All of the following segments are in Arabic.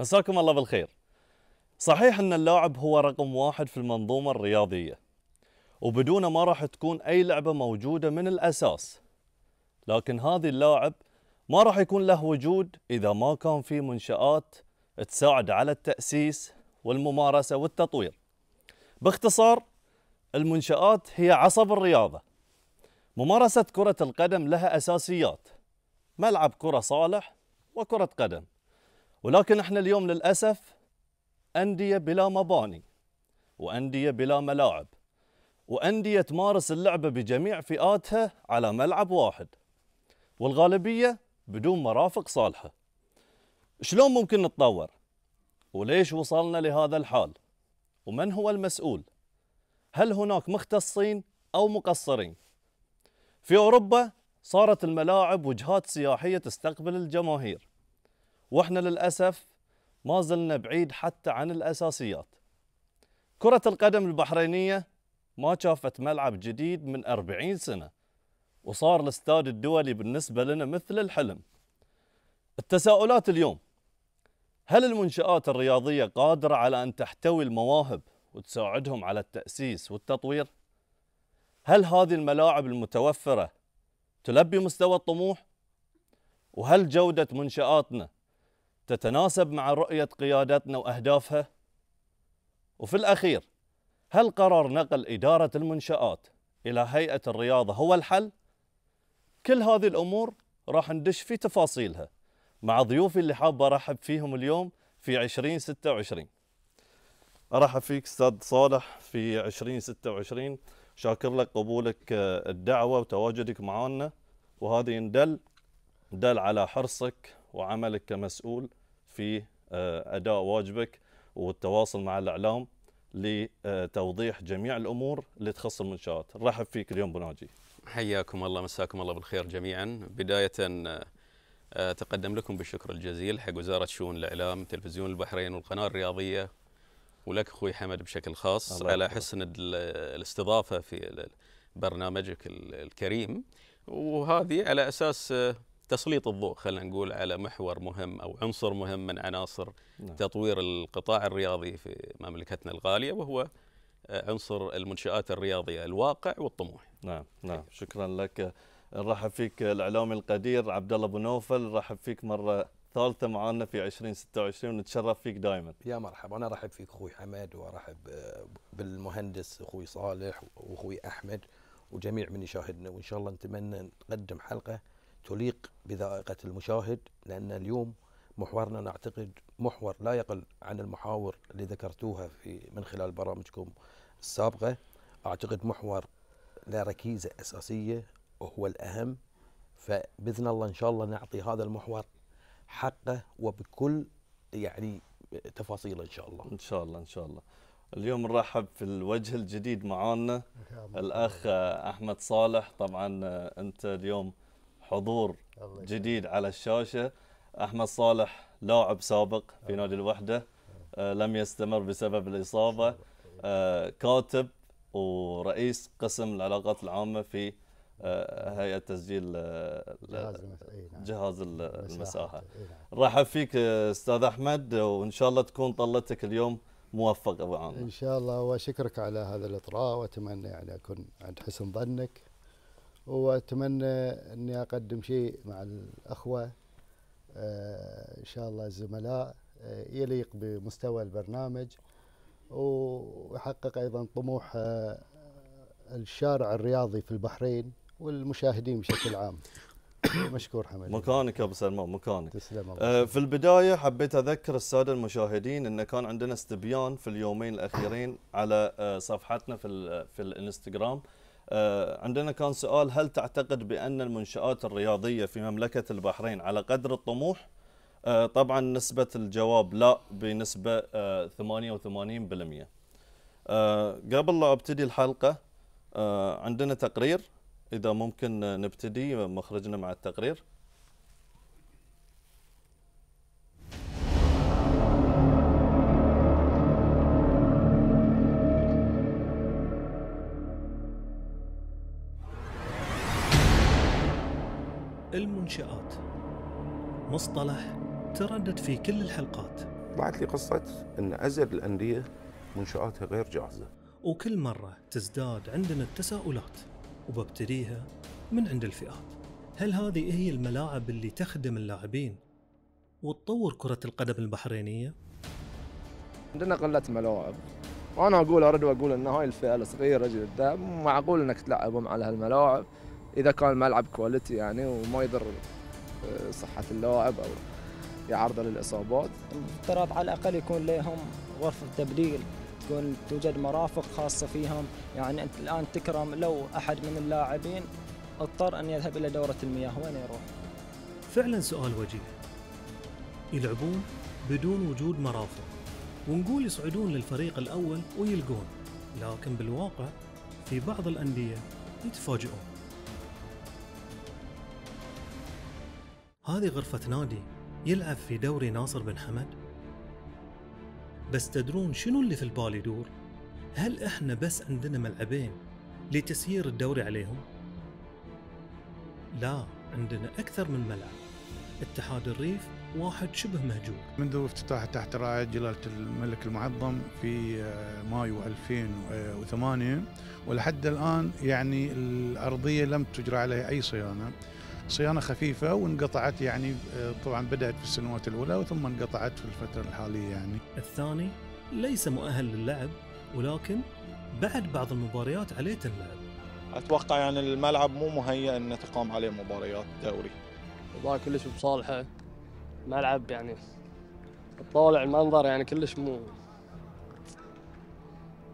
مساكم الله بالخير صحيح أن اللاعب هو رقم واحد في المنظومة الرياضية وبدونه ما راح تكون أي لعبة موجودة من الأساس لكن هذا اللاعب ما راح يكون له وجود إذا ما كان في منشآت تساعد على التأسيس والممارسة والتطوير باختصار المنشآت هي عصب الرياضة ممارسة كرة القدم لها أساسيات ملعب كرة صالح وكرة قدم ولكن احنا اليوم للأسف أندية بلا مباني وأندية بلا ملاعب وأندية تمارس اللعبة بجميع فئاتها على ملعب واحد والغالبية بدون مرافق صالحة شلون ممكن نتطور؟ وليش وصلنا لهذا الحال؟ ومن هو المسؤول؟ هل هناك مختصين أو مقصرين؟ في أوروبا صارت الملاعب وجهات سياحية تستقبل الجماهير واحنا للاسف ما زلنا بعيد حتى عن الاساسيات. كرة القدم البحرينية ما شافت ملعب جديد من 40 سنة وصار الاستاد الدولي بالنسبة لنا مثل الحلم. التساؤلات اليوم هل المنشآت الرياضية قادرة على أن تحتوي المواهب وتساعدهم على التأسيس والتطوير؟ هل هذه الملاعب المتوفرة تلبي مستوى الطموح؟ وهل جودة منشآتنا تتناسب مع رؤية قيادتنا وأهدافها؟ وفي الأخير هل قرار نقل إدارة المنشآت إلى هيئة الرياضة هو الحل؟ كل هذه الأمور راح ندش في تفاصيلها مع ضيوفي اللي حاب أرحب فيهم اليوم في 2026 أرحب فيك أستاذ صالح في 2026 شاكر لك قبولك آه، الدعوة وتواجدك معنا وهذا يندل دل على حرصك وعملك كمسؤول في آه، اداء واجبك والتواصل مع الاعلام لتوضيح جميع الامور اللي تخص المنشات رحب فيك اليوم بناجي حياكم الله مساكم الله بالخير جميعا بدايه آه، اتقدم لكم بالشكر الجزيل حق وزاره شؤون الاعلام تلفزيون البحرين والقناه الرياضيه ولك اخوي حمد بشكل خاص على حسن الاستضافه في برنامجك الكريم وهذه على اساس آه، تسليط الضوء خلينا نقول على محور مهم او عنصر مهم من عناصر نعم. تطوير القطاع الرياضي في مملكتنا الغاليه وهو آه، عنصر المنشآت الرياضية الواقع والطموح نعم نعم شكرا لك نرحب فيك الإعلامي القدير عبد الله بنوفل نرحب فيك مرة ثالثة معنا في 2026 ونتشرف فيك دائما يا مرحبا أنا أرحب فيك أخوي حمد وأرحب آه، بالمهندس أخوي صالح وأخوي أحمد وجميع من يشاهدنا وإن شاء الله نتمنى نقدم حلقة تليق بذائقة المشاهد لأن اليوم محورنا نعتقد محور لا يقل عن المحاور اللي ذكرتوها في من خلال برامجكم السابقة أعتقد محور له ركيزة أساسية وهو الأهم فبإذن الله إن شاء الله نعطي هذا المحور حقه وبكل يعني تفاصيله إن شاء الله إن شاء الله إن شاء الله اليوم نرحب في الوجه الجديد معانا الأخ أحمد صالح طبعا أنت اليوم حضور جديد على الشاشه احمد صالح لاعب سابق في نادي الوحده آه لم يستمر بسبب الاصابه طيب. آه كاتب ورئيس قسم العلاقات العامه في آه هيئه تسجيل جهاز المساحه رحب فيك آه، استاذ احمد وان شاء الله تكون طلتك اليوم موفق ابو عامر ان شاء الله واشكرك على هذا الاطراء واتمنى يعني اكون عند حسن ظنك واتمنى اني اقدم شيء مع الاخوه آه، ان شاء الله الزملاء آه، يليق بمستوى البرنامج ويحقق ايضا طموح آه، الشارع الرياضي في البحرين والمشاهدين بشكل عام مشكور حمد مكانك يا ابو سلمان مكانك تسلم الله. في البدايه حبيت اذكر الساده المشاهدين ان كان عندنا استبيان في اليومين الاخيرين على صفحتنا في في الانستغرام آه، عندنا كان سؤال هل تعتقد بأن المنشآت الرياضية في مملكة البحرين على قدر الطموح؟ آه، طبعا نسبة الجواب لا بنسبة 88% آه، قبل لا أبتدي الحلقة عندنا تقرير إذا ممكن نبتدي مخرجنا مع التقرير المنشآت مصطلح تردد في كل الحلقات طلعت لي قصة أن أزر الأندية منشآتها غير جاهزة وكل مرة تزداد عندنا التساؤلات وببتديها من عند الفئات هل هذه هي الملاعب اللي تخدم اللاعبين وتطور كرة القدم البحرينية؟ عندنا قلة ملاعب وانا اقول ارد واقول ان هاي الفئه الصغيره جدا معقول انك تلعبهم على هالملاعب اذا كان الملعب كواليتي يعني وما يضر آه، صحه اللاعب او يعرضه للاصابات المفترض على الاقل يكون لهم غرفه تبديل تكون توجد مرافق خاصه فيهم يعني انت الان تكرم لو احد من اللاعبين اضطر ان يذهب الى دوره المياه وين يروح؟ فعلا سؤال وجيه يلعبون بدون وجود مرافق ونقول يصعدون للفريق الاول ويلقون لكن بالواقع في بعض الانديه يتفاجئون هذه غرفة نادي يلعب في دوري ناصر بن حمد بس تدرون شنو اللي في البال يدور هل احنا بس عندنا ملعبين لتسيير الدوري عليهم لا عندنا أكثر من ملعب اتحاد الريف واحد شبه مهجور منذ افتتاح تحت رعاية جلالة الملك المعظم في آه، مايو 2008 ولحد الآن يعني الأرضية لم تجرى عليها أي صيانة صيانة خفيفة وانقطعت يعني آه، طبعا بدأت في السنوات الأولى وثم انقطعت في الفترة الحالية يعني الثاني ليس مؤهل للعب ولكن بعد بعض المباريات عليه تلعب أتوقع يعني الملعب مو مهيئ أن تقام عليه مباريات دوري والله كلش بصالحه ملعب يعني تطالع المنظر يعني كلش مو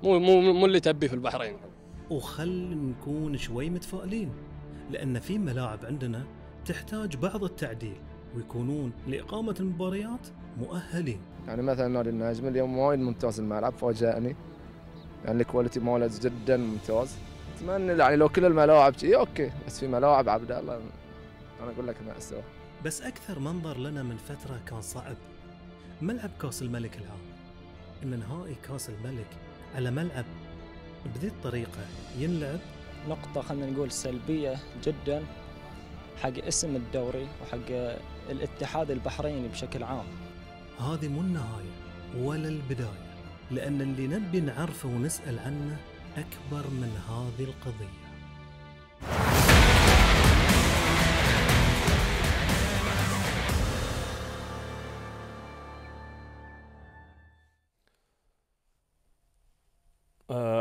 مو مو, مو اللي تبي في البحرين وخل نكون شوي متفائلين لأن في ملاعب عندنا تحتاج بعض التعديل ويكونون لإقامة المباريات مؤهلين يعني مثلا نادي النجم اليوم وايد ممتاز الملعب فاجأني يعني الكواليتي ماله جدا ممتاز اتمنى يعني لو كل الملاعب شي اوكي بس في ملاعب عبد الله انا اقول لك مأساة بس اكثر منظر لنا من فتره كان صعب ملعب كاس الملك العام ان نهائي كاس الملك على ملعب بذي الطريقه ينلعب نقطة خلينا نقول سلبية جدا حق اسم الدوري وحق الاتحاد البحريني بشكل عام هذه مو النهاية ولا البداية لأن اللي نبي نعرفه ونسأل عنه أكبر من هذه القضية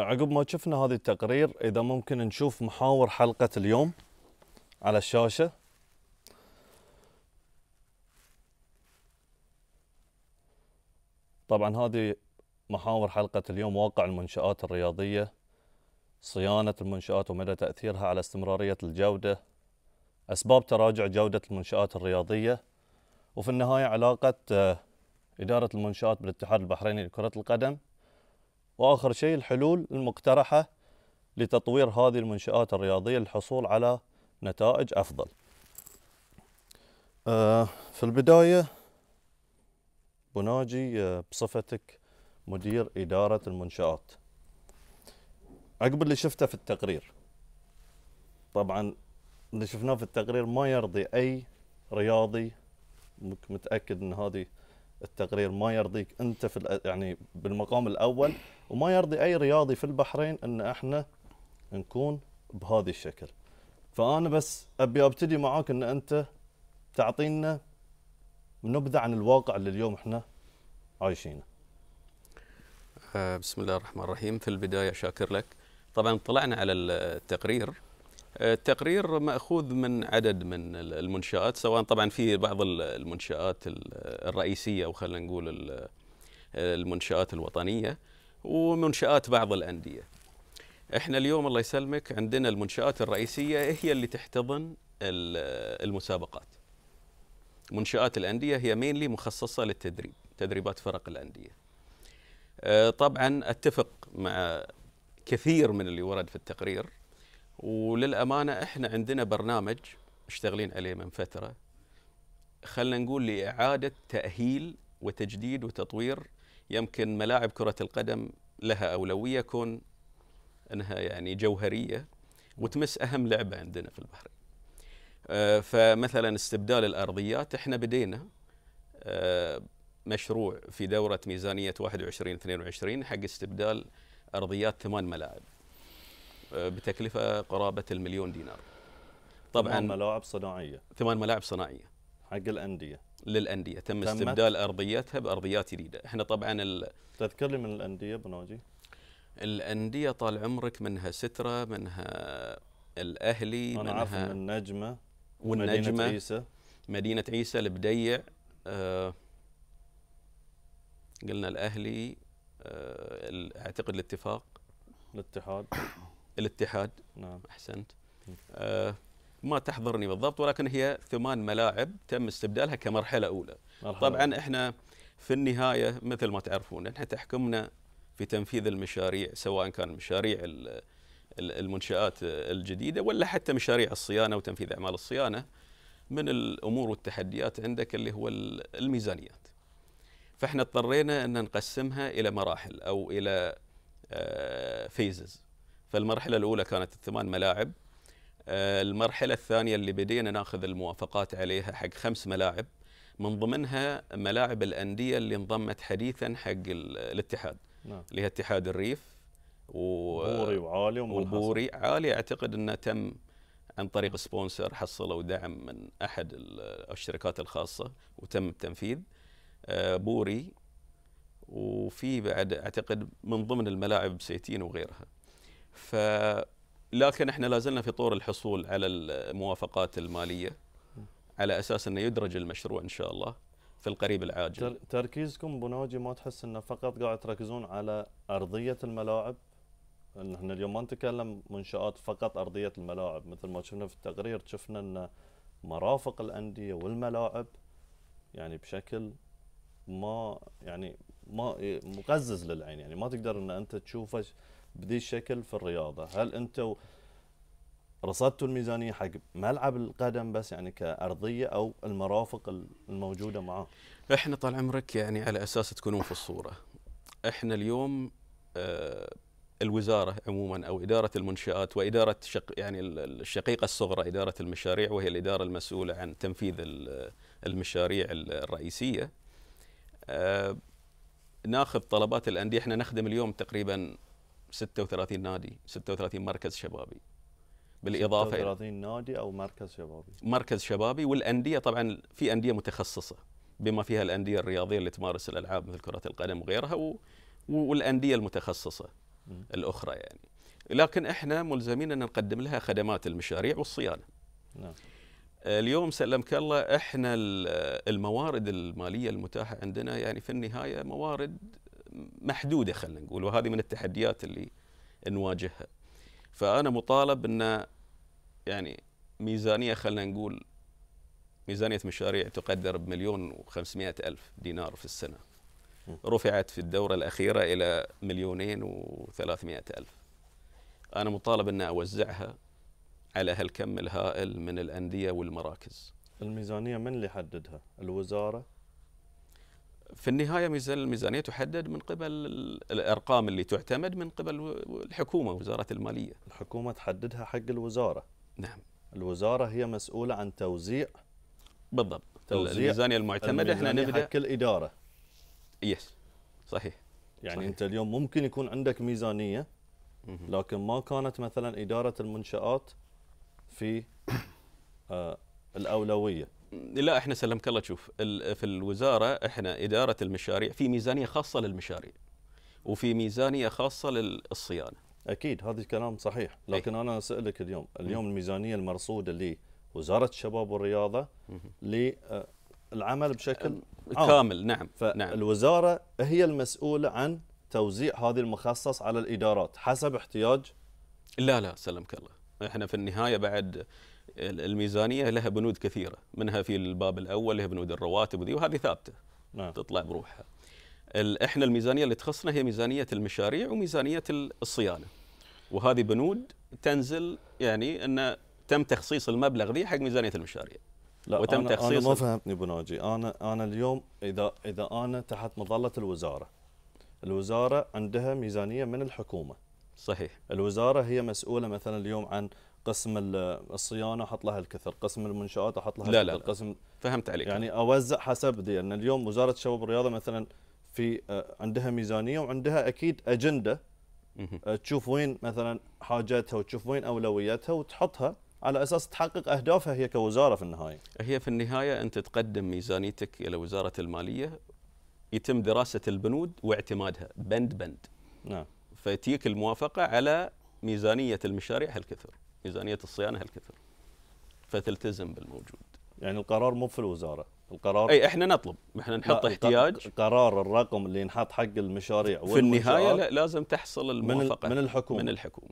عقب ما شفنا هذا التقرير اذا ممكن نشوف محاور حلقه اليوم على الشاشه طبعا هذه محاور حلقه اليوم واقع المنشات الرياضيه صيانه المنشات ومدى تاثيرها على استمراريه الجوده اسباب تراجع جوده المنشات الرياضيه وفي النهايه علاقه آه، اداره المنشات بالاتحاد البحريني لكره القدم واخر شيء الحلول المقترحه لتطوير هذه المنشات الرياضيه للحصول على نتائج افضل. آه، في البدايه بناجي آه، بصفتك مدير اداره المنشات. عقب اللي شفته في التقرير طبعا اللي شفناه في التقرير ما يرضي اي رياضي متاكد ان هذه التقرير ما يرضيك انت في يعني بالمقام الاول وما يرضي اي رياضي في البحرين ان احنا نكون بهذا الشكل فانا بس ابي ابتدي معاك ان انت تعطينا نبذه عن الواقع اللي اليوم احنا عايشينه آه، بسم الله الرحمن الرحيم في البدايه شاكر لك طبعا طلعنا على التقرير التقرير آه، ماخوذ من عدد من المنشات سواء طبعا في بعض المنشات الرئيسيه او خلينا نقول المنشات الوطنيه ومنشات بعض الانديه. احنا اليوم الله يسلمك عندنا المنشات الرئيسيه هي اللي تحتضن المسابقات. منشات الانديه هي مينلي مخصصه للتدريب، تدريبات فرق الانديه. آه، طبعا اتفق مع كثير من اللي ورد في التقرير وللامانه احنا عندنا برنامج مشتغلين عليه من فتره خلينا نقول لاعاده تاهيل وتجديد وتطوير يمكن ملاعب كره القدم لها اولويه كون انها يعني جوهريه وتمس اهم لعبه عندنا في البحرين. آه، فمثلا استبدال الارضيات احنا بدينا آه، مشروع في دوره ميزانيه 21 22 حق استبدال ارضيات ثمان ملاعب. بتكلفه قرابه المليون دينار طبعا ثمان ملاعب صناعيه ثمان ملاعب صناعيه حق الانديه للانديه تم استبدال ارضياتها بارضيات جديده احنا طبعا ال... تذكر لي من الانديه بنوجي الانديه طال عمرك منها ستره منها الاهلي أنا منها عارف من النجمه والنجمه مدينه عيسى مدينه عيسى البديع آه قلنا الاهلي آه اعتقد الاتفاق الاتحاد الاتحاد نعم احسنت آه ما تحضرني بالضبط ولكن هي ثمان ملاعب تم استبدالها كمرحله اولى مرحلة. طبعا احنا في النهايه مثل ما تعرفون احنا تحكمنا في تنفيذ المشاريع سواء كان مشاريع المنشات الجديده ولا حتى مشاريع الصيانه وتنفيذ اعمال الصيانه من الامور والتحديات عندك اللي هو الميزانيات فاحنا اضطرينا ان نقسمها الى مراحل او الى فيزز آه، فالمرحله الاولى كانت الثمان ملاعب آه، المرحله الثانيه اللي بدينا ناخذ الموافقات عليها حق خمس ملاعب من ضمنها ملاعب الانديه اللي انضمت حديثا حق الاتحاد نعم. اللي هي اتحاد الريف و بوري وعالي وبوري عالي اعتقد انه تم عن طريق سبونسر حصلوا دعم من احد الشركات الخاصه وتم التنفيذ آه، بوري وفي بعد اعتقد من ضمن الملاعب سيتين وغيرها ف لكن احنا لا زلنا في طور الحصول على الموافقات الماليه على اساس انه يدرج المشروع ان شاء الله في القريب العاجل تركيزكم بنوجي ما تحس انه فقط قاعد تركزون على ارضيه الملاعب نحن اليوم ما نتكلم منشآت فقط أرضية الملاعب مثل ما شفنا في التقرير شفنا أن مرافق الأندية والملاعب يعني بشكل ما يعني ما مقزز للعين يعني ما تقدر أن أنت تشوفه بذي الشكل في الرياضه هل انتم رصدتوا الميزانيه حق ملعب القدم بس يعني كارضيه او المرافق الموجوده معاه احنا طال عمرك يعني على اساس تكونون في الصوره احنا اليوم آه الوزاره عموما او اداره المنشات واداره شق يعني الشقيقه الصغرى اداره المشاريع وهي الاداره المسؤوله عن تنفيذ المشاريع الرئيسيه آه ناخذ طلبات الانديه احنا نخدم اليوم تقريبا 36 نادي 36 مركز شبابي بالاضافه 36 نادي او مركز شبابي مركز شبابي والانديه طبعا في انديه متخصصه بما فيها الانديه الرياضيه اللي تمارس الالعاب مثل كره القدم وغيرها و... والانديه المتخصصه م. الاخرى يعني لكن احنا ملزمين ان نقدم لها خدمات المشاريع والصيانه نعم. اليوم سلمك الله احنا الموارد الماليه المتاحه عندنا يعني في النهايه موارد محدوده خلينا نقول وهذه من التحديات اللي نواجهها فانا مطالب ان يعني ميزانيه خلينا نقول ميزانيه مشاريع تقدر بمليون و500 الف دينار في السنه رفعت في الدوره الاخيره الى مليونين و300 الف انا مطالب ان اوزعها على هالكم الهائل من الانديه والمراكز الميزانيه من اللي يحددها الوزاره في النهايه الميزانيه تحدد من قبل الارقام اللي تعتمد من قبل الحكومه وزاره الماليه. الحكومه تحددها حق الوزاره. نعم. الوزاره هي مسؤوله عن توزيع بالضبط توزيع الميزانيه المعتمده احنا نبدا حق الاداره. يس صحيح. يعني صحيح. انت اليوم ممكن يكون عندك ميزانيه لكن ما كانت مثلا اداره المنشات في آه الاولويه. لا احنا سلمك الله تشوف في الوزاره احنا اداره المشاريع في ميزانيه خاصه للمشاريع وفي ميزانيه خاصه للصيانه اكيد هذا الكلام صحيح إيه. لكن انا اسالك اليوم اليوم الميزانيه المرصوده لوزاره الشباب والرياضه للعمل بشكل عام. كامل نعم،, نعم فالوزاره هي المسؤوله عن توزيع هذه المخصص على الادارات حسب احتياج لا لا سلمك الله احنا في النهايه بعد الميزانيه لها بنود كثيره منها في الباب الاول لها بنود الرواتب وذي وهذه ثابته نعم. تطلع بروحها احنا الميزانيه اللي تخصنا هي ميزانيه المشاريع وميزانيه الصيانه وهذه بنود تنزل يعني ان تم تخصيص المبلغ ذي حق ميزانيه المشاريع لا وتم أنا تخصيص انا ما فهمتني ابو ناجي انا انا اليوم اذا اذا انا تحت مظله الوزاره الوزاره عندها ميزانيه من الحكومه صحيح الوزاره هي مسؤوله مثلا اليوم عن قسم الصيانه احط لها الكثر قسم المنشات احط لها لا الكثر لا, لا. قسم فهمت عليك يعني اوزع حسب دي ان يعني اليوم وزاره الشباب والرياضه مثلا في آه، عندها ميزانيه وعندها اكيد اجنده آه، تشوف وين مثلا حاجتها وتشوف وين اولوياتها وتحطها على اساس تحقق اهدافها هي كوزاره في النهايه. هي في النهايه انت تقدم ميزانيتك الى وزاره الماليه يتم دراسه البنود واعتمادها بند بند. نعم. فتيك الموافقه على ميزانيه المشاريع هالكثر. ميزانيه الصيانه هالكثر فتلتزم بالموجود يعني القرار مو في الوزاره القرار اي احنا نطلب احنا نحط احتياج قرار الرقم اللي ينحط حق المشاريع في النهايه لا لازم تحصل الموافقه من, الحكومه من الحكومه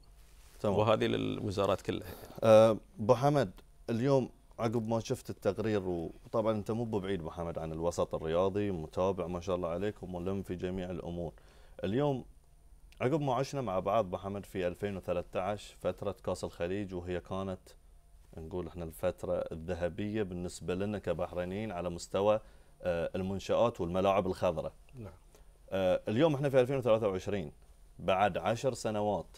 تمام. وهذه للوزارات كلها أه، ابو أه حمد اليوم عقب ما شفت التقرير وطبعا انت مو ببعيد ابو حمد عن الوسط الرياضي متابع ما شاء الله عليك وملم في جميع الامور اليوم عقب ما عشنا مع بعض بحمد في 2013 فترة كاس الخليج وهي كانت نقول احنا الفترة الذهبية بالنسبة لنا كبحرينيين على مستوى آه، المنشآت والملاعب الخضراء. نعم. آه، اليوم احنا في 2023 بعد عشر سنوات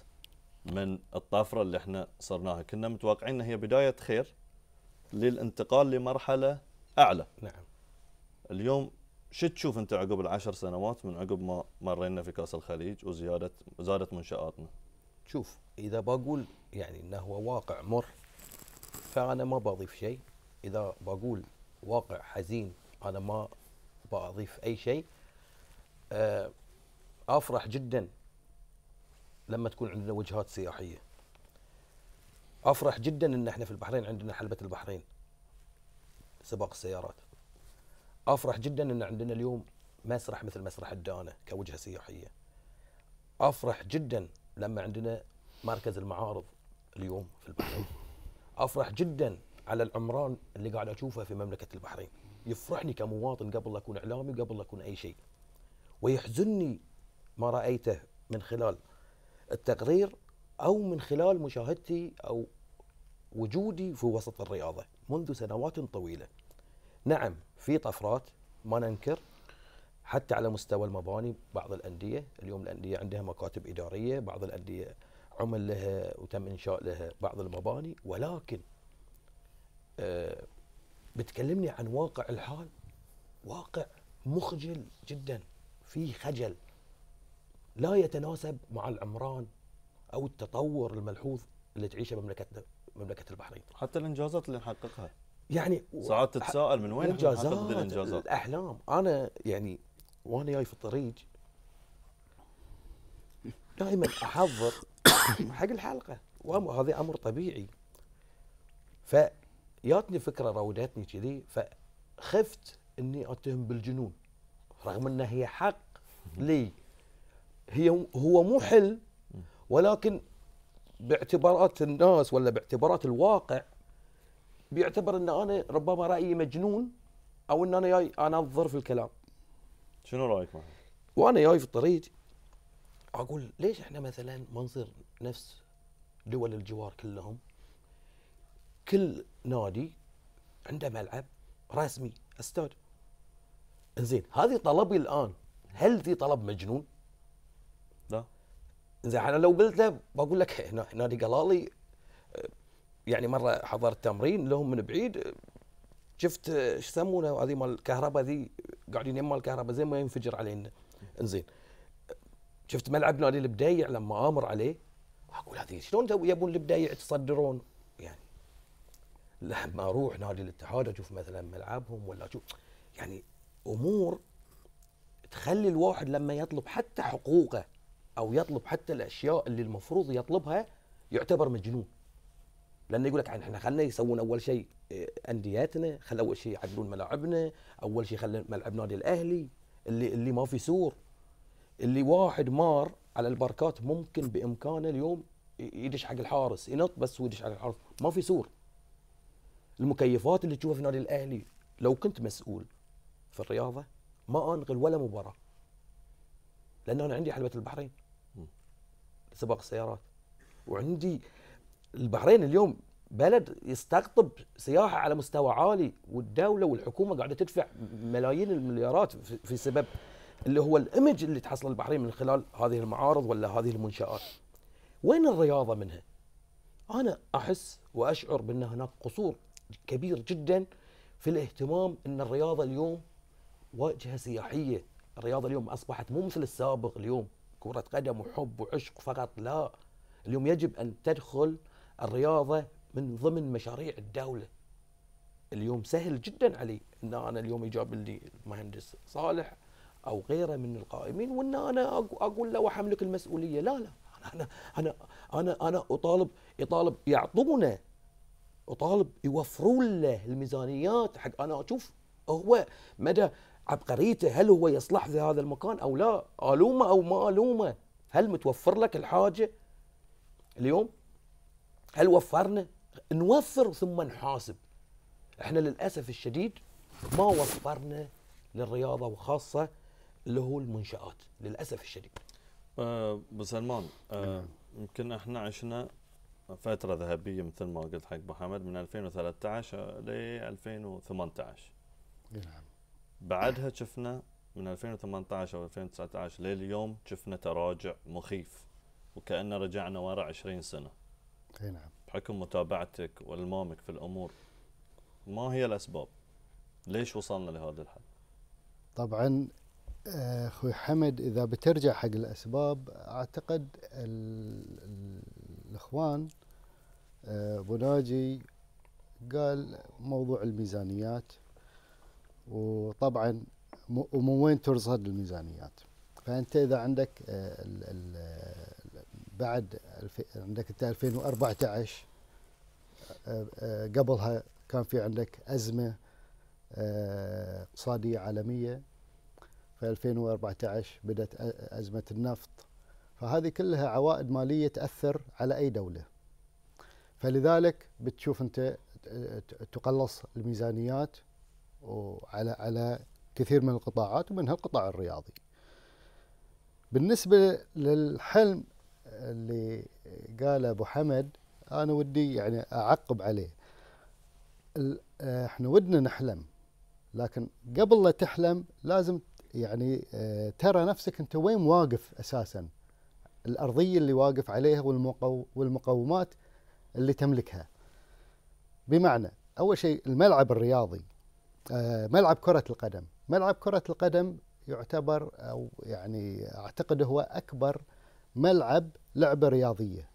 من الطفرة اللي احنا صرناها كنا متوقعين ان هي بداية خير للانتقال لمرحلة أعلى. نعم. اليوم شو تشوف انت عقب العشر سنوات من عقب ما مرينا في كاس الخليج وزياده زادت منشاتنا؟ شوف اذا بقول يعني انه هو واقع مر فانا ما بضيف شيء اذا بقول واقع حزين انا ما بضيف اي شيء آه، افرح جدا لما تكون عندنا وجهات سياحيه افرح جدا ان احنا في البحرين عندنا حلبه البحرين سباق السيارات افرح جدا ان عندنا اليوم مسرح مثل مسرح الدانه كوجهه سياحيه. افرح جدا لما عندنا مركز المعارض اليوم في البحرين. افرح جدا على العمران اللي قاعد اشوفه في مملكه البحرين. يفرحني كمواطن قبل لا اكون اعلامي قبل لا اكون اي شيء. ويحزنني ما رايته من خلال التقرير او من خلال مشاهدتي او وجودي في وسط الرياضه منذ سنوات طويله. نعم في طفرات ما ننكر حتى على مستوى المباني بعض الانديه اليوم الانديه عندها مكاتب اداريه بعض الانديه عمل لها وتم انشاء لها بعض المباني ولكن آه بتكلمني عن واقع الحال واقع مخجل جدا في خجل لا يتناسب مع العمران او التطور الملحوظ اللي تعيشه مملكتنا مملكه البحرين حتى الانجازات اللي نحققها يعني ساعات تتساءل من وين انجازات الانجازات الاحلام انا يعني وانا جاي في الطريق دائما احضر حق الحلقه وهذا امر طبيعي فجاتني فكره راودتني كذي فخفت اني اتهم بالجنون رغم انها هي حق لي هي هو مو حل ولكن باعتبارات الناس ولا باعتبارات الواقع بيعتبر ان انا ربما رايي مجنون او ان انا جاي انظر في الكلام شنو رايك معه؟ وانا جاي في الطريق اقول ليش احنا مثلا ما نصير نفس دول الجوار كلهم كل نادي عنده ملعب رسمي استاد زين هذه طلبي الان هل في طلب مجنون؟ لا زين انا لو قلت بقول لك نادي قلالي يعني مره حضرت تمرين لهم من بعيد شفت ايش يسمونه هذه مال الكهرباء ذي قاعدين يم الكهرباء زي ما ينفجر علينا انزين شفت ملعب نادي البديع لما امر عليه اقول هذه شلون يبون البديع يتصدرون يعني لما اروح نادي الاتحاد اشوف مثلا ملعبهم ولا اشوف يعني امور تخلي الواحد لما يطلب حتى حقوقه او يطلب حتى الاشياء اللي المفروض يطلبها يعتبر مجنون لانه يقول لك احنا خلنا يسوون اول شيء آه، اندياتنا خل اول شيء يعدلون ملاعبنا اول شيء خلنا ملعب نادي الاهلي اللي اللي ما في سور اللي واحد مار على البركات ممكن بامكانه اليوم يدش حق الحارس ينط بس ويدش حق الحارس ما في سور المكيفات اللي تشوفها في نادي الاهلي لو كنت مسؤول في الرياضه ما انقل ولا مباراه لان انا عندي حلبه البحرين سباق السيارات وعندي البحرين اليوم بلد يستقطب سياحه على مستوى عالي والدوله والحكومه قاعده تدفع ملايين المليارات في سبب اللي هو الايمج اللي تحصل البحرين من خلال هذه المعارض ولا هذه المنشات. وين الرياضه منها؟ انا احس واشعر بان هناك قصور كبير جدا في الاهتمام ان الرياضه اليوم واجهه سياحيه، الرياضه اليوم اصبحت مو مثل السابق اليوم كره قدم وحب وعشق فقط لا اليوم يجب ان تدخل الرياضه من ضمن مشاريع الدوله اليوم سهل جدا علي ان انا اليوم يجاب لي المهندس صالح او غيره من القائمين وان انا اقول له وحملك المسؤوليه لا لا انا انا انا انا اطالب يطالب يعطونا اطالب يوفرون له الميزانيات حق انا اشوف هو مدى عبقريته هل هو يصلح في هذا المكان او لا الومه او ما الومه هل متوفر لك الحاجه اليوم هل وفرنا نوفر ثم نحاسب احنا للاسف الشديد ما وفرنا للرياضه وخاصه اللي هو المنشات للاسف الشديد آه، ابو سلمان آه، نعم. يمكن أه احنا عشنا فتره ذهبيه مثل ما قلت حق ابو حمد من 2013 ل 2018 نعم بعدها شفنا من 2018 او 2019 لليوم شفنا تراجع مخيف وكانه رجعنا ورا 20 سنه اي نعم بحكم متابعتك والمامك في الامور ما هي الاسباب؟ ليش وصلنا لهذا الحد؟ طبعا آه، اخوي حمد اذا بترجع حق الاسباب اعتقد الاخوان آه، ابو ناجي قال موضوع الميزانيات وطبعا ومن وين ترصد الميزانيات فانت اذا عندك آه، بعد عندك انت 2014 آه، آه، قبلها كان في عندك ازمه آه، اقتصاديه عالميه في 2014 بدات ازمه النفط فهذه كلها عوائد ماليه تاثر على اي دوله فلذلك بتشوف انت تقلص الميزانيات وعلى على كثير من القطاعات ومنها القطاع الرياضي بالنسبه للحلم اللي قاله ابو حمد انا ودي يعني اعقب عليه آه، احنا ودنا نحلم لكن قبل لا تحلم لازم يعني آه، ترى نفسك انت وين واقف اساسا الارضيه اللي واقف عليها والمقومات اللي تملكها بمعنى اول شيء الملعب الرياضي آه، ملعب كره القدم ملعب كره القدم يعتبر او يعني اعتقد هو اكبر ملعب لعبة رياضية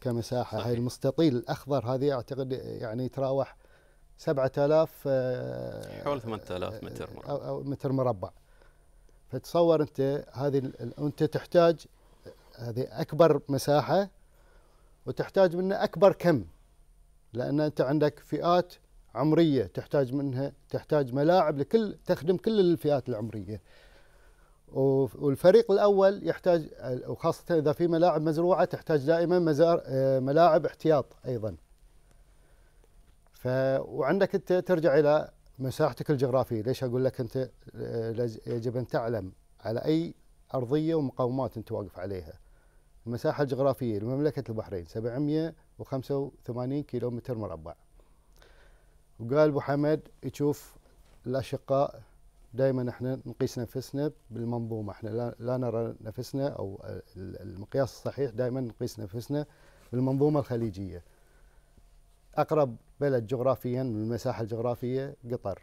كمساحة صحيح. هاي المستطيل الأخضر هذه أعتقد يعني يتراوح 7000 آه، حول 8000 آه، متر مربع أو, أو متر مربع فتصور أنت هذه أنت تحتاج هذه أكبر مساحة وتحتاج منه أكبر كم لأن أنت عندك فئات عمرية تحتاج منها تحتاج ملاعب لكل تخدم كل الفئات العمرية والفريق الاول يحتاج وخاصه اذا في ملاعب مزروعه تحتاج دائما مزار آه، ملاعب احتياط ايضا ف وعندك انت ترجع الى مساحتك الجغرافيه ليش اقول لك انت آه، يجب ان تعلم على اي ارضيه ومقاومات انت واقف عليها المساحه الجغرافيه لمملكه البحرين 785 كيلومتر مربع وقال ابو حمد يشوف الاشقاء دائما احنا نقيس نفسنا بالمنظومه احنا لا, لا نرى نفسنا او المقياس الصحيح دائما نقيس نفسنا بالمنظومه الخليجيه اقرب بلد جغرافيا من المساحه الجغرافيه قطر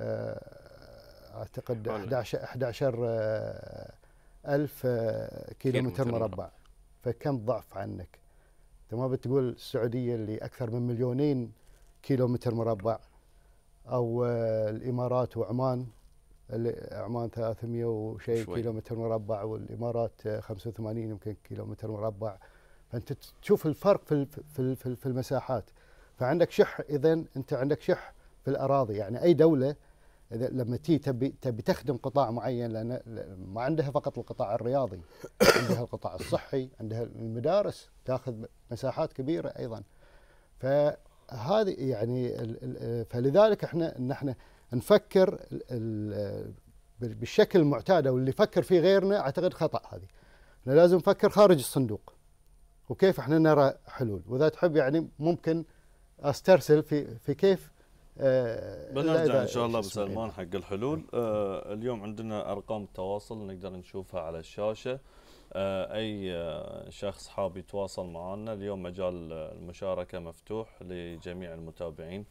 آه، اعتقد 11 11 آه، ألف آه، كيلومتر مربع فكم ضعف عنك انت ما بتقول السعوديه اللي اكثر من مليونين كيلومتر مربع او الامارات وعمان عمان 300 وشيء كيلومتر مربع والامارات 85 يمكن كيلومتر مربع فانت تشوف الفرق في في في المساحات فعندك شح اذا انت عندك شح في الاراضي يعني اي دوله اذا لما تي تبي تبي تخدم قطاع معين لان ما عندها فقط القطاع الرياضي عندها القطاع الصحي عندها المدارس تاخذ مساحات كبيره ايضا ف هذه يعني فلذلك احنا ان احنا نفكر بالشكل المعتاد او اللي يفكر فيه غيرنا اعتقد خطا هذه احنا لازم نفكر خارج الصندوق وكيف احنا نرى حلول واذا تحب يعني ممكن استرسل في في كيف آه بنرجع ان شاء الله ابو سلمان حق الحلول آه اليوم عندنا ارقام التواصل نقدر نشوفها على الشاشه آه، اي آه، شخص حاب يتواصل معنا اليوم مجال المشاركه مفتوح لجميع المتابعين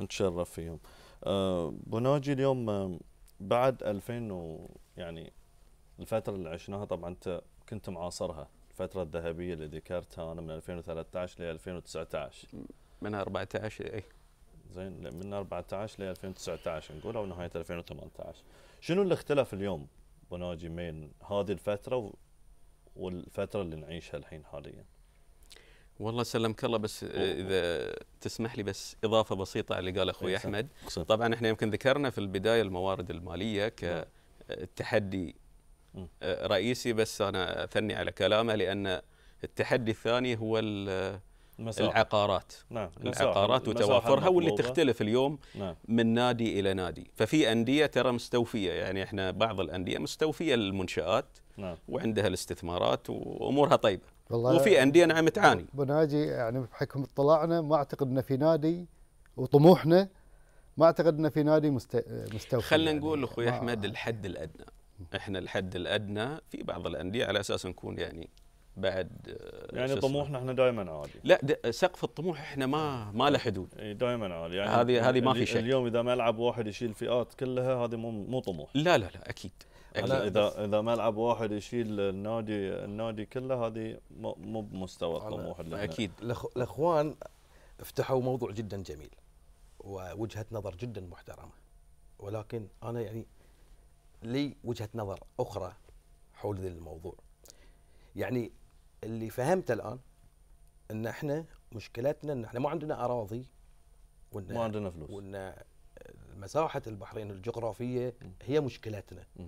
نتشرف فيهم آه، بناجي اليوم بعد 2000 و يعني الفتره اللي عشناها طبعا انت كنت معاصرها الفتره الذهبيه اللي ذكرتها انا من 2013 ل 2019 من 14 اي زين من 14 ل 2019 نقول او نهايه 2018 شنو اللي اختلف اليوم بناجي من هذه الفتره والفتره اللي نعيشها الحين حاليا والله سلمك الله بس اذا تسمح لي بس اضافه بسيطه على اللي قال اخوي إيه، احمد طبعا احنا يمكن ذكرنا في البدايه الموارد الماليه كتحدي نعم. آه، رئيسي بس انا اثني على كلامه لان التحدي الثاني هو المساحة. العقارات نعم. العقارات وتوافرها واللي تختلف اليوم نعم. من نادي الى نادي ففي انديه ترى مستوفيه يعني احنا بعض الانديه مستوفيه المنشات نعم. وعندها الاستثمارات وامورها طيبه والله وفي انديه نعم تعاني بناجي يعني بحكم اطلاعنا ما اعتقد ان في نادي وطموحنا ما اعتقد ان في نادي مست... مستوفى خلينا يعني. نقول اخوي احمد الحد الادنى احنا الحد الادنى في بعض الانديه على اساس نكون يعني بعد آه، يعني طموحنا احنا دائما عالي لا سقف الطموح احنا ما ما له حدود دائما عالي يعني هذه هذه ما في شك اليوم اذا ملعب واحد يشيل فئات كلها هذه مو مو طموح لا لا لا اكيد اذا اذا ملعب واحد يشيل النادي النادي كله هذه مو بمستوى الطموح اللي اكيد الاخوان فتحوا موضوع جدا جميل ووجهه نظر جدا محترمه ولكن انا يعني لي وجهه نظر اخرى حول ذي الموضوع يعني اللي فهمته الان ان احنا مشكلتنا ان احنا ما عندنا اراضي وان ما عندنا فلوس وان مساحه البحرين الجغرافيه هي مشكلتنا م.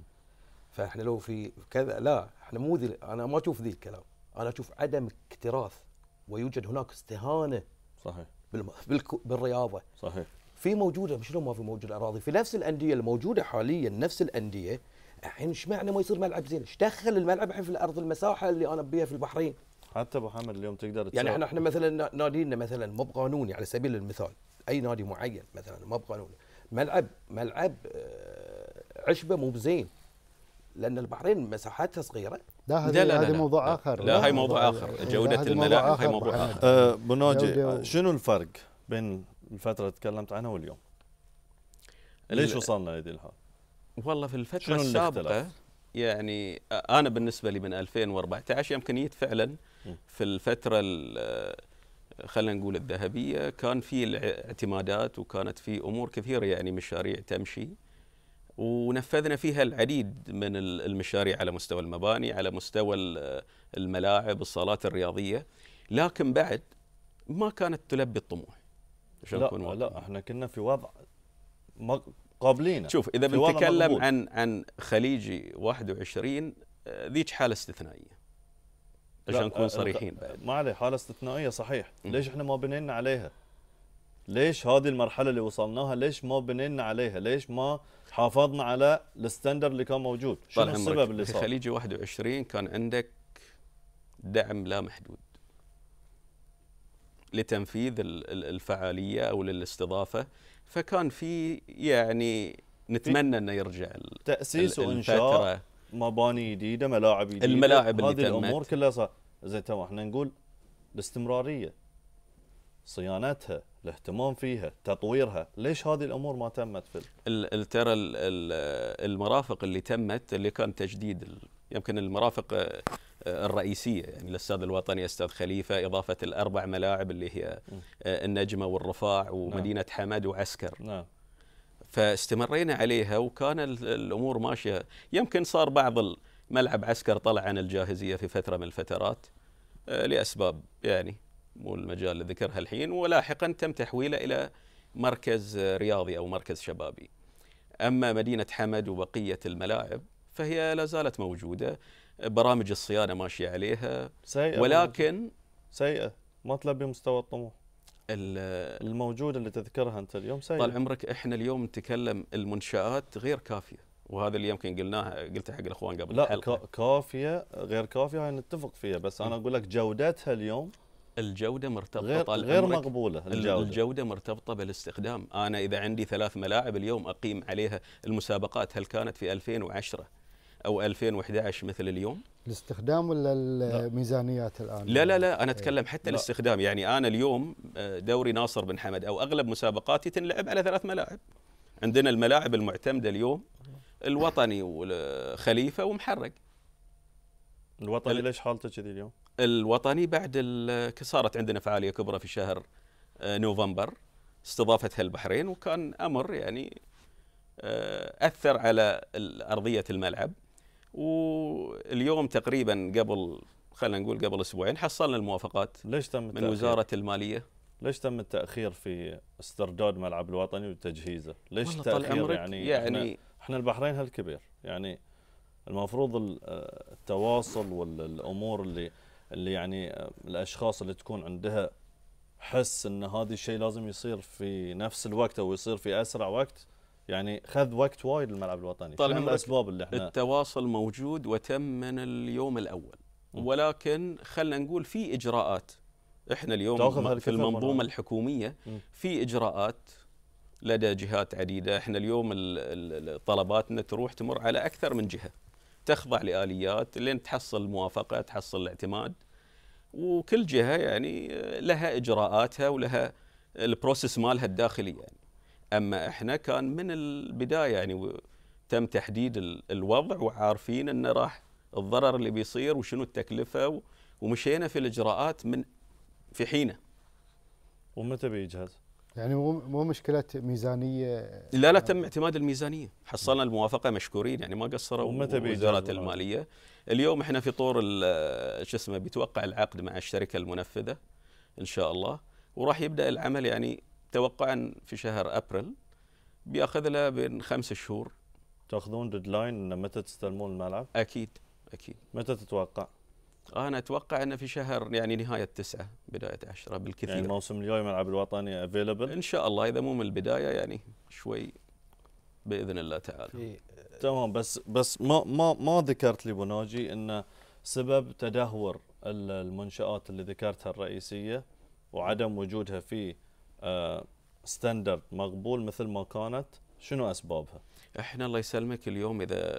فاحنا لو في كذا لا احنا مو ذي انا ما اشوف ذي الكلام انا اشوف عدم اكتراث ويوجد هناك استهانه صحيح بالم... بالكو... بالرياضه صحيح في موجوده مش ما في موجود اراضي في نفس الانديه الموجوده حاليا نفس الانديه الحين ايش معنى ما يصير ملعب زين؟ ايش دخل الملعب الحين في الارض المساحه اللي انا بيها في البحرين؟ حتى ابو حمد اليوم تقدر يعني احنا احنا مثلا نادينا مثلا مو بقانوني على سبيل المثال اي نادي معين مثلا مو بقانوني ملعب ملعب آه، عشبه مو بزين لان البحرين مساحاتها صغيره لا هذا لا لا لا موضوع لا اخر لا, لا هاي موضوع اخر جوده الملاعب هاي موضوع اخر, آخر. آه بنوجي شنو الفرق بين الفتره اللي تكلمت عنها واليوم؟ ليش وصلنا لهذه الحاله والله في الفتره السابقه يعني انا بالنسبه لي من 2014 يمكن فعلا في الفتره خلينا نقول الذهبيه كان في اعتمادات وكانت في امور كثيره يعني مشاريع تمشي ونفذنا فيها العديد من المشاريع على مستوى المباني على مستوى الملاعب الصالات الرياضيه لكن بعد ما كانت تلبي الطموح لا لا احنا كنا في وضع قابلين شوف اذا بنتكلم عن عن خليجي 21 آه، ذيك حاله استثنائيه عشان نكون آه، صريحين بعد ما عليه حاله استثنائيه صحيح ليش احنا ما بنينا عليها ليش هذه المرحله اللي وصلناها ليش ما بنينا عليها ليش ما حافظنا على الستاندر اللي كان موجود شنو السبب اللي صار في خليجي 21 كان عندك دعم لا محدود لتنفيذ الفعاليه او للاستضافه فكان في يعني نتمنى انه يرجع تاسيس وانشاء مباني جديده ملاعب جديده الملاعب اللي هذه تمت. الامور كلها صار زي تمام احنا نقول الاستمراريه صيانتها الاهتمام فيها تطويرها ليش هذه الامور ما تمت في ترى المرافق اللي تمت اللي كان تجديد يمكن المرافق آه، الرئيسيه يعني الاستاد الوطني استاذ خليفه اضافه الاربع ملاعب اللي هي آه، النجمه والرفاع نعم. ومدينه نعم. حمد وعسكر نعم فاستمرينا عليها وكان الامور ماشيه يمكن صار بعض ملعب عسكر طلع عن الجاهزيه في فتره من الفترات آه، لاسباب يعني والمجال اللي ذكرها الحين ولاحقا تم تحويله إلى مركز رياضي أو مركز شبابي أما مدينة حمد وبقية الملاعب فهي لا زالت موجودة برامج الصيانة ماشية عليها سيئة ولكن سيئة ما تلبي مستوى الطموح الموجود اللي تذكرها أنت اليوم سيئة طال عمرك إحنا اليوم نتكلم المنشآت غير كافية وهذا اللي يمكن قلناها قلتها حق الاخوان قبل لا الحلقه لا كافيه غير كافيه هاي يعني نتفق فيها بس انا اقول لك جودتها اليوم الجوده مرتبطه غير, غير مقبوله الجوده الجوده مرتبطه بالاستخدام انا اذا عندي ثلاث ملاعب اليوم اقيم عليها المسابقات هل كانت في 2010 او 2011 مثل اليوم الاستخدام ولا الميزانيات الان لا لا لا انا إيه. اتكلم حتى لا. الاستخدام يعني انا اليوم آه، دوري ناصر بن حمد او اغلب مسابقاتي تنلعب على ثلاث ملاعب عندنا الملاعب المعتمده اليوم الوطني والخليفه ومحرق الوطني ليش حالته كذي اليوم الوطني بعد صارت عندنا فعاليه كبرى في شهر آه، نوفمبر استضافتها البحرين وكان امر يعني آه، اثر على ارضيه الملعب واليوم تقريبا قبل خلينا نقول قبل اسبوعين حصلنا الموافقات ليش تم التأخير؟ من وزاره الماليه ليش تم التاخير في استرداد ملعب الوطني وتجهيزه؟ ليش تاخير يعني, يعني احنا, احنا البحرين هالكبير يعني المفروض آه، التواصل والامور اللي اللي يعني الاشخاص اللي تكون عندها حس ان هذا الشيء لازم يصير في نفس الوقت او يصير في اسرع وقت يعني خذ وقت وايد الملعب الوطني طال عمرك الاسباب اللي احنا التواصل موجود وتم من اليوم الاول ولكن خلينا نقول في اجراءات احنا اليوم في المنظومه مرة. الحكوميه في اجراءات لدى جهات عديده احنا اليوم طلباتنا تروح تمر على اكثر من جهه تخضع لآليات لين تحصل موافقة تحصل الاعتماد وكل جهة يعني لها إجراءاتها ولها البروسيس مالها الداخلي يعني أما إحنا كان من البداية يعني تم تحديد الوضع وعارفين أنه راح الضرر اللي بيصير وشنو التكلفة ومشينا في الإجراءات من في حينه ومتى بيجهز؟ يعني مو مشكله ميزانيه لا لا تم اعتماد الميزانيه حصلنا الموافقه مشكورين يعني ما قصروا متى وزاره الماليه اليوم احنا في طور شو اسمه بيتوقع العقد مع الشركه المنفذه ان شاء الله وراح يبدا العمل يعني توقعا في شهر ابريل بياخذ له بين خمس شهور تاخذون ديدلاين متى تستلمون الملعب؟ اكيد اكيد متى تتوقع؟ انا اتوقع انه في شهر يعني نهايه تسعه بدايه عشره بالكثير يعني الموسم الجاي ملعب الوطني افيلبل ان شاء الله اذا مو من البدايه يعني شوي باذن الله تعالى تمام بس بس ما ما ما ذكرت لي بوناجي انه سبب تدهور المنشات اللي ذكرتها الرئيسيه وعدم وجودها في ستاندرد آه، مقبول مثل ما كانت شنو اسبابها؟ احنا الله يسلمك اليوم اذا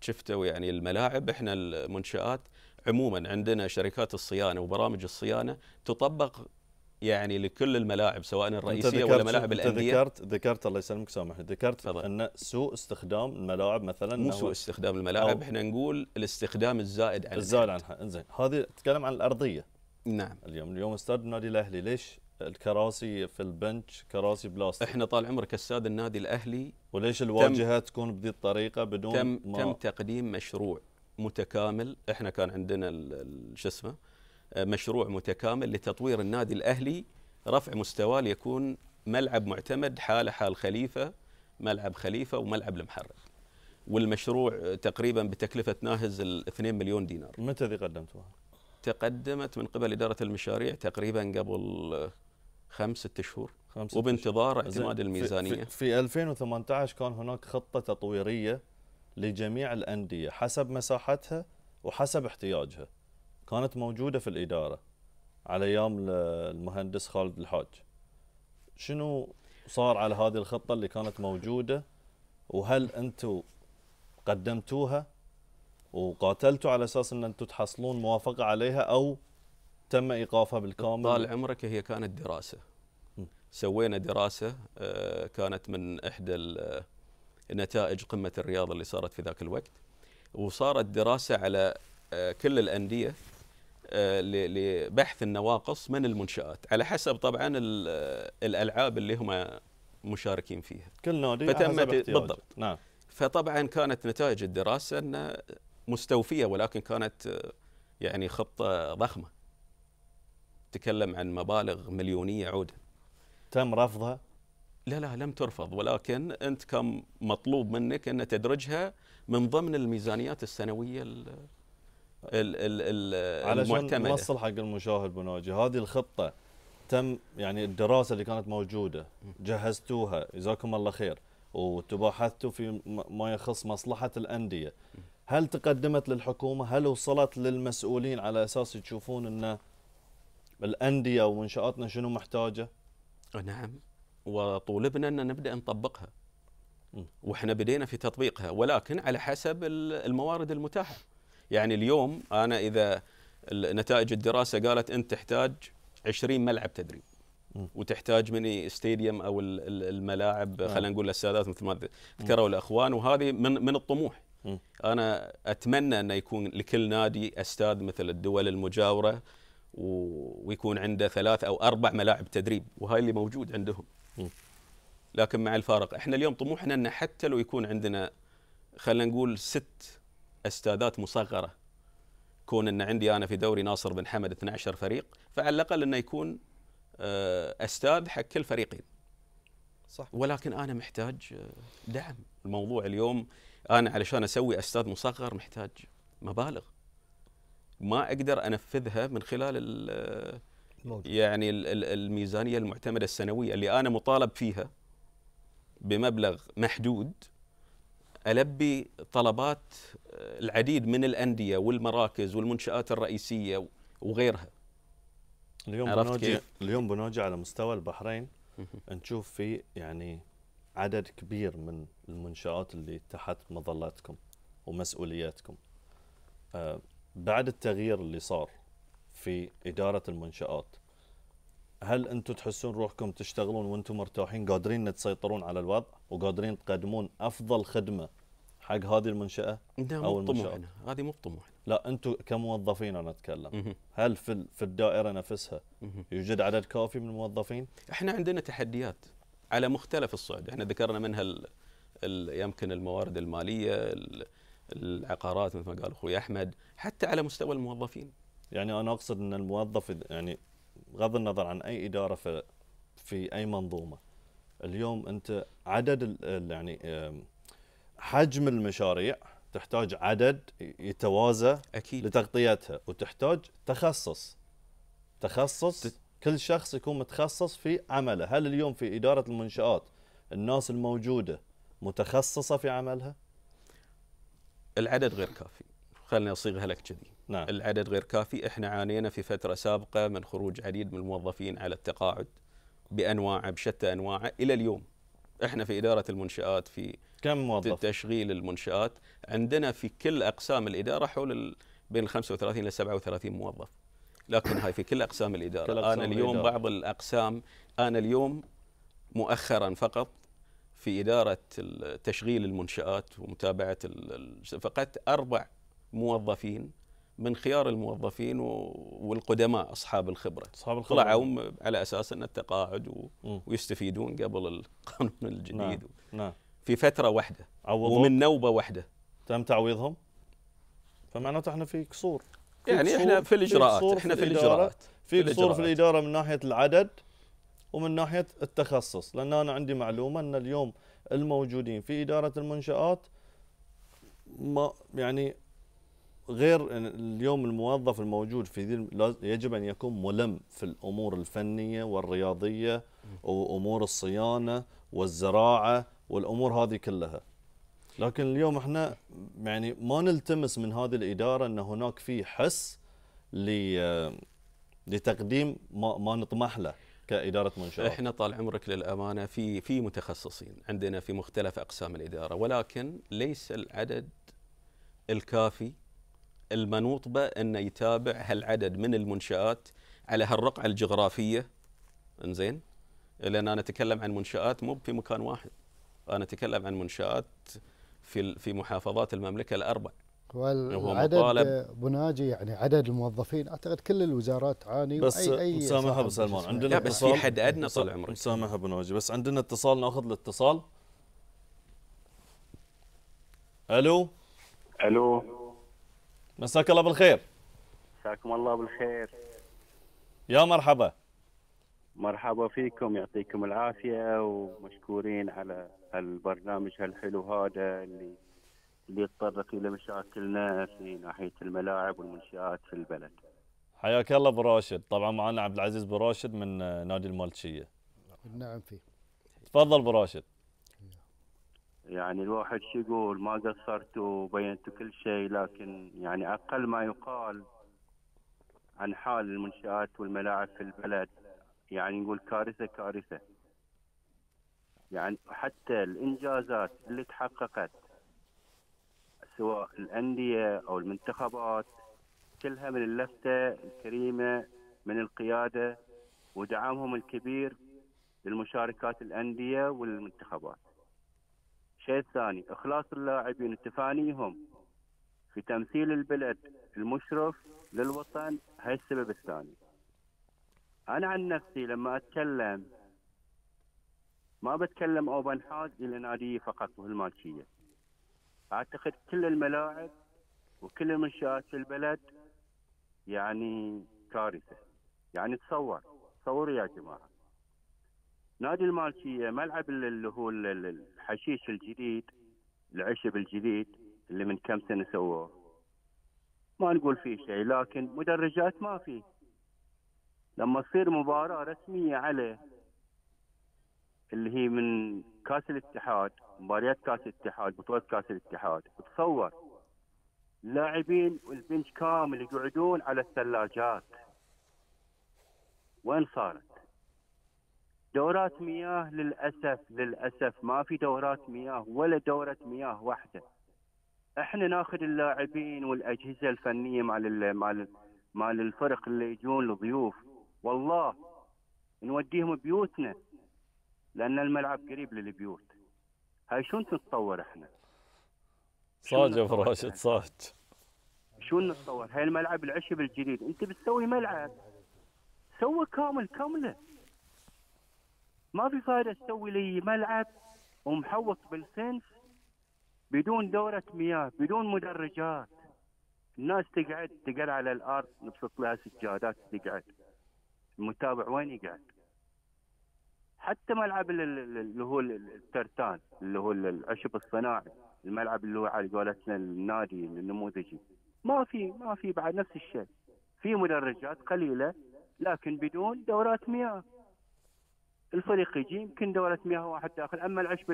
شفتوا يعني الملاعب احنا المنشات عموما عندنا شركات الصيانه وبرامج الصيانه تطبق يعني لكل الملاعب سواء الرئيسيه ولا ملاعب الانديه ذكرت ذكرت الله يسلمك سامحني ذكرت ان سوء استخدام الملاعب مثلا مو سوء استخدام الملاعب احنا نقول الاستخدام الزائد عن الزائد عنها انزين هذه تتكلم عن الارضيه نعم اليوم اليوم استاد النادي الاهلي ليش الكراسي في البنش كراسي بلاستيك احنا طال عمرك استاد النادي الاهلي وليش الواجهه تكون بهذه الطريقه بدون تم ما تم تقديم مشروع متكامل احنا كان عندنا شو اسمه آه، مشروع متكامل لتطوير النادي الاهلي رفع مستواه ليكون ملعب معتمد حاله حال خليفه ملعب خليفه وملعب المحرر والمشروع آه، تقريبا بتكلفه ناهز ال 2 مليون دينار متى ذي قدمتوها تقدمت من قبل اداره المشاريع تقريبا قبل آه، خمس ست شهور وبانتظار اعتماد الميزانيه في, في, في 2018 كان هناك خطه تطويريه لجميع الأندية حسب مساحتها وحسب احتياجها كانت موجودة في الإدارة على أيام المهندس خالد الحاج شنو صار على هذه الخطة اللي كانت موجودة وهل أنتم قدمتوها وقاتلتوا على أساس أن أنتم تحصلون موافقة عليها أو تم إيقافها بالكامل طال عمرك هي كانت دراسة سوينا دراسة آه، كانت من إحدى نتائج قمه الرياضه اللي صارت في ذاك الوقت وصارت دراسه على آه، كل الانديه آه، لبحث النواقص من المنشات على حسب طبعا آه، الالعاب اللي هم مشاركين فيها كل نادي فتمت بالضبط نعم فطبعا كانت نتائج الدراسه مستوفيه ولكن كانت يعني خطه ضخمه تكلم عن مبالغ مليونيه عوده تم رفضها لا لا لم ترفض ولكن انت كم مطلوب منك ان تدرجها من ضمن الميزانيات السنويه الـ الـ ال المعتمده نوصل حق المشاهد بناجي هذه الخطه تم يعني الدراسه اللي كانت موجوده جهزتوها جزاكم الله خير وتباحثتوا في ما يخص مصلحه الانديه هل تقدمت للحكومه هل وصلت للمسؤولين على اساس تشوفون ان الانديه ومنشاتنا شنو محتاجه نعم وطولبنا ان نبدا نطبقها واحنا بدينا في تطبيقها ولكن على حسب الموارد المتاحه يعني اليوم انا اذا نتائج الدراسه قالت انت تحتاج 20 ملعب تدريب وتحتاج مني استاديوم او الملاعب خلينا نقول للسادات مثل ما ذكروا الاخوان وهذه من من الطموح انا اتمنى انه يكون لكل نادي استاذ مثل الدول المجاوره ويكون عنده ثلاث او اربع ملاعب تدريب وهاي اللي موجود عندهم لكن مع الفارق احنا اليوم طموحنا ان حتى لو يكون عندنا خلينا نقول ست استادات مصغره كون ان عندي انا في دوري ناصر بن حمد 12 فريق فعلى الاقل انه يكون آه، استاذ حق كل فريقين صح ولكن انا محتاج آه، دعم الموضوع اليوم انا علشان اسوي استاذ مصغر محتاج مبالغ ما اقدر انفذها من خلال آه، موجود. يعني الميزانيه المعتمده السنويه اللي انا مطالب فيها بمبلغ محدود البي طلبات آه، العديد من الانديه والمراكز والمنشات الرئيسيه وغيرها اليوم بنوجي اليوم بنوجي على مستوى البحرين نشوف في يعني عدد كبير من المنشآت اللي تحت مظلتكم ومسؤولياتكم آه، بعد التغيير اللي صار في إدارة المنشآت هل أنتم تحسون روحكم تشتغلون وأنتم مرتاحين قادرين تسيطرون على الوضع وقادرين تقدمون أفضل خدمة حق هذه المنشأة أو المنشأة هذه مو بطموحنا لا أنتم كموظفين أنا أتكلم هل في, في الدائرة نفسها يوجد عدد كافي من الموظفين؟ إحنا عندنا تحديات على مختلف الصعد احنا ذكرنا منها ال يمكن الموارد الماليه العقارات مثل ما قال اخوي احمد حتى على مستوى الموظفين يعني انا اقصد ان الموظف يعني بغض النظر عن اي اداره في, في اي منظومه اليوم انت عدد يعني حجم المشاريع تحتاج عدد يتوازى أكيد. لتغطيتها وتحتاج تخصص تخصص كل شخص يكون متخصص في عمله هل اليوم في إدارة المنشآت الناس الموجودة متخصصة في عملها؟ العدد غير كافي خليني أصيغها لك كذي نعم. العدد غير كافي احنا عانينا في فترة سابقة من خروج عديد من الموظفين على التقاعد بأنواعه بشتى أنواعه إلى اليوم احنا في إدارة المنشآت في كم موظف؟ تشغيل المنشآت عندنا في كل أقسام الإدارة حول ال... بين 35 إلى 37 موظف لكن هاي في كل أقسام الإدارة كل أقسام أنا اليوم الإدارة. بعض الأقسام أنا اليوم مؤخرا فقط في إدارة تشغيل المنشآت ومتابعة فقط أربع موظفين من خيار الموظفين والقدماء اصحاب الخبره اصحاب الخبره طلعوا على اساس ان التقاعد و... ويستفيدون قبل القانون الجديد نعم. و... نعم. في فتره واحده ومن نوبه واحده تم تعويضهم فمعناته احنا في قصور يعني احنا في الاجراءات في احنا في الاجراءات في قصور في الاداره من ناحيه العدد ومن ناحيه التخصص لان انا عندي معلومه ان اليوم الموجودين في اداره المنشات ما يعني غير اليوم الموظف الموجود في ذي يجب ان يكون ملم في الامور الفنيه والرياضيه وامور الصيانه والزراعه والامور هذه كلها. لكن اليوم احنا يعني ما نلتمس من هذه الاداره ان هناك في حس لتقديم ما, ما نطمح له كاداره منشات. احنا طال عمرك للامانه في في متخصصين عندنا في مختلف اقسام الاداره ولكن ليس العدد الكافي المنوط به انه يتابع هالعدد من المنشات على هالرقعه الجغرافيه انزين لان انا اتكلم عن منشات مو في مكان واحد انا اتكلم عن منشات في في محافظات المملكه الاربع والعدد بناجي يعني عدد الموظفين اعتقد كل الوزارات تعاني بس اي اي مسامحه ابو سلمان عندنا اتصال بس في حد ادنى طال عمرك مسامحه ابو ناجي بس عندنا اتصال ناخذ الاتصال الو الو مساك الله بالخير مساكم الله بالخير يا مرحبا مرحبا فيكم يعطيكم العافية ومشكورين على البرنامج هالحلو هذا اللي اللي يتطرق إلى مشاكلنا في ناحية الملاعب والمنشآت في البلد حياك الله أبو راشد طبعا معنا عبد العزيز أبو راشد من آه، نادي المالشية نعم فيه تفضل أبو راشد يعني الواحد شو يقول ما قصرتوا وبينت كل شيء لكن يعني اقل ما يقال عن حال المنشآت والملاعب في البلد يعني نقول كارثه كارثه يعني حتى الانجازات اللي تحققت سواء الانديه او المنتخبات كلها من اللفته الكريمه من القياده ودعمهم الكبير للمشاركات الانديه والمنتخبات الشيء الثاني إخلاص اللاعبين تفانيهم في تمثيل البلد المشرف للوطن هاي السبب الثاني أنا عن نفسي لما أتكلم ما بتكلم أو بنحاز إلى نادي فقط وهو المالكية أعتقد كل الملاعب وكل المنشآت في البلد يعني كارثة يعني تصور تصوروا يا جماعة نادي المالكيه ملعب اللي هو الحشيش الجديد العشب الجديد اللي من كم سنه سووه ما نقول فيه شيء لكن مدرجات ما في لما تصير مباراه رسميه عليه اللي هي من كاس الاتحاد مباريات كاس الاتحاد بطوله كاس الاتحاد تصور اللاعبين والبنش كامل يقعدون على الثلاجات وين صارت؟ دورات مياه للاسف للاسف ما في دورات مياه ولا دوره مياه واحده احنا ناخذ اللاعبين والاجهزه الفنيه مع مال مال الفرق اللي يجون الضيوف والله نوديهم بيوتنا لان الملعب قريب للبيوت هاي شلون تتصور احنا صاج يا راشد صاج شو نتصور هاي الملعب العشب الجديد انت بتسوي ملعب سوى كامل كامله ما في فايده تسوي لي ملعب ومحوط بالصنف بدون دوره مياه بدون مدرجات الناس تقعد تقعد على الارض نبسط لها سجادات تقعد المتابع وين يقعد؟ حتى ملعب اللي هو الترتان اللي هو العشب الصناعي الملعب اللي هو على قولتنا النادي النموذجي ما في ما في بعد نفس الشيء في مدرجات قليله لكن بدون دورات مياه الفريق يجي يمكن دورة مياه واحد داخل أما العشب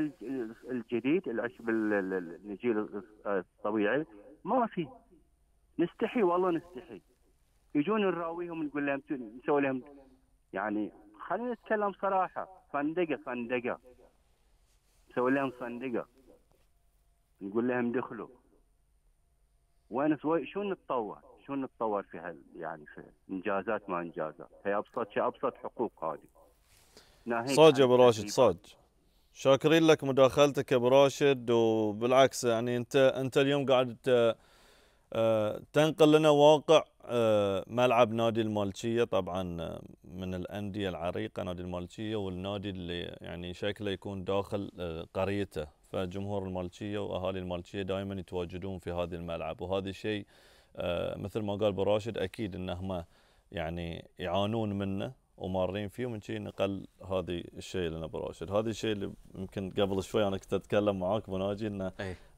الجديد العشب النجيل الطبيعي ما في نستحي والله نستحي يجون نراويهم نقول لهم نسوي لهم يعني خلينا نتكلم صراحه صندقه صندقه نسوي لهم صندقه نقول لهم دخلوا وين شو نتطور؟ شو نتطور في هال يعني في انجازات ما انجازات هي ابسط شيء ابسط حقوق هذه صج يا ابو راشد صج شاكرين لك مداخلتك يا ابو راشد وبالعكس يعني انت انت اليوم قاعد آه، تنقل لنا واقع آه، ملعب نادي المالكيه طبعا آه، من الانديه العريقه نادي المالكيه والنادي اللي يعني شكله يكون داخل قريته فجمهور المالكيه واهالي المالكيه دائما يتواجدون في هذا الملعب وهذا الشيء مثل ما قال ابو راشد اكيد انهم يعني يعانون منه ومارين فيه ومن شيء نقل هذه الشيء اللي نبغى راشد هذا الشيء اللي يمكن قبل شوي انا كنت اتكلم معاك بناجي انه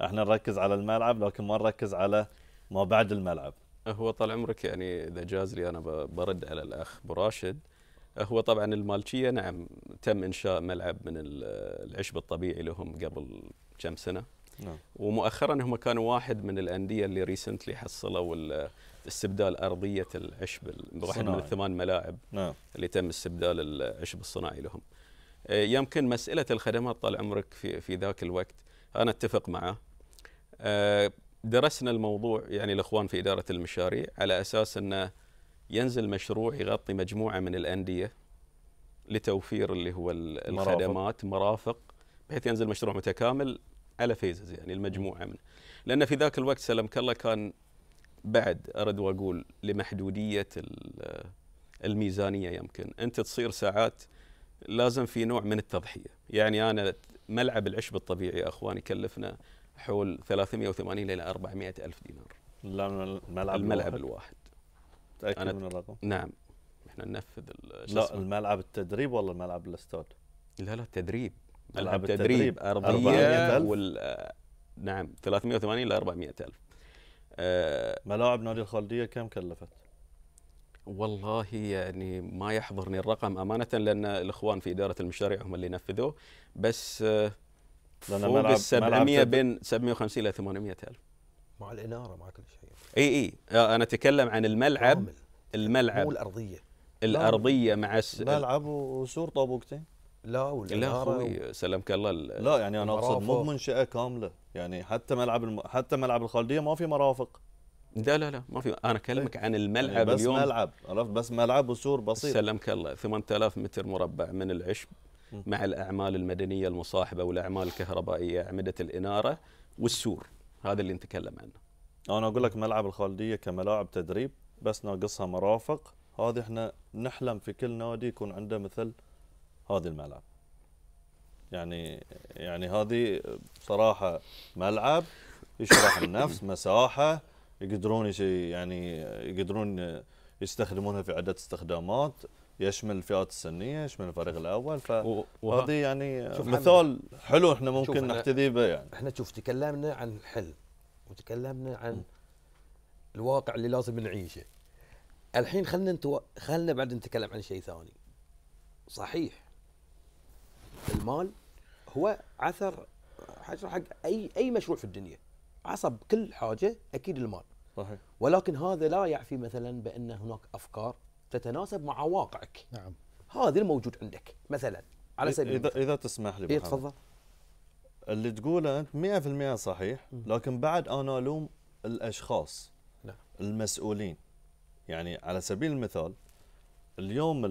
احنا نركز على الملعب لكن ما نركز على ما بعد الملعب هو طال عمرك يعني اذا جاز لي انا برد على الاخ براشد هو طبعا المالكيه نعم تم انشاء ملعب من العشب الطبيعي لهم قبل كم سنه نعم. ومؤخرا هم كانوا واحد من الانديه اللي ريسنتلي حصلوا استبدال ارضيه العشب واحد من الثمان ملاعب نعم. اللي تم استبدال العشب الصناعي لهم آه، يمكن مساله الخدمات طال عمرك في في ذاك الوقت انا اتفق معه آه، درسنا الموضوع يعني الاخوان في اداره المشاريع على اساس انه ينزل مشروع يغطي مجموعه من الانديه لتوفير اللي هو الخدمات مرافق, بحيث ينزل مشروع متكامل على فيزز يعني المجموعه منه لان في ذاك الوقت سلمك الله كان بعد ارد واقول لمحدوديه الميزانيه يمكن انت تصير ساعات لازم في نوع من التضحيه يعني انا ملعب العشب الطبيعي يا اخواني كلفنا حول 380 الى 400 الف دينار الملعب الملعب الواحد تاكد أنا من الرقم نعم احنا ننفذ لا الملعب التدريب ولا الملعب الاستاد لا لا التدريب ملعب التدريب, التدريب ارضيه وال نعم 380 الى 400 الف آه ملاعب نادي الخالديه كم كلفت؟ والله يعني ما يحضرني الرقم امانه لان الاخوان في اداره المشاريع هم اللي نفذوه بس آه فوق ال 700 بين 750 الى 800 الف مع الاناره مع كل شيء اي اي آه، انا اتكلم عن الملعب عامل. الملعب مو الارضيه الارضيه مع ملعب وسور طابوقتين لا ولا لا اخوي سلمك الله لا يعني انا اقصد مو منشاه كامله يعني حتى ملعب الم... حتى ملعب الخالديه ما في مرافق لا لا لا ما في انا اكلمك إيه. عن الملعب يعني بس اليوم ملعب عرفت بس ملعب وسور بسيط سلمك الله 8000 متر مربع من العشب مع الاعمال المدنيه المصاحبه والاعمال الكهربائيه اعمده الاناره والسور هذا اللي نتكلم عنه انا اقول لك ملعب الخالديه كملاعب تدريب بس ناقصها مرافق هذه احنا نحلم في كل نادي يكون عنده مثل هذا الملعب يعني يعني هذه بصراحه ملعب يشرح النفس مساحه يقدرون يعني يقدرون يستخدمونها في عده استخدامات يشمل الفئات السنيه يشمل الفريق الاول فهذه يعني مثال حلو احنا ممكن نحتذي به يعني احنا شوف تكلمنا عن الحلم وتكلمنا عن الواقع اللي لازم نعيشه الحين خلينا خلنا خلينا بعد نتكلم عن شيء ثاني صحيح المال هو عثر حجر حق اي اي مشروع في الدنيا عصب كل حاجه اكيد المال صحيح ولكن هذا لا يعفي مثلا بان هناك افكار تتناسب مع واقعك نعم هذا الموجود عندك مثلا على سبيل اذا اذا تسمح لي إيه، تفضل اللي تقوله انت 100% صحيح لكن بعد انا الوم الاشخاص نعم. المسؤولين يعني على سبيل المثال اليوم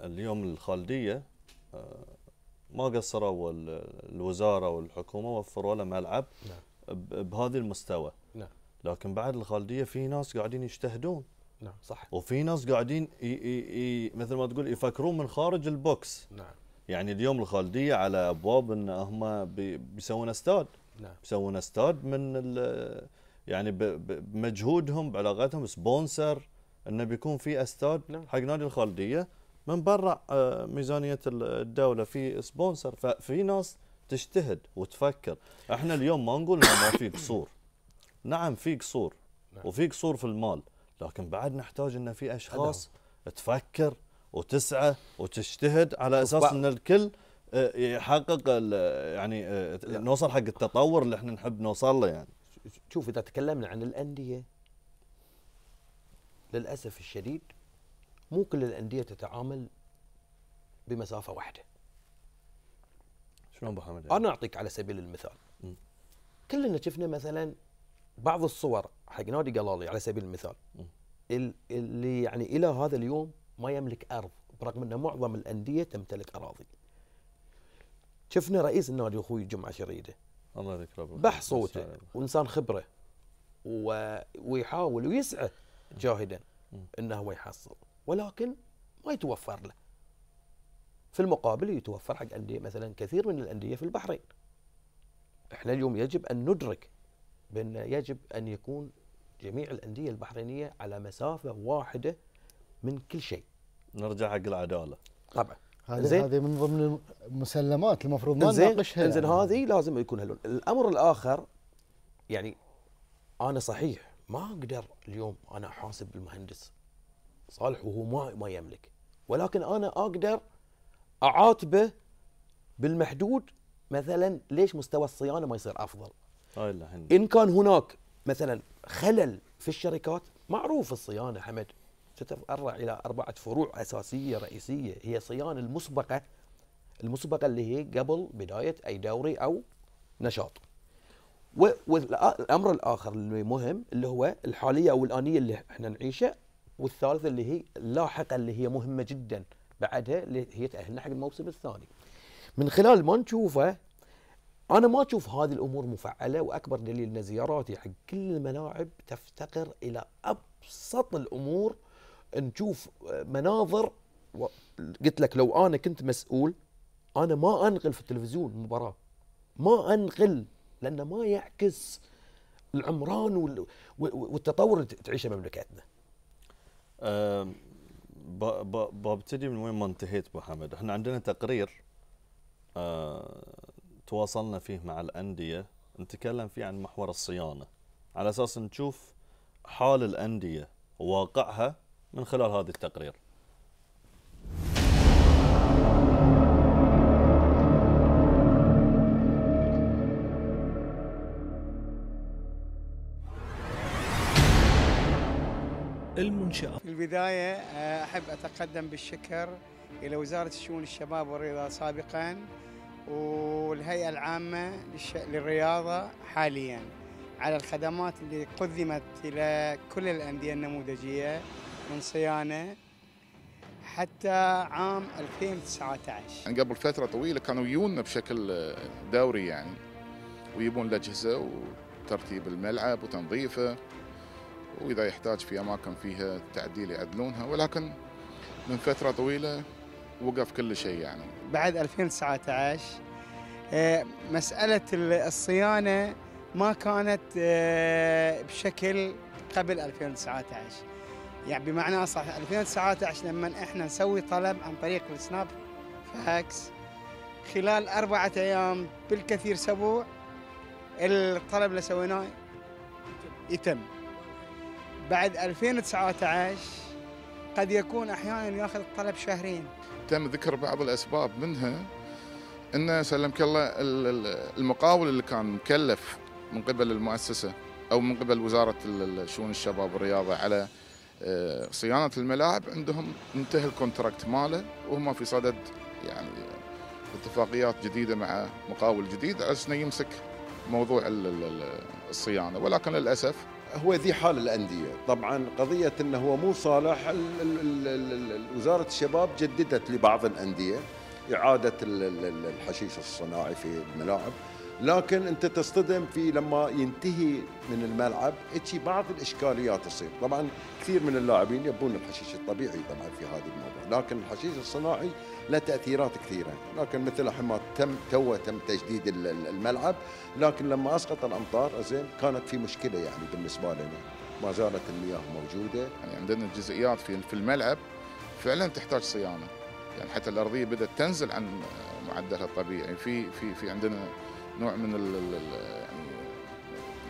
اليوم الخالديه ما قصروا الوزاره والحكومه وفروا له ملعب نعم. بهذا المستوى نعم. لكن بعد الخالديه في ناس قاعدين يجتهدون نعم صح وفي ناس قاعدين ي ي ي مثل ما تقول يفكرون من خارج البوكس نعم يعني اليوم الخالديه على ابواب ان هم بيسوون استاد نعم بيسوون استاد من يعني بمجهودهم بعلاقاتهم سبونسر انه بيكون في استاد نعم. حق نادي الخالديه من برا آه، ميزانيه الدوله في سبونسر ففي ناس تجتهد وتفكر احنا اليوم ما نقول ما في قصور نعم في قصور نعم. وفي قصور في المال لكن بعد نحتاج ان في اشخاص تفكر وتسعى وتجتهد على اساس ان الكل آه، يحقق يعني آه، نوصل حق التطور اللي احنا نحب نوصل له يعني شوف اذا تكلمنا عن الانديه للاسف الشديد مو كل الانديه تتعامل بمسافه واحده شلون بحمد انا اعطيك على سبيل المثال م. كلنا شفنا مثلا بعض الصور حق نادي قلالي على سبيل المثال م. اللي يعني الى هذا اليوم ما يملك ارض برغم ان معظم الانديه تمتلك اراضي شفنا رئيس النادي اخوي جمعه شريده الله يذكره بح صوته وانسان خبره و... ويحاول ويسعى جاهدا انه هو يحصل ولكن ما يتوفر له في المقابل يتوفر حق أندية مثلا كثير من الأندية في البحرين احنا اليوم يجب أن ندرك بأن يجب أن يكون جميع الأندية البحرينية على مسافة واحدة من كل شيء نرجع حق العدالة طبعا هذه هذه من ضمن المسلمات المفروض ما نناقشها انزين يعني. هذه لازم يكون هلون الامر الاخر يعني انا صحيح ما اقدر اليوم انا احاسب المهندس صالح وهو ما ما يملك ولكن انا اقدر اعاتبه بالمحدود مثلا ليش مستوى الصيانه ما يصير افضل؟ ان كان هناك مثلا خلل في الشركات معروف الصيانه حمد تتفرع الى اربعه فروع اساسيه رئيسيه هي صيانه المسبقه المسبقه اللي هي قبل بدايه اي دوري او نشاط. والامر الاخر المهم اللي هو الحاليه او الانيه اللي احنا نعيشه والثالثه اللي هي اللاحقه اللي هي مهمه جدا بعدها اللي هي تاهلنا حق الموسم الثاني. من خلال ما نشوفه انا ما اشوف هذه الامور مفعله واكبر دليل ان زياراتي حق كل الملاعب تفتقر الى ابسط الامور نشوف آه، مناظر و... قلت لك لو انا كنت مسؤول انا ما انقل في التلفزيون مباراه ما انقل لانه ما يعكس العمران والتطور اللي تعيشه مملكتنا ببتدي من وين ما انتهيت ابو حمد احنا عندنا تقرير أه تواصلنا فيه مع الانديه نتكلم فيه عن محور الصيانه على اساس نشوف حال الانديه وواقعها من خلال هذا التقرير المنشأة في البداية آه، أحب أتقدم بالشكر إلى وزارة الشؤون الشباب والرياضة سابقا والهيئة العامة للرياضة حاليا على الخدمات اللي قدمت إلى كل الأندية النموذجية من صيانة حتى عام 2019 يعني قبل فترة طويلة كانوا يجونا بشكل آه، دوري يعني ويبون الأجهزة وترتيب الملعب وتنظيفه واذا يحتاج في اماكن فيها تعديل يعدلونها ولكن من فتره طويله وقف كل شيء يعني. بعد 2019 آه، مساله الصيانه ما كانت آه، بشكل قبل 2019 يعني بمعنى اصح 2019 لما احنا نسوي طلب عن طريق السناب فاكس خلال أربعة أيام بالكثير أسبوع الطلب اللي سويناه يتم بعد 2019 قد يكون احيانا ياخذ الطلب شهرين. تم ذكر بعض الاسباب منها ان سلمك الله المقاول اللي كان مكلف من قبل المؤسسه او من قبل وزاره الشؤون الشباب والرياضه على آه، صيانه الملاعب عندهم انتهى الكونتراكت ماله وهم في صدد يعني اتفاقيات جديده مع مقاول جديد عشان يمسك موضوع الصيانه ولكن للاسف هو ذي حال الانديه طبعا قضيه انه هو مو صالح وزاره الشباب جددت لبعض الانديه اعاده الحشيش الصناعي في الملاعب لكن انت تصطدم في لما ينتهي من الملعب تجي بعض الاشكاليات تصير طبعا كثير من اللاعبين يبون الحشيش الطبيعي طبعا في هذا الموضوع لكن الحشيش الصناعي له تاثيرات كثيره لكن مثل ما تم تو تم تجديد الملعب لكن لما اسقط الامطار زين كانت في مشكله يعني بالنسبه لنا ما زالت المياه موجوده يعني عندنا الجزئيات في في الملعب فعلا تحتاج صيانه يعني حتى الارضيه بدات تنزل عن معدلها الطبيعي يعني في في في عندنا نوع من ال يعني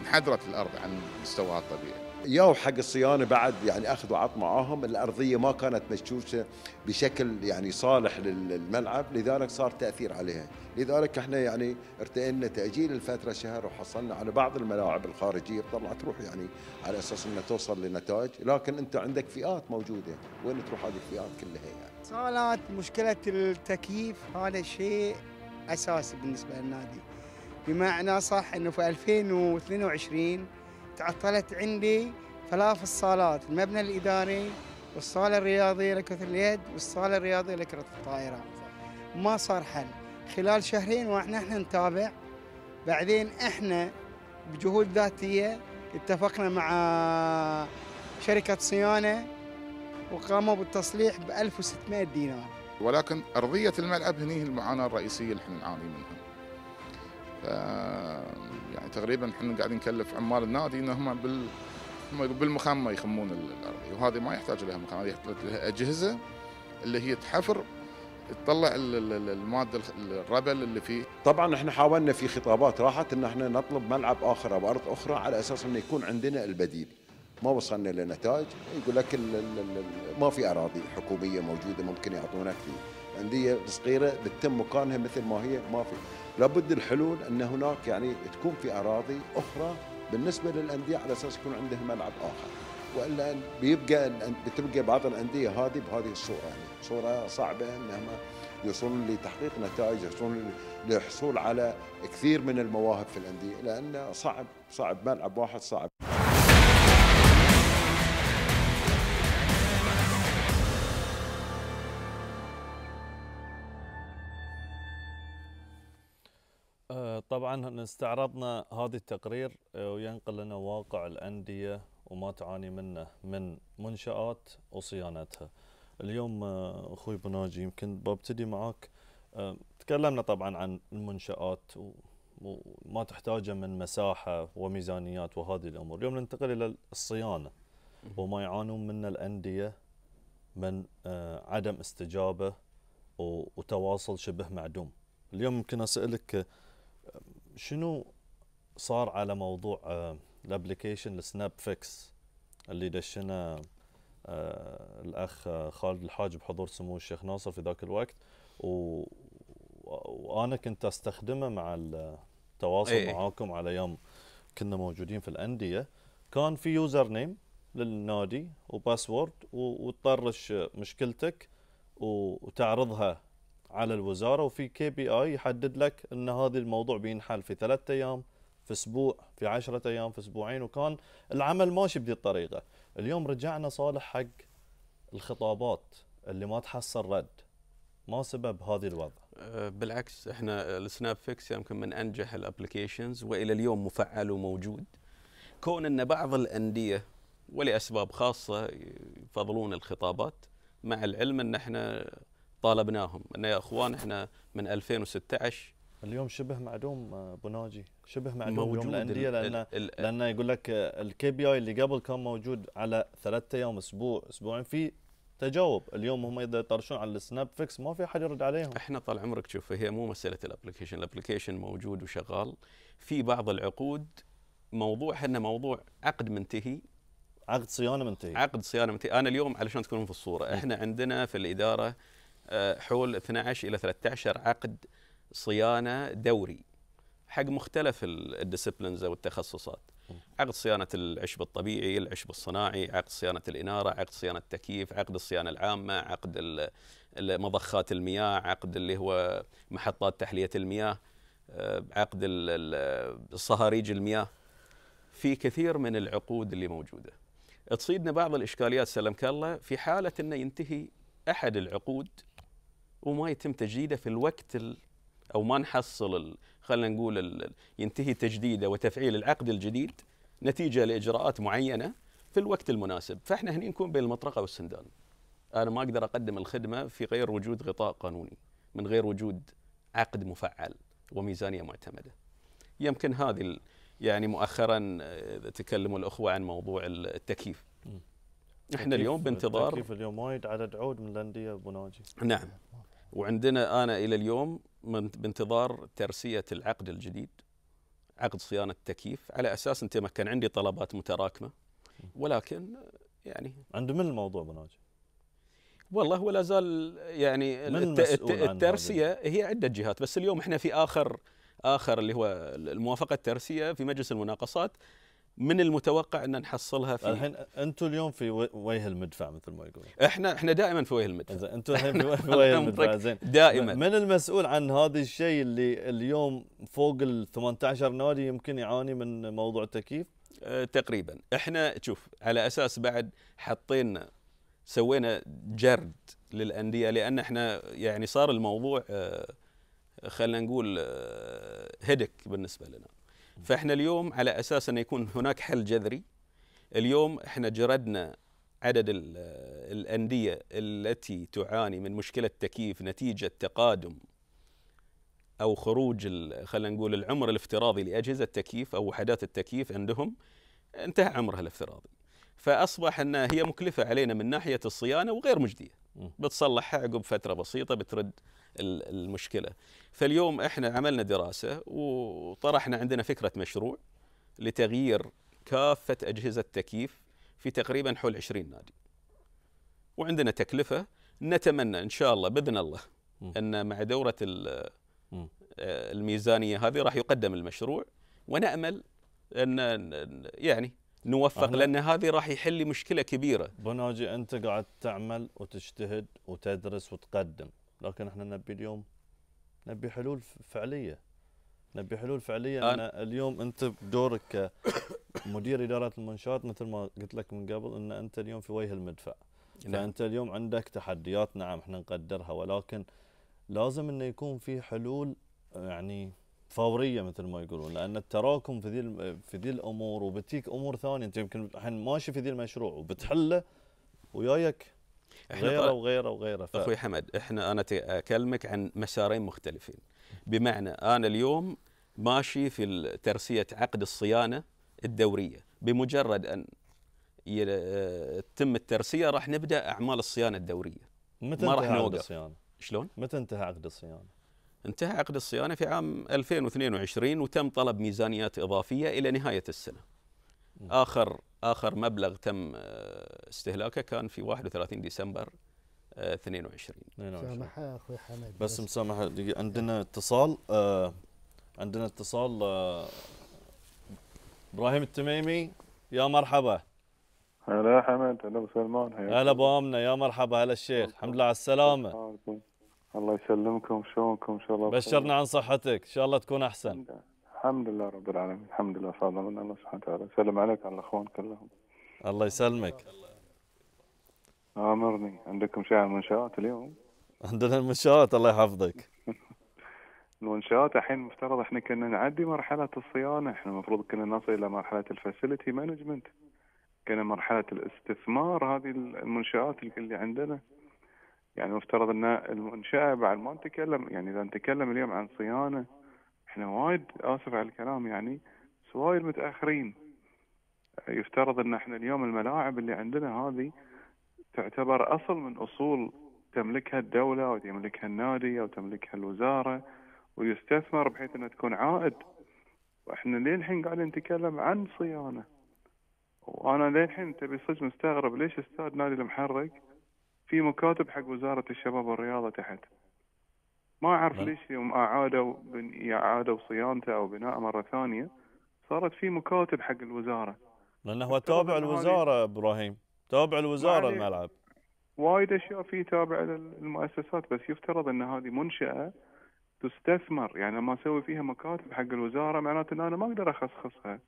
انحدرت الارض عن مستواها الطبيعي ياو حق الصيانه بعد يعني اخذ وعط معاهم الارضيه ما كانت مشوشه بشكل يعني صالح للملعب لذلك صار تاثير عليها لذلك احنا يعني ارتئينا تاجيل الفتره شهر وحصلنا على بعض الملاعب الخارجيه طلعت تروح يعني على اساس انها توصل لنتائج لكن انت عندك فئات موجوده وين تروح هذه الفئات كلها يعني صالات مشكله التكييف هذا شيء اساسي بالنسبه للنادي بمعنى صح انه في 2022 تعطلت عندي ثلاث الصالات المبنى الإداري والصالة الرياضية لكرة اليد والصالة الرياضية لكرة الطائرة ما صار حل خلال شهرين واحنا احنا نتابع بعدين احنا بجهود ذاتية اتفقنا مع شركة صيانة وقاموا بالتصليح ب 1600 دينار ولكن أرضية الملعب هني المعاناة الرئيسية اللي احنا نعاني منها تقريبا احنا قاعدين نكلف عمال النادي ان هم بال بالمخمه يخمون الارضيه وهذه ما يحتاج لها هذه يحتاج لها اجهزه اللي هي تحفر تطلع الماده الربل اللي فيه طبعا احنا حاولنا في خطابات راحت ان احنا نطلب ملعب اخر او ارض اخرى على اساس انه يكون عندنا البديل ما وصلنا لنتائج يقول لك ما في اراضي حكوميه موجوده ممكن يعطونك في انديه صغيره بتتم مكانها مثل ما هي ما في لابد الحلول ان هناك يعني تكون في اراضي اخرى بالنسبه للانديه على اساس يكون عندها ملعب اخر والا بيبقى بتبقى بعض الانديه هذه بهذه الصوره يعني صوره صعبه انهم يوصلون لتحقيق نتائج يوصلون للحصول على كثير من المواهب في الانديه لان صعب صعب ملعب واحد صعب طبعا استعرضنا هذا التقرير آه، وينقل لنا واقع الانديه وما تعاني منه من منشات وصيانتها. اليوم آه، اخوي بناجي يمكن ببتدي معاك آه، تكلمنا طبعا عن المنشات وما تحتاجه من مساحه وميزانيات وهذه الامور، اليوم ننتقل الى الصيانه وما يعانون منه الانديه من عدم استجابه وتواصل شبه معدوم. اليوم يمكن اسالك شنو صار على موضوع آه، الابلكيشن السناب فيكس اللي دشنا آه، الاخ آه، خالد الحاج بحضور سمو الشيخ ناصر في ذاك الوقت و... وانا كنت استخدمه مع التواصل أيه. معاكم على يوم كنا موجودين في الانديه كان في يوزر نيم للنادي وباسورد وتطرش مشكلتك وتعرضها على الوزاره وفي كي بي اي يحدد لك ان هذا الموضوع بينحل في ثلاثة ايام في اسبوع في عشرة ايام في اسبوعين وكان العمل ماشي بهذه الطريقه اليوم رجعنا صالح حق الخطابات اللي ما تحصل رد ما سبب هذه الوضع؟ أه، بالعكس احنا السناب فيكس يمكن من انجح الابلكيشنز والى اليوم مفعل وموجود كون ان بعض الانديه ولاسباب خاصه يفضلون الخطابات مع العلم ان احنا طالبناهم أن يا أخوان إحنا من 2016 اليوم شبه معدوم آه، ابو ناجي شبه معدوم موجود اليوم الانديه لان لانه يقول لك الكي بي اي اللي قبل كان موجود على ثلاثة ايام اسبوع اسبوعين في تجاوب اليوم هم اذا يطرشون على السناب فيكس ما في احد يرد عليهم احنا طال عمرك شوف هي مو مساله الابلكيشن الابلكيشن موجود وشغال في بعض العقود موضوعها انه موضوع عقد منتهي عقد صيانه منتهي عقد صيانه منتهي انا اليوم علشان تكونون في الصوره احنا عندنا في الاداره آه، حول 12 الى 13 عقد صيانه دوري حق مختلف الديسبلينز او التخصصات عقد صيانه العشب الطبيعي، العشب الصناعي، عقد صيانه الاناره، عقد صيانه التكييف، عقد الصيانه العامه، عقد مضخات المياه، عقد اللي هو محطات تحليه المياه، آه، عقد الصهاريج المياه. في كثير من العقود اللي موجوده. تصيدنا بعض الاشكاليات سلمك الله في حاله انه ينتهي احد العقود وما يتم تجديده في الوقت او ما نحصل خلينا نقول ينتهي تجديده وتفعيل العقد الجديد نتيجه لاجراءات معينه في الوقت المناسب، فاحنا هنا نكون بين المطرقه والسندان. انا ما اقدر اقدم الخدمه في غير وجود غطاء قانوني، من غير وجود عقد مفعل وميزانيه معتمده. يمكن هذه يعني مؤخرا آه، تكلموا الاخوه عن موضوع التكييف. احنا اليوم بانتظار التكييف اليوم وايد عدد عود من الانديه بناجي. نعم. وعندنا انا الى اليوم بانتظار ترسيه العقد الجديد عقد صيانه التكييف على اساس انت ما كان عندي طلبات متراكمه ولكن يعني عند من الموضوع بناجي؟ والله ولا زال يعني الترسيه هي عده جهات بس اليوم احنا في اخر اخر اللي هو الموافقه الترسيه في مجلس المناقصات من المتوقع ان نحصلها في الحين انتم اليوم في وجه المدفع مثل ما يقولون احنا احنا دائما في وجه المدفع زين انتم الحين في وجه المدفع زين دائما من المسؤول عن هذا الشيء اللي اليوم فوق ال 18 نادي يمكن يعاني من موضوع التكييف؟ أه تقريبا احنا شوف على اساس بعد حطينا سوينا جرد للانديه لان احنا يعني صار الموضوع أه خلينا نقول أه، هدك بالنسبه لنا فاحنا اليوم على اساس انه يكون هناك حل جذري اليوم احنا جردنا عدد الانديه التي تعاني من مشكله تكييف نتيجه تقادم او خروج خلينا نقول العمر الافتراضي لاجهزه التكييف او وحدات التكييف عندهم انتهى عمرها الافتراضي فاصبح ان هي مكلفه علينا من ناحيه الصيانه وغير مجديه بتصلحها عقب فتره بسيطه بترد المشكله فاليوم احنا عملنا دراسه وطرحنا عندنا فكره مشروع لتغيير كافه اجهزه التكييف في تقريبا حول 20 نادي وعندنا تكلفه نتمنى ان شاء الله باذن الله ان مع دوره آه، الميزانيه هذه راح يقدم المشروع ونامل ان يعني نوفق لان هذه راح يحل مشكله كبيره بناجي انت قاعد تعمل وتجتهد وتدرس وتقدم لكن احنا نبي اليوم نبي حلول فعليه نبي حلول فعليه آه. ان اليوم انت بدورك كمدير اداره المنشات مثل ما قلت لك من قبل ان انت اليوم في وجه المدفع نعم. فانت اليوم عندك تحديات نعم احنا نقدرها ولكن لازم انه يكون في حلول يعني فوريه مثل ما يقولون لان التراكم في ذي في ذي الامور وبتيك امور ثانيه انت يمكن الحين ماشي في ذي المشروع وبتحله ويايك احنا وغيره وغيره وغيره ف... اخوي حمد احنا انا اكلمك عن مسارين مختلفين بمعنى انا اليوم ماشي في ترسيه عقد الصيانه الدوريه بمجرد ان تتم الترسيه راح نبدا اعمال الصيانه الدوريه متى ما راح نوقف الصيانة؟ شلون؟ متى انتهى عقد الصيانه؟ انتهى عقد الصيانه في عام 2022 وتم طلب ميزانيات اضافيه الى نهايه السنه. اخر اخر مبلغ تم آه، استهلاكه كان في 31 ديسمبر 22 آه، مسامحه اخوي حمد بس, مسامح مسامحه دقيقه عندنا اتصال آه عندنا اتصال آه ابراهيم التميمي يا مرحبا هلا حمد هلا ابو سلمان هلا ابو امنه يا مرحبا هلا الشيخ الحمد لله على السلامه الله يسلمكم شلونكم ان شاء الله بشرنا عن صحتك ان شاء الله تكون احسن الحمد لله رب العالمين الحمد لله فضل من الله سبحانه وتعالى سلم عليك على الأخوان كلهم الله يسلمك آمرني عندكم شيء عن المنشآت اليوم عندنا المنشآت الله يحفظك المنشآت الحين مفترض احنا كنا نعدي مرحلة الصيانة احنا المفروض كنا نصل إلى مرحلة الفاسيلتي مانجمنت كنا مرحلة الاستثمار هذه المنشآت اللي عندنا يعني مفترض ان المنشأة بعد ما نتكلم يعني اذا نتكلم اليوم عن صيانة احنا وايد اسف على الكلام يعني بس وايد متاخرين يفترض ان احنا اليوم الملاعب اللي عندنا هذه تعتبر اصل من اصول تملكها الدوله او تملكها النادي او تملكها الوزاره ويستثمر بحيث انها تكون عائد واحنا للحين قاعدين نتكلم عن صيانه وانا للحين تبي صدق مستغرب ليش استاد نادي المحرك في مكاتب حق وزاره الشباب والرياضه تحت ما اعرف نعم. ليش يوم اعادوا اعادوا صيانته او بناءه مره ثانيه صارت في مكاتب حق الوزاره لانه هو تابع الوزاره ابراهيم تابع الوزاره الملعب وايد اشياء في تابعه للمؤسسات بس يفترض ان هذه منشاه تستثمر يعني لما اسوي فيها مكاتب حق الوزاره معناته ان انا ما اقدر اخصخصها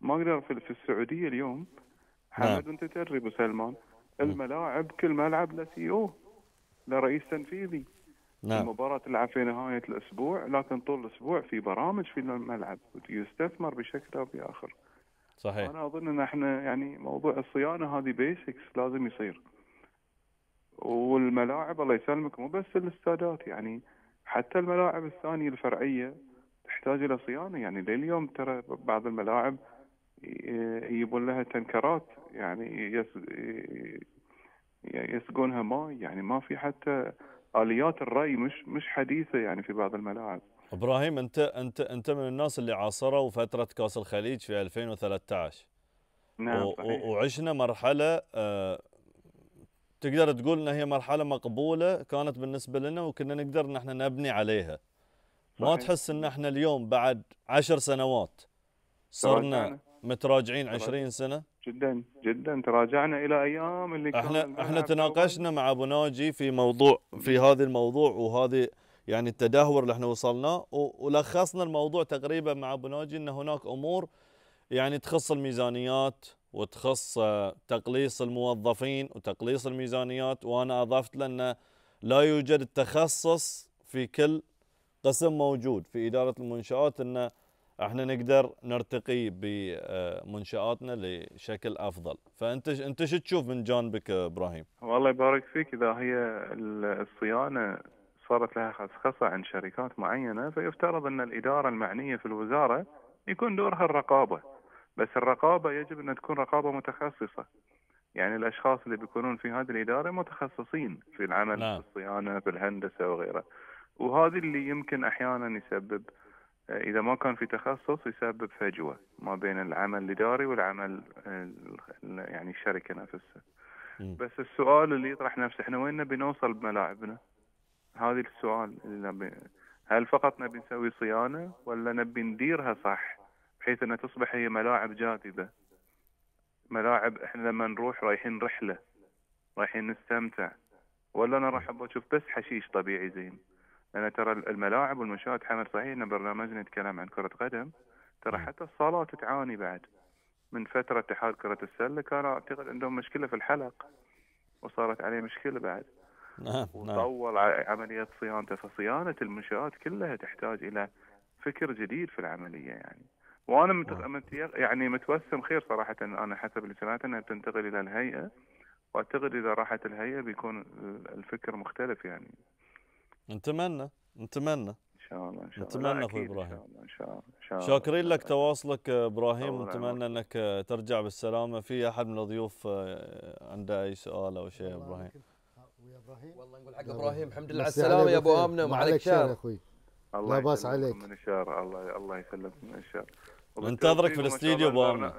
ما اقدر في السعوديه اليوم نعم. حمد انت تدري ابو سلمان نعم. الملاعب كل ملعب له سي او e له رئيس تنفيذي نعم. المباراة تلعب في نهاية الأسبوع لكن طول الأسبوع في برامج في الملعب يستثمر بشكل أو بآخر صحيح أنا أظن أن احنا يعني موضوع الصيانة هذه بيسكس لازم يصير والملاعب الله يسلمك مو بس الاستادات يعني حتى الملاعب الثانية الفرعية تحتاج إلى صيانة يعني لليوم ترى بعض الملاعب يجيبون لها تنكرات يعني يسقونها ماء يعني ما في حتى اليات الراي مش مش حديثه يعني في بعض الملاعب ابراهيم انت انت انت من الناس اللي عاصروا فتره كاس الخليج في 2013 نعم و وعشنا مرحله آه تقدر تقول ان هي مرحله مقبوله كانت بالنسبه لنا وكنا نقدر ان احنا نبني عليها صحيح. ما تحس ان احنا اليوم بعد عشر سنوات صرنا متراجعين 20 سنه جدا جدا تراجعنا الى ايام اللي احنا احنا تناقشنا مع ابو ناجي في موضوع في هذا الموضوع وهذه يعني التدهور اللي احنا وصلناه ولخصنا الموضوع تقريبا مع ابو ناجي ان هناك امور يعني تخص الميزانيات وتخص آه، تقليص الموظفين وتقليص الميزانيات وانا اضفت لنا لا يوجد التخصص في كل قسم موجود في اداره المنشات انه احنا نقدر نرتقي بمنشاتنا لشكل افضل فانت انت شو تشوف من جانبك ابراهيم والله يبارك فيك اذا هي الصيانه صارت لها خصخصه عن شركات معينه فيفترض ان الاداره المعنيه في الوزاره يكون دورها الرقابه بس الرقابه يجب ان تكون رقابه متخصصه يعني الاشخاص اللي بيكونون في هذه الاداره متخصصين في العمل نعم. في الصيانه في الهندسه وغيره وهذا اللي يمكن احيانا يسبب إذا ما كان في تخصص يسبب فجوة ما بين العمل الإداري والعمل يعني الشركة نفسها بس السؤال اللي يطرح نفسه احنا وين نبي نوصل بملاعبنا هذا السؤال اللي نبي هل فقط نبي نسوي صيانة ولا نبي نديرها صح بحيث أنها تصبح هي ملاعب جاذبة ملاعب احنا لما نروح رايحين رحلة رايحين نستمتع ولا انا راح ابغى اشوف بس حشيش طبيعي زين لان ترى الملاعب والمشاهد حمد صحيح ان برنامجنا يتكلم عن كره قدم ترى حتى الصالات تعاني بعد من فتره اتحاد كره السله كان اعتقد عندهم مشكله في الحلق وصارت عليه مشكله بعد نعم, نعم. وطول عمليه صيانته فصيانه المنشات كلها تحتاج الى فكر جديد في العمليه يعني وانا نعم. مت... يعني متوسم خير صراحه انا حسب اللي سمعت انها بتنتقل الى الهيئه واعتقد اذا راحت الهيئه بيكون الفكر مختلف يعني نتمنى نتمنى ان شاء الله ان شاء الله نتمنى اخوي ابراهيم ان شاء الله ان شاء الله شاكرين لك تواصلك ابراهيم ونتمنى انك آه، ترجع بالسلامه في احد من الضيوف آه، عنده اي سؤال او شيء ابراهيم ابراهيم والله نقول حق ابراهيم الحمد لله على السلامه يا ابو امنه ما عليك شر اخوي لا باس عليك من الشر الله الله يسلمك من الشر ننتظرك في الاستديو ابو امنه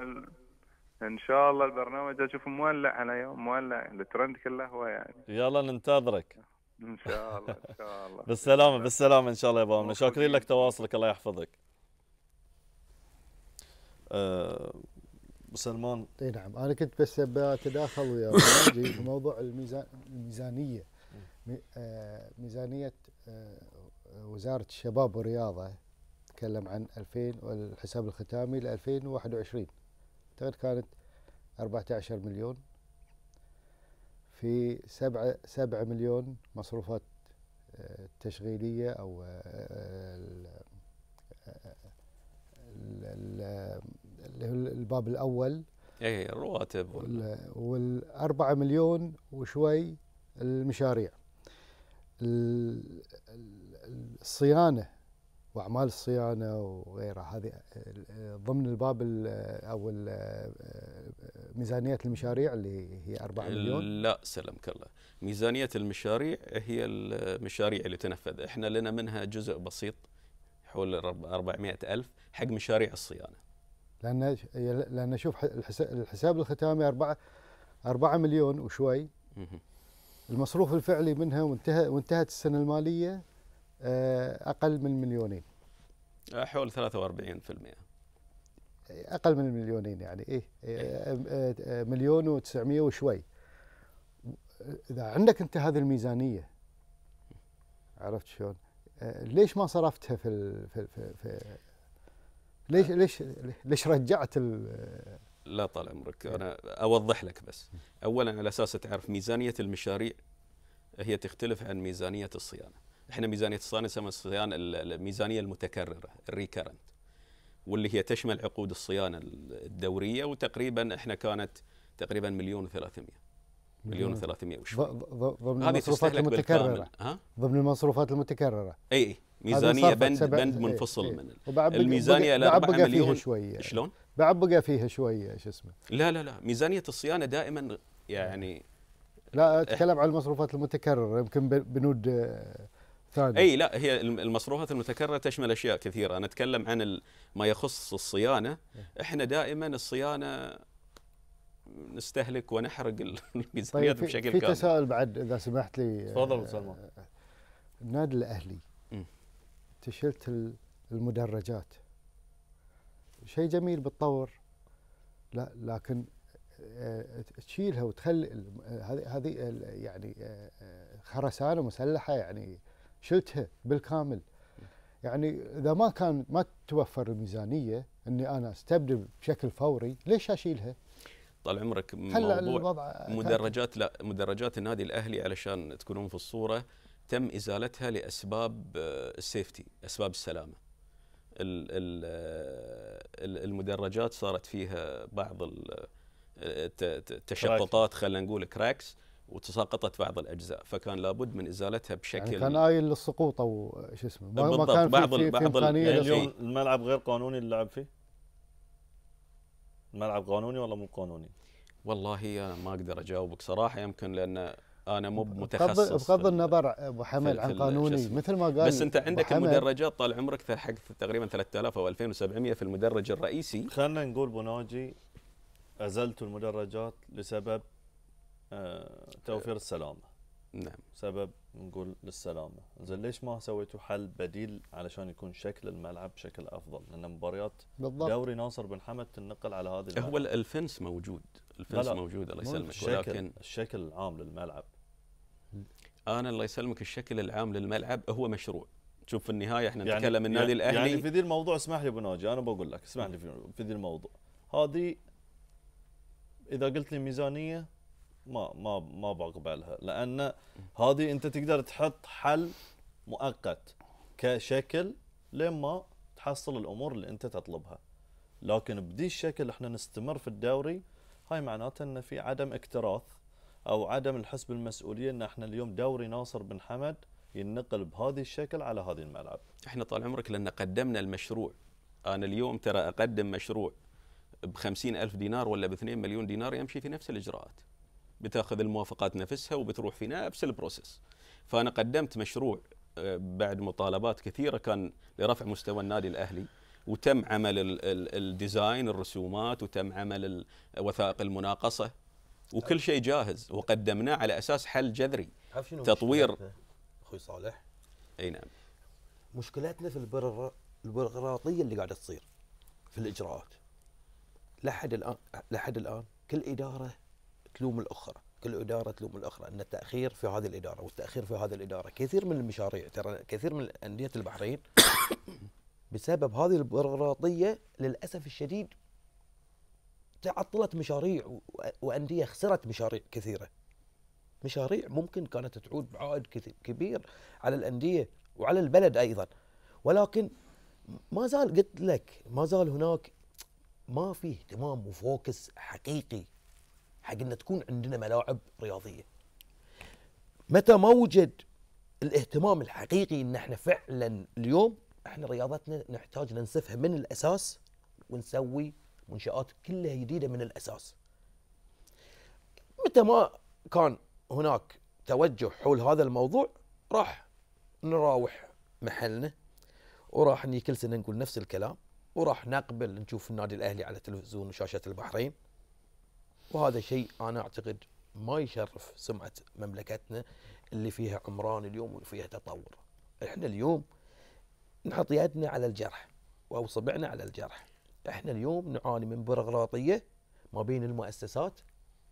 ان شاء الله البرنامج اشوفه مولع انا يوم مولع الترند كله هو يعني يلا ننتظرك ان شاء الله ان شاء الله بالسلامه بالسلامه ان شاء الله يا ابو شاكرين لك تواصلك الله يحفظك ابو أه، سلمان اي نعم انا كنت بس بتداخل ويا في موضوع الميزانيه أه، ميزانيه أه، وزاره الشباب والرياضه تكلم عن 2000 والحساب الختامي ل 2021 اعتقد كانت 14 مليون في سبعة سبعة مليون مصروفات آه، تشغيلية أو آه، آه، الباب الأول اي إيه، الرواتب والأربعة مليون وشوي المشاريع الصيانة واعمال الصيانه وغيرها هذه ضمن الباب او ميزانيه المشاريع اللي هي 4 مليون لا سلمك الله ميزانيه المشاريع هي المشاريع اللي تنفذ احنا لنا منها جزء بسيط حول 400 ألف حق مشاريع الصيانه لان لان شوف الحساب الختامي 4 4 مليون وشوي المصروف الفعلي منها وانتهى وانتهت السنه الماليه آه، اقل من مليونين آه، حول 43% إيه، اقل من مليونين يعني ايه, إيه، آه، مليون و900 وشوي اذا عندك انت هذه الميزانيه عرفت شلون؟ ليش ما صرفتها في في في, في ليش ليش ليش رجعت ال... لا طال عمرك انا اوضح لك بس اولا على اساس تعرف ميزانيه المشاريع هي تختلف عن ميزانيه الصيانه احنا ميزانيه الصيانه نسميها الصيانه الميزانيه المتكرره الريكرنت واللي هي تشمل عقود الصيانه الدوريه وتقريبا احنا كانت تقريبا مليون و300 مليون و300 وشوي ضمن المصروفات المتكررة ها؟ ضمن المصروفات المتكررة اي اي ميزانية بند بند منفصل من الميزانية إلى 4 مليون شوية شلون؟ بعد بقى فيها شوية شو اسمه لا لا لا ميزانية الصيانة دائما يعني لا اتكلم عن المصروفات المتكررة يمكن بنود آه، تابع. اي لا هي المصروفات المتكرره تشمل اشياء كثيره انا اتكلم عن ما يخص الصيانه إيه. احنا دائما الصيانه نستهلك ونحرق الميزانيات طيب بشكل كامل في تساؤل بعد اذا سمحت لي تفضل ابو سلمان النادي آه، الاهلي تشلت المدرجات شيء جميل بتطور لا لكن آه، تشيلها وتخلي هذه هذه يعني آه، خرسانه مسلحه يعني شلتها بالكامل يعني اذا ما كان ما توفر الميزانيه اني انا استبدل بشكل فوري ليش اشيلها؟ طال عمرك موضوع الوضع مدرجات لا مدرجات النادي الاهلي علشان تكونون في الصوره تم ازالتها لاسباب آه، السيفتي اسباب السلامه آه، المدرجات صارت فيها بعض التشققات آه، خلينا نقول كراكس وتساقطت بعض الاجزاء فكان لابد من ازالتها يعني بشكل يعني كان آيل للسقوط او شو اسمه ما, كان بعض في, في بعض يعني اليوم الملعب غير قانوني اللعب فيه الملعب قانوني ولا مو قانوني والله انا ما اقدر اجاوبك صراحه يمكن لان انا مو متخصص بغض النظر ابو حمد عن قانوني مثل ما قال بس انت عندك المدرجات طال عمرك حق تقريبا 3000 او 2700 في المدرج الرئيسي خلينا نقول بوناجي ازلت المدرجات لسبب آه، توفير السلامه نعم سبب نقول للسلامه زين ليش ما سويتوا حل بديل علشان يكون شكل الملعب بشكل افضل لان مباريات بالضبط. دوري ناصر بن حمد تنقل على هذه الملعب. هو الفنس موجود الفنس لا لا. موجود الله يسلمك الشكل ولكن الشكل العام للملعب انا الله يسلمك الشكل العام للملعب هو مشروع شوف في النهايه احنا يعني نتكلم النادي يعني الاهلي يعني في ذي الموضوع اسمح لي ابو ناجي انا بقول لك اسمح لي في ذي الموضوع هذه اذا قلت لي ميزانيه ما ما ما بقبلها لان هذه انت تقدر تحط حل مؤقت كشكل لما تحصل الامور اللي انت تطلبها لكن بدي الشكل احنا نستمر في الدوري هاي معناته ان في عدم اكتراث او عدم الحس بالمسؤوليه ان احنا اليوم دوري ناصر بن حمد ينقل بهذه الشكل على هذه الملعب احنا طال عمرك لان قدمنا المشروع انا اليوم ترى اقدم مشروع ب ألف دينار ولا ب 2 مليون دينار يمشي في نفس الاجراءات بتاخذ الموافقات نفسها وبتروح في نفس البروسيس فانا قدمت مشروع آه، بعد مطالبات كثيره كان لرفع مستوى النادي الاهلي وتم عمل الديزاين الرسومات وتم عمل وثائق المناقصه وكل شيء جاهز وقدمناه على اساس حل جذري تطوير اخوي صالح اي نعم مشكلاتنا في البيروقراطيه اللي قاعده تصير في الاجراءات لحد الان لحد الان كل اداره تلوم الاخرى كل اداره تلوم الاخرى ان التاخير في هذه الاداره والتاخير في هذه الاداره كثير من المشاريع ترى كثير من انديه البحرين بسبب هذه البيروقراطيه للاسف الشديد تعطلت مشاريع وانديه خسرت مشاريع كثيره مشاريع ممكن كانت تعود بعائد كبير على الانديه وعلى البلد ايضا ولكن ما زال قلت لك ما زال هناك ما في اهتمام وفوكس حقيقي حق ان تكون عندنا ملاعب رياضيه متى ما وجد الاهتمام الحقيقي ان احنا فعلا اليوم احنا رياضتنا نحتاج ننسفها من الاساس ونسوي منشات كلها جديده من الاساس متى ما كان هناك توجه حول هذا الموضوع راح نراوح محلنا وراح كل سنه نقول نفس الكلام وراح نقبل نشوف النادي الاهلي على تلفزيون وشاشه البحرين وهذا شيء أنا أعتقد ما يشرف سمعة مملكتنا اللي فيها عمران اليوم وفيها تطور احنا اليوم نحط يدنا على الجرح أو صبعنا على الجرح احنا اليوم نعاني من بيروقراطية ما بين المؤسسات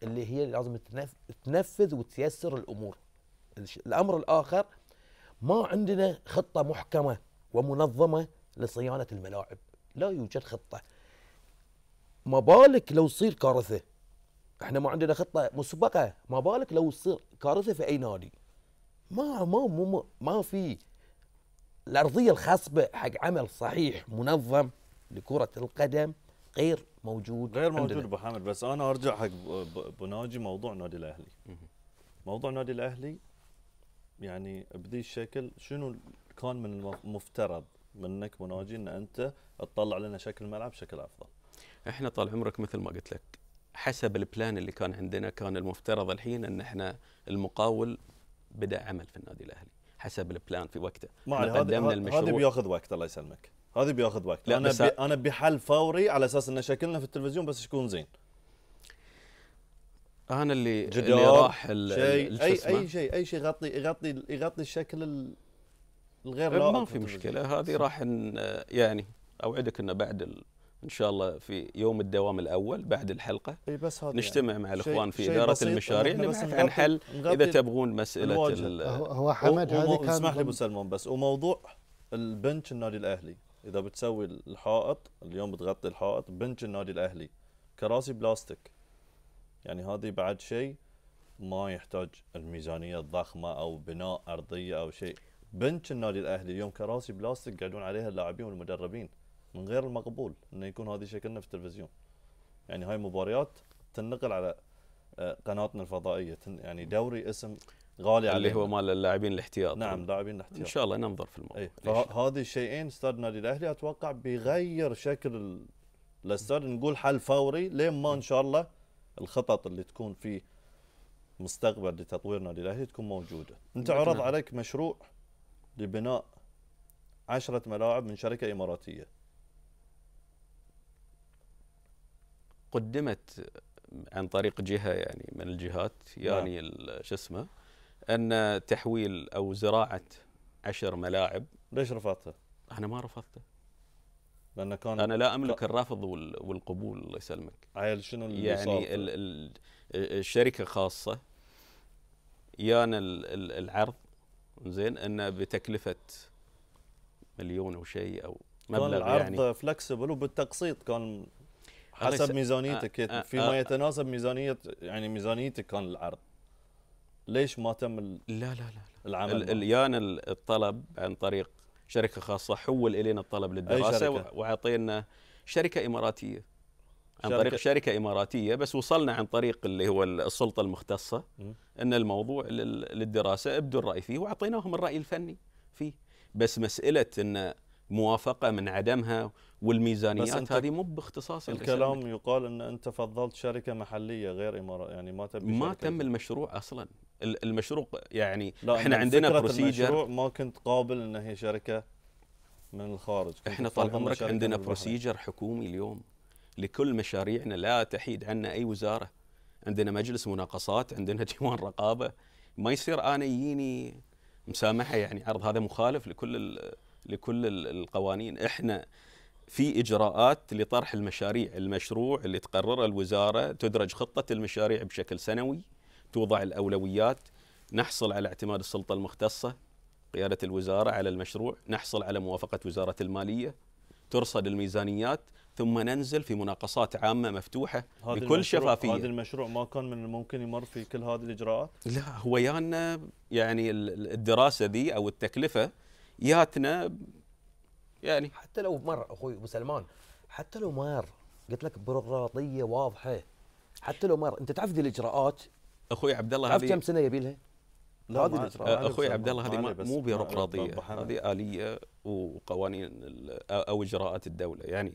اللي هي لازم تنفذ وتيسر الأمور الأمر الآخر ما عندنا خطة محكمة ومنظمة لصيانة الملاعب لا يوجد خطة ما بالك لو تصير كارثة احنا ما عندنا خطه مسبقه ما بالك لو تصير كارثه في اي نادي ما ما ما, ما في الارضيه الخصبه حق عمل صحيح منظم لكره القدم غير موجود غير موجود ابو حامد بس انا ارجع حق بناجي ناجي موضوع نادي الاهلي موضوع نادي الاهلي يعني بذي الشكل شنو كان من المفترض منك مناجي ان انت تطلع لنا شكل الملعب بشكل افضل احنا طال عمرك مثل ما قلت لك حسب البلان اللي كان عندنا كان المفترض الحين ان احنا المقاول بدا عمل في النادي الاهلي حسب البلان في وقته ما قدمنا المشروع هذا بياخذ وقت الله يسلمك هذا بياخذ وقت لا انا بي انا بحل فوري على اساس ان شكلنا في التلفزيون بس يكون زين انا اللي جدار اللي راح شيء اي اي شيء اي شيء يغطي يغطي يغطي الشكل الغير لائق إيه، ما في مشكله هذه راح يعني اوعدك انه بعد ان شاء الله في يوم الدوام الاول بعد الحلقه إيه بس هذا يعني. نجتمع يعني مع الاخوان في اداره المشاريع نبحث عن حل اذا تبغون مساله هو حمد هذه كان اسمح لي ابو سلمان بس وموضوع البنش النادي الاهلي اذا بتسوي الحائط اليوم بتغطي الحائط بنش النادي الاهلي كراسي بلاستيك يعني هذه بعد شيء ما يحتاج الميزانيه الضخمه او بناء ارضيه او شيء بنش النادي الاهلي اليوم كراسي بلاستيك قاعدون عليها اللاعبين والمدربين من غير المقبول انه يكون هذا شكلنا في التلفزيون يعني هاي مباريات تنقل على آه، قناتنا الفضائيه يعني دوري اسم غالي عليه اللي هو مال اللاعبين الاحتياط نعم لاعبين الاحتياط ان شاء الله ننظر في الموضوع ايه. هذه الشيئين استاد النادي الاهلي اتوقع بيغير شكل الاستاد نقول حل فوري لين ما ان شاء الله الخطط اللي تكون في مستقبل لتطوير النادي الاهلي تكون موجوده انت نعم. عرض عليك مشروع لبناء عشرة ملاعب من شركه اماراتيه قدمت عن طريق جهه يعني من الجهات نعم. يعني شو اسمه ان تحويل او زراعه عشر ملاعب ليش رفضته؟ انا ما رفضته لانه كان انا لا املك ك... الرفض والقبول الله يسلمك عيل شنو اللي يعني ال... ال... الشركه خاصه يانا ال... العرض زين انه بتكلفه مليون وشيء او مبلغ كان العرض يعني فلكسبل وبالتقسيط كان حسب ميزانيتك آه آه فيما آه يتناسب ميزانيه يعني ميزانيتك كان العرض ليش ما تم لا لا لا, لا. العمل اليان الطلب عن طريق شركه خاصه حول الينا الطلب للدراسه واعطينا شركه اماراتيه عن شركة طريق شركه اماراتيه بس وصلنا عن طريق اللي هو السلطه المختصه ان الموضوع للدراسه ابدوا الراي فيه واعطيناهم الراي الفني فيه بس مساله ان موافقه من عدمها والميزانيات هذه مو باختصاص الكلام الإسلامي. يقال ان انت فضلت شركه محليه غير اماره يعني ما تبي ما تم المشروع اصلا المشروع يعني لا احنا عندنا بروسيجر المشروع ما كنت قابل ان هي شركه من الخارج احنا طال عمرك عندنا بروسيجر حكومي اليوم لكل مشاريعنا لا تحيد عنا اي وزاره عندنا مجلس مناقصات عندنا ديوان رقابه ما يصير انا يجيني مسامحه يعني عرض هذا مخالف لكل لكل القوانين احنا في اجراءات لطرح المشاريع المشروع اللي تقرره الوزاره تدرج خطه المشاريع بشكل سنوي توضع الاولويات نحصل على اعتماد السلطه المختصه قياده الوزاره على المشروع نحصل على موافقه وزاره الماليه ترصد الميزانيات ثم ننزل في مناقصات عامه مفتوحه بكل شفافيه هذا المشروع ما كان من الممكن يمر في كل هذه الاجراءات لا هو يانا يعني الدراسه دي او التكلفه ياتنا يعني حتى لو مر اخوي ابو سلمان حتى لو مر قلت لك بيروقراطيه واضحه حتى لو مر انت تعرف ذي الاجراءات اخوي عبد الله تعرف كم سنه يبي لها؟ لا هذه الاجراءات اخوي عبد الله هذه مو بيروقراطيه هذه اليه وقوانين او اجراءات الدوله يعني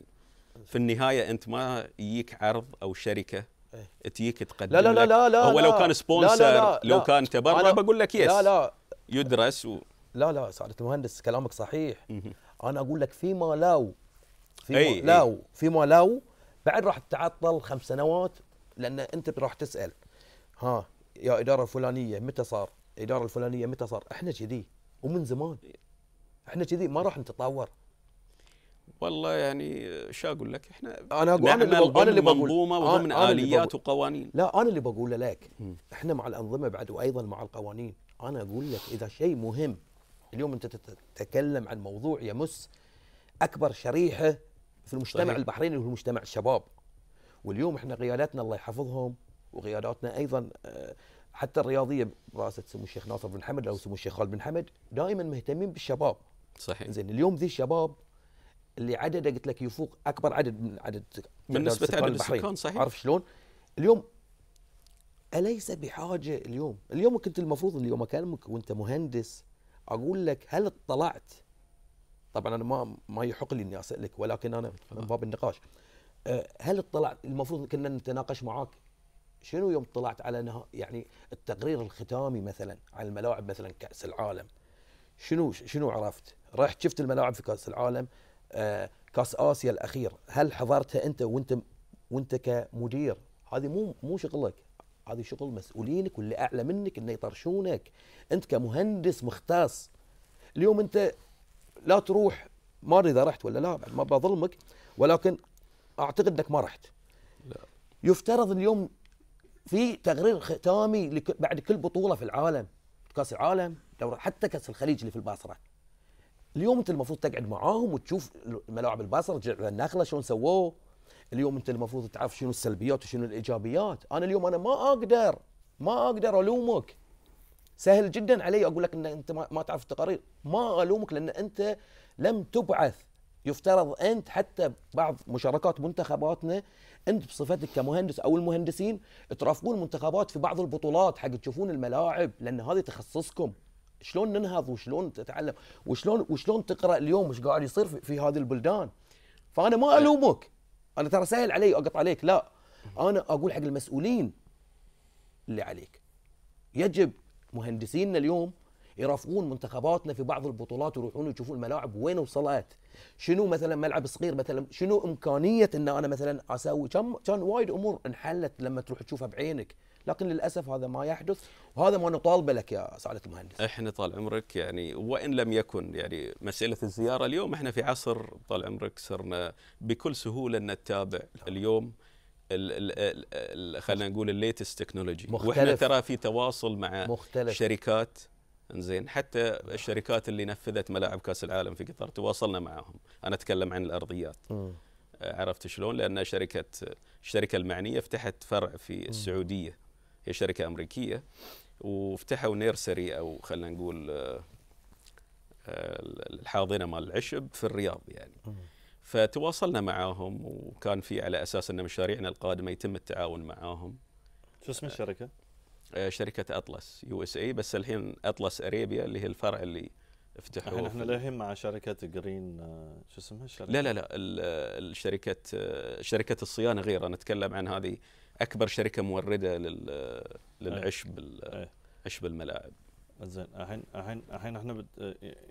في النهايه انت ما يجيك عرض او شركه إيه. تجيك تقدم لا لا لا لا لا هو لو كان سبونسر لو كان تبرع بقول لك يس لا لا يدرس و لا لا سعاده المهندس كلامك صحيح انا اقول لك فيما لو فيما لو فيما لو بعد راح تتعطل خمس سنوات لان انت راح تسال ها يا اداره الفلانيه متى صار؟ الاداره الفلانيه متى صار؟ احنا كذي ومن زمان احنا كذي ما راح نتطور والله يعني شو اقول لك احنا انا اقول انا اللي بقول آه، انا اللي بقول منظومه وضمن أنا اليات وقوانين لا انا اللي بقوله لك احنا مع الانظمه بعد وايضا مع القوانين انا اقول لك اذا شيء مهم اليوم انت تتكلم عن موضوع يمس اكبر شريحه في المجتمع صحيح. البحريني وهو مجتمع الشباب واليوم احنا قياداتنا الله يحفظهم وقياداتنا ايضا آه، حتى الرياضيه برئاسه سمو الشيخ ناصر بن حمد او سمو الشيخ خالد بن حمد دائما مهتمين بالشباب صحيح زين اليوم ذي الشباب اللي عدده قلت لك يفوق اكبر عدد من عدد من نسبه عدد السكان صحيح عارف شلون؟ اليوم اليس بحاجه اليوم اليوم كنت المفروض اليوم اكلمك وانت مهندس اقول لك هل اطلعت طبعا انا ما ما يحق لي اني اسالك ولكن انا من نعم. باب النقاش أه، هل اطلعت المفروض كنا نتناقش معاك شنو يوم طلعت على نها يعني التقرير الختامي مثلا عن الملاعب مثلا كاس العالم شنو شنو عرفت؟ رحت شفت الملاعب في كاس العالم آه كاس اسيا الاخير هل حضرتها انت وانت وانت كمدير هذه مو مو شغلك هذه شغل مسؤولينك واللي اعلى منك انه يطرشونك انت كمهندس مختص اليوم انت لا تروح ما ادري اذا رحت ولا لا ما بظلمك ولكن اعتقد انك ما رحت لا يفترض اليوم في تقرير ختامي بعد كل بطوله في العالم كاس العالم دورة حتى كاس الخليج اللي في البصره اليوم انت المفروض تقعد معاهم وتشوف ملاعب البصره النخله شلون سووه اليوم انت المفروض تعرف شنو السلبيات وشنو الايجابيات انا اليوم انا ما اقدر ما اقدر الومك سهل جدا علي اقول لك ان انت ما تعرف التقارير ما الومك لان انت لم تبعث يفترض انت حتى بعض مشاركات منتخباتنا انت بصفتك كمهندس او المهندسين ترافقون المنتخبات في بعض البطولات حق تشوفون الملاعب لان هذه تخصصكم شلون ننهض وشلون تتعلم وشلون وشلون تقرا اليوم وش قاعد يصير في, في هذه البلدان فانا ما طيب. الومك انا ترى سهل علي اقطع عليك لا انا اقول حق المسؤولين اللي عليك يجب مهندسينا اليوم يرافقون منتخباتنا في بعض البطولات ويروحون يشوفون الملاعب وين وصلت شنو مثلا ملعب صغير مثلا شنو امكانيه ان انا مثلا اسوي كم كان وايد امور انحلت لما تروح تشوفها بعينك لكن للاسف هذا ما يحدث وهذا ما نطالبه لك يا سعاده المهندس. احنا طال عمرك يعني وان لم يكن يعني مساله الزياره اليوم احنا في عصر طال عمرك صرنا بكل سهوله ان نتابع اليوم خلينا نقول الليتست تكنولوجي واحنا ترى في تواصل مع مختلف. شركات زين حتى الشركات اللي نفذت ملاعب كاس العالم في قطر تواصلنا معهم انا اتكلم عن الارضيات م. عرفت شلون لان شركه الشركه المعنيه فتحت فرع في السعوديه هي شركه امريكيه وفتحوا نيرسري او خلينا نقول آه، آه، الحاضنه مال العشب في الرياض يعني فتواصلنا معاهم وكان في على اساس ان مشاريعنا القادمه يتم التعاون معاهم شو اسم آه، الشركه؟ شركه اطلس يو اس اي بس الحين اطلس اريبيا اللي هي الفرع اللي افتحوه احنا, احنا للحين مع شركه جرين شو اسمها الشركه؟ لا لا لا شركه شركه الصيانه غير انا اتكلم عن هذه اكبر شركه مورده لل للعشب عشب الملاعب زين الحين الحين الحين احنا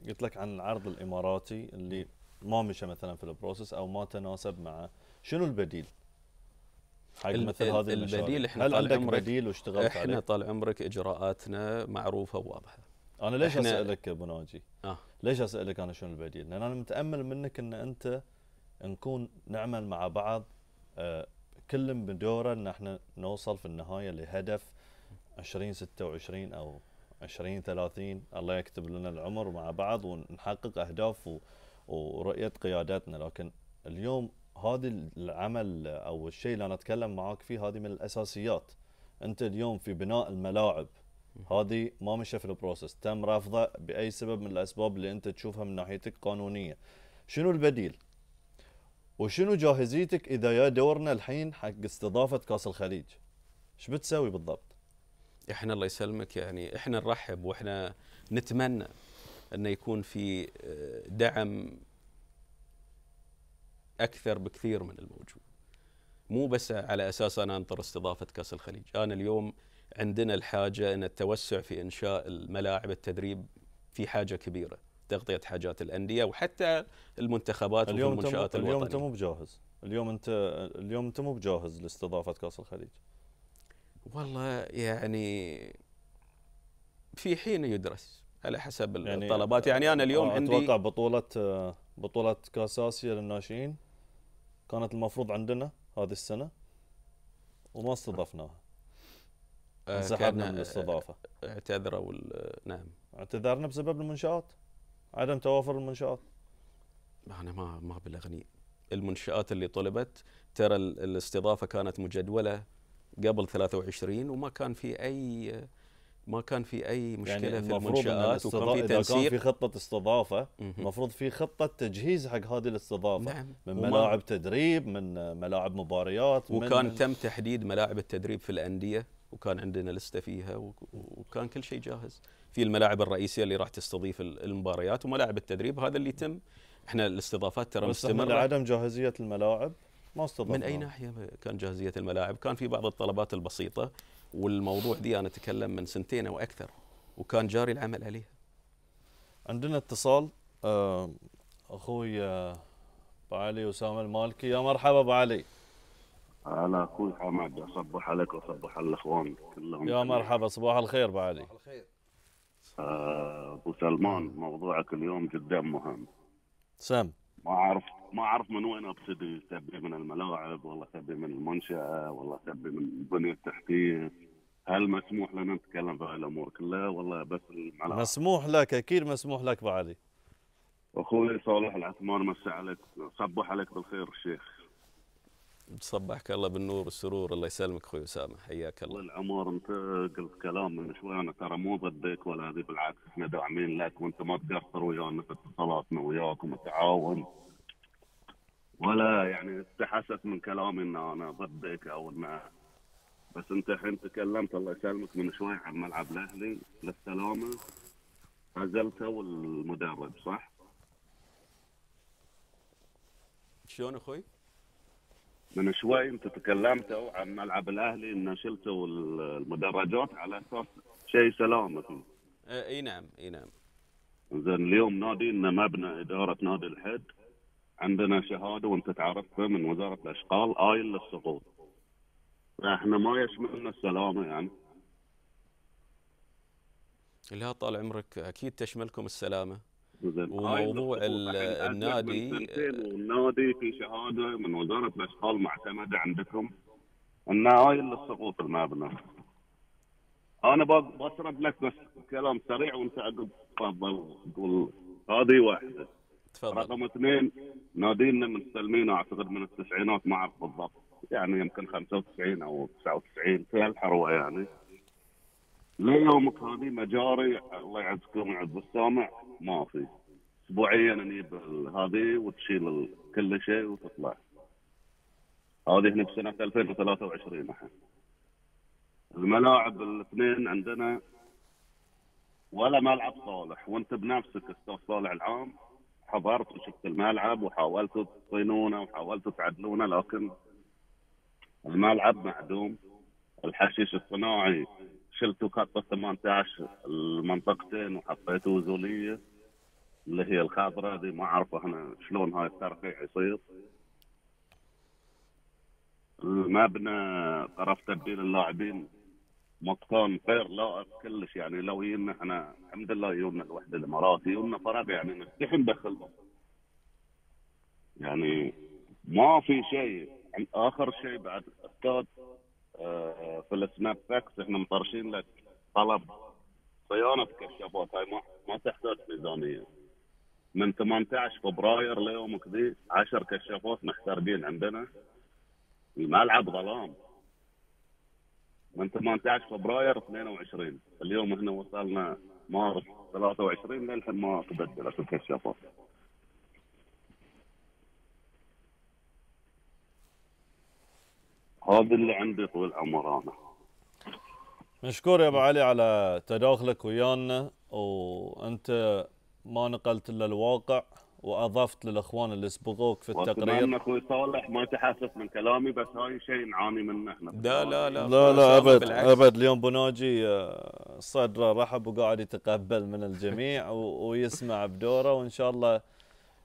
قلت لك عن العرض الاماراتي اللي ما مشى مثلا في البروسس او ما تناسب مع شنو البديل؟ حق مثل هذه البديل احنا هل عندك عمرك بديل واشتغلت احنا عليه؟ طال عمرك اجراءاتنا معروفه وواضحه انا ليش اسالك ابو ناجي؟ آه. ليش اسالك انا شنو البديل؟ لان انا متامل منك ان انت نكون نعمل مع بعض آه كل بدوره ان احنا نوصل في النهايه لهدف 2026 او 2030 الله يكتب لنا العمر مع بعض ونحقق اهداف ورؤيه قياداتنا لكن اليوم هذا العمل او الشيء اللي انا اتكلم معاك فيه هذه من الاساسيات انت اليوم في بناء الملاعب هذه ما مشى في البروسس تم رفضه باي سبب من الاسباب اللي انت تشوفها من ناحيتك قانونيه شنو البديل وشنو جاهزيتك اذا يا دورنا الحين حق استضافه كاس الخليج ايش بتسوي بالضبط احنا الله يسلمك يعني احنا نرحب واحنا نتمنى انه يكون في آه، دعم اكثر بكثير من الموجود مو بس على اساس انا انطر استضافه كاس الخليج انا اليوم عندنا الحاجه ان التوسع في انشاء الملاعب التدريب في حاجه كبيره تغطيه حاجات الانديه وحتى المنتخبات اليوم والمنشات الوطنيه اليوم انت مو بجاهز اليوم انت اليوم انت مو بجاهز لاستضافه كاس الخليج والله يعني في حين يدرس على حسب يعني الطلبات يعني انا اليوم عندي اتوقع بطوله بطوله كاس اسيا للناشئين كانت المفروض عندنا هذه السنه وما استضفناها آه، انسحبنا من الاستضافه آه، اعتذروا نعم اعتذرنا بسبب المنشات عدم توافر المنشآت أنا ما ما بلغني المنشآت اللي طلبت ترى الاستضافة كانت مجدولة قبل 23 وما كان في أي ما كان في اي يعني مشكله يعني في المنشات إن وكان في تنسيق كان في خطه استضافه المفروض في خطه تجهيز حق هذه الاستضافه نعم. من ملاعب تدريب من ملاعب مباريات وكان من تم تحديد ملاعب التدريب في الانديه وكان عندنا لسته فيها وكان كل شيء جاهز في الملاعب الرئيسيه اللي راح تستضيف المباريات وملاعب التدريب هذا اللي يتم احنا الاستضافات ترى مستمره بس عدم جاهزيه الملاعب ما استضفنا من اي ناحيه كان جاهزيه الملاعب كان في بعض الطلبات البسيطه والموضوع دي انا اتكلم من سنتين او اكثر وكان جاري العمل عليها عندنا اتصال آه، اخوي ابو آه، علي اسامه المالكي يا مرحبا ابو علي انا اخوي حماد اصبح عليك واصبح على الاخوان كلهم يا مرحبا صباح الخير ابو علي آه، ابو سلمان موضوعك اليوم جدا مهم سام ما اعرف ما اعرف من وين ابتدي سبي من الملاعب ولا سبي من المنشاه ولا سبي من البنيه التحتيه هل مسموح لنا نتكلم في الامور كلها ولا بس الملاعب مسموح لك اكيد مسموح لك بعلي اخوي صالح العثمان مسي عليك صبح عليك بالخير الشيخ صبحك الله بالنور والسرور الله يسلمك اخوي اسامه حياك الله والعمر انت قلت كلام من شوي انا ترى مو ضدك ولا هذه بالعكس احنا داعمين لك وانت ما تقصر ويانا في اتصالاتنا وياك ومتعاون ولا يعني استحست من كلامي ان انا ضدك او ان بس انت الحين تكلمت الله يسلمك من شوي عن ملعب الاهلي للسلامه هزلته والمدرب صح؟ شلون اخوي؟ من شوي انت تكلمتوا عن ملعب الاهلي ان شلتوا المدرجات على اساس شيء سلامه آه، اي نعم اي نعم زين اليوم نادي ان مبنى اداره نادي الحد عندنا شهاده وانت تعرفها من وزاره الاشغال ايل للسقوط فاحنا ما يشملنا السلامه يعني لا طال عمرك اكيد تشملكم السلامه وموضوع النادي والنادي في شهاده من وزاره الاشغال معتمده عندكم ان اللي سقوط المبنى انا بسرد لك بس كلام سريع وانت عقب تفضل قول هذه واحده تفضل رقم اثنين نادينا مستلمين اعتقد من التسعينات ما اعرف بالضبط يعني يمكن 95 او 99 في الحروه يعني ليومك هذه مجاري الله يعزكم ويعز السامع ما في اسبوعيا نجيب هذه وتشيل كل شيء وتطلع هذه احنا بسنه 2023 احنا الملاعب الاثنين عندنا ولا ملعب صالح وانت بنفسك استاذ صالح العام حضرت وشفت الملعب وحاولتوا تصينونه وحاولتوا تعدلونه لكن الملعب معدوم الحشيش الصناعي شلت خط 18 المنطقتين وحطيتوا زوليه اللي هي الخضراء دي ما اعرف احنا شلون هاي الترقيع يصير المبنى طرف تبديل اللاعبين مكان غير لائق كلش يعني لو يجينا احنا الحمد لله يجونا الوحده الاماراتي يجونا فرق يعني نستحي ندخلهم يعني ما في شيء يعني اخر شيء بعد استاذ آه، في السناب فاكس احنا مطرشين لك طلب صيانه كشافات هاي ما ما تحتاج ميزانيه من 18 فبراير ليومك ذي 10 كشافات محترقين عندنا الملعب ظلام من 18 فبراير 22 اليوم احنا وصلنا مارس 23 للحين ما تبدلت الكشافات هذا اللي عندي طول العمر انا مشكور يا ابو علي على تداخلك ويانا وانت ما نقلت الا الواقع واضفت للاخوان اللي سبقوك في التقرير اتمنى اخوي صالح ما تحسس من كلامي بس هاي شيء نعاني منه احنا لا لا لا لا لا ابد ابد اليوم بناجي آه، صدره رحب وقاعد يتقبل من الجميع ويسمع بدوره وان شاء الله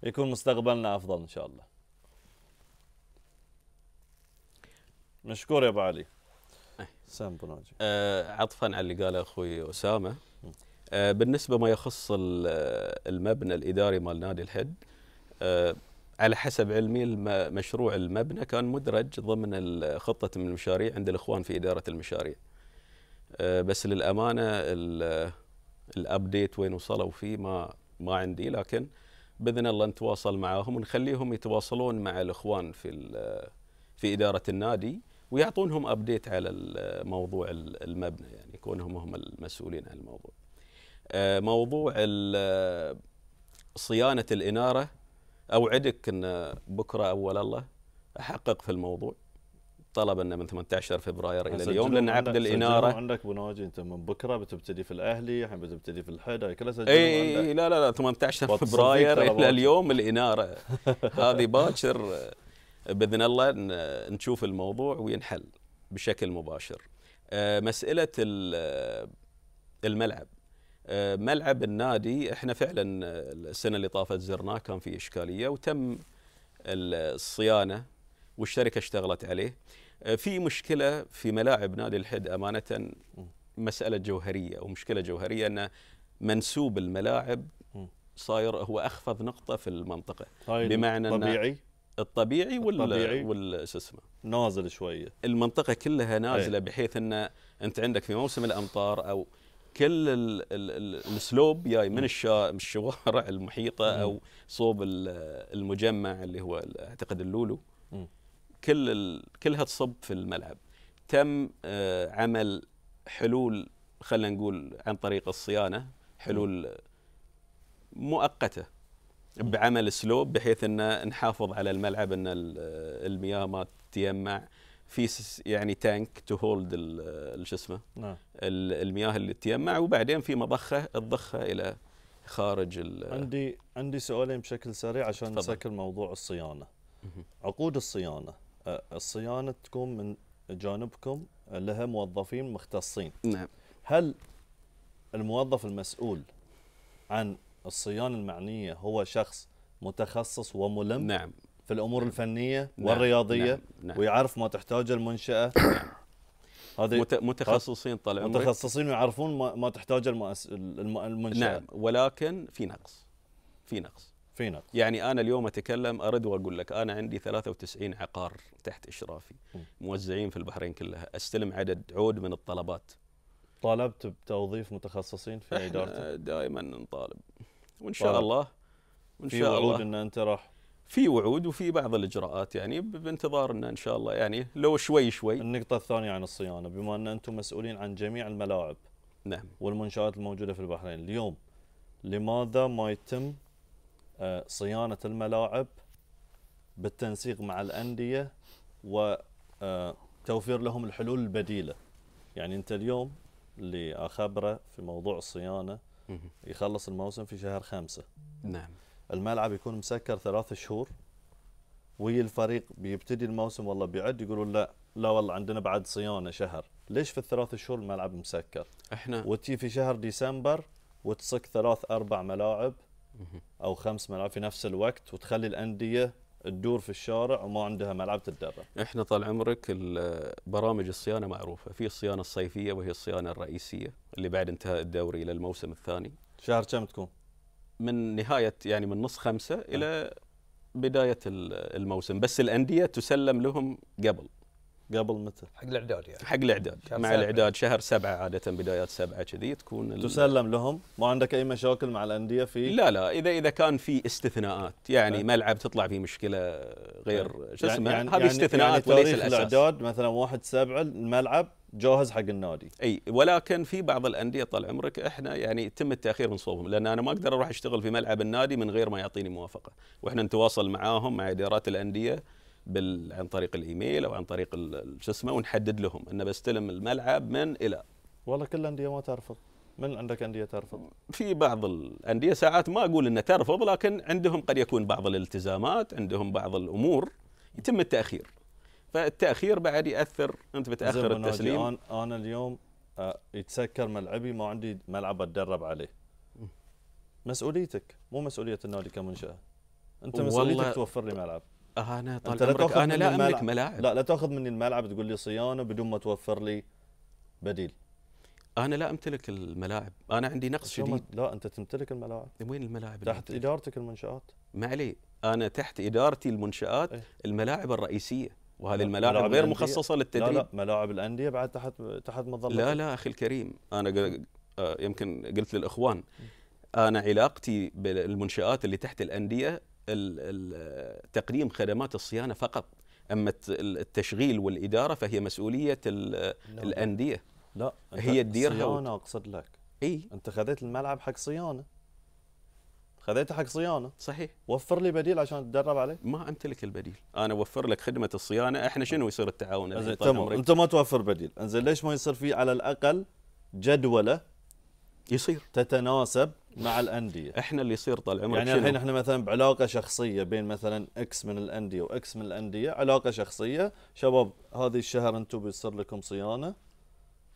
يكون مستقبلنا افضل ان شاء الله مشكور يا ابو علي إيه. سام بناجي آه عطفا على اللي قاله اخوي اسامه آه بالنسبه ما يخص المبنى الاداري مال نادي الحد آه على حسب علمي مشروع المبنى كان مدرج ضمن خطه من المشاريع عند الاخوان في اداره المشاريع آه بس للامانه الابديت وين وصلوا فيه ما ما عندي لكن باذن الله نتواصل معاهم ونخليهم يتواصلون مع الاخوان في في اداره النادي ويعطونهم ابديت على موضوع المبنى يعني كونهم هم المسؤولين عن الموضوع. آه، موضوع صيانه الاناره اوعدك ان بكره اول الله احقق في الموضوع طلب انه من 18 فبراير الى اليوم لان عقد الاناره عندك بنواجي انت من بكره بتبتدي في الاهلي الحين بتبتدي في الحدا كلها سجلوا اي لا لا لا 18 فبراير الى اليوم الاناره هذه باكر باذن الله نشوف الموضوع وينحل بشكل مباشر. آه، مساله آه، الملعب آه، ملعب النادي احنا فعلا السنه اللي طافت زرناه كان في اشكاليه وتم الصيانه والشركه اشتغلت عليه. في مشكله في ملاعب نادي الحد امانه مساله جوهريه ومشكله جوهريه ان منسوب الملاعب صاير هو اخفض نقطه في المنطقه طيب بمعنى طبيعي الطبيعي وال الطبيعي وال شو اسمه نازل شويه المنطقه كلها نازله أيه. بحيث ان انت عندك في موسم الامطار او كل السلوب جاي من الشوارع المحيطه او صوب المجمع اللي هو اعتقد اللولو كل كلها تصب في الملعب تم آه، عمل حلول خلينا نقول عن طريق الصيانه حلول مؤقته بعمل اسلوب بحيث ان نحافظ على الملعب ان المياه ما تتيمع في يعني تانك تو هولد شو اسمه نعم. المياه اللي تتيمع وبعدين في مضخه تضخها الى خارج عندي عندي سؤالين بشكل سريع عشان نسكر موضوع الصيانه عقود الصيانه الصيانه تكون من جانبكم لها موظفين مختصين نعم هل الموظف المسؤول عن الصيانه المعنيه هو شخص متخصص وملم نعم في الامور نعم. الفنيه نعم والرياضيه نعم نعم ويعرف ما تحتاجه المنشاه نعم. هذه متخصصين طال عمرك متخصصين ويعرفون ما, ما تحتاجه المؤس... المنشاه نعم ولكن في نقص في نقص في نقص يعني انا اليوم اتكلم ارد واقول لك انا عندي 93 عقار تحت اشرافي موزعين في البحرين كلها استلم عدد عود من الطلبات طالبت بتوظيف متخصصين في ادارتك؟ دائما نطالب وان شاء الله وان شاء الله في وعود ان انت راح في وعود وفي بعض الاجراءات يعني بانتظار ان ان شاء الله يعني لو شوي شوي النقطه الثانيه عن الصيانه بما ان انتم مسؤولين عن جميع الملاعب نعم والمنشات الموجوده في البحرين اليوم لماذا ما يتم آه، صيانه الملاعب بالتنسيق مع الانديه وتوفير آه، لهم الحلول البديله يعني انت اليوم اللي اخبره في موضوع الصيانه يخلص الموسم في شهر خمسة نعم الملعب يكون مسكر ثلاث شهور وهي الفريق بيبتدي الموسم والله بيعد يقولون لا لا والله عندنا بعد صيانه شهر ليش في الثلاث شهور الملعب مسكر احنا وتي في شهر ديسمبر وتصك ثلاث اربع ملاعب او خمس ملاعب في نفس الوقت وتخلي الانديه تدور في الشارع وما عندها ملعب تتدرب احنا طال عمرك برامج الصيانه معروفه في الصيانه الصيفيه وهي الصيانه الرئيسيه اللي بعد انتهاء الدوري الى الموسم الثاني شهر كم تكون من نهايه يعني من نص خمسة الى بدايه الموسم بس الانديه تسلم لهم قبل قبل متى؟ حق الاعداد يعني حق الاعداد مع الاعداد شهر سبعه عاده بدايات سبعه كذي تكون تسلم لهم ما عندك اي مشاكل مع الانديه في لا لا اذا اذا كان في استثناءات يعني أه. ملعب تطلع فيه مشكله غير يعني شو اسمه يعني هذه يعني استثناءات يعني وليس الاساس الاعداد مثلا 1 7 الملعب جاهز حق النادي اي ولكن في بعض الانديه طال عمرك احنا يعني يتم التاخير من صوبهم لان انا ما اقدر اروح اشتغل في ملعب النادي من غير ما يعطيني موافقه واحنا نتواصل معاهم مع ادارات الانديه بال... عن طريق الايميل او عن طريق شو اسمه ونحدد لهم انه بستلم الملعب من الى والله كل الانديه ما ترفض من عندك انديه ترفض؟ في بعض الانديه ساعات ما اقول انها ترفض لكن عندهم قد يكون بعض الالتزامات، عندهم بعض الامور يتم التاخير. فالتاخير بعد ياثر انت بتاخر التسليم أنا, انا اليوم آه، يتسكر ملعبي ما عندي ملعب اتدرب عليه. مسؤوليتك مو مسؤوليه النادي كمنشاه. انت مسؤوليتك توفر لي ملعب. انا طال انت لا انا لا املك ملاعب لا لا تاخذ مني الملعب تقول لي صيانه بدون ما توفر لي بديل انا لا امتلك الملاعب انا عندي نقص شديد لا انت تمتلك الملاعب إيه، وين الملاعب تحت ادارتك المنشات ما علي انا تحت ادارتي المنشات إيه؟ الملاعب الرئيسيه وهذه الملاعب غير الأندية. مخصصه للتدريب لا لا ملاعب الانديه بعد تحت تحت مظله لا لا اخي الكريم انا آه، يمكن قلت للاخوان انا علاقتي بالمنشات اللي تحت الانديه تقديم خدمات الصيانه فقط اما التشغيل والاداره فهي مسؤوليه نعم. الانديه لا هي تديرها صيانه اقصد لك اي انت خذيت الملعب حق صيانه خذيته حق صيانه صحيح وفر لي بديل عشان تدرب عليه ما امتلك البديل انا اوفر لك خدمه الصيانه احنا شنو يصير التعاون انت ما توفر بديل أنزل ليش ما يصير في على الاقل جدوله يصير تتناسب مع الانديه احنا اللي يصير طال عمرك يعني الحين احنا مثلا بعلاقه شخصيه بين مثلا اكس من الانديه واكس من الانديه علاقه شخصيه شباب هذه الشهر انتم بيصير لكم صيانه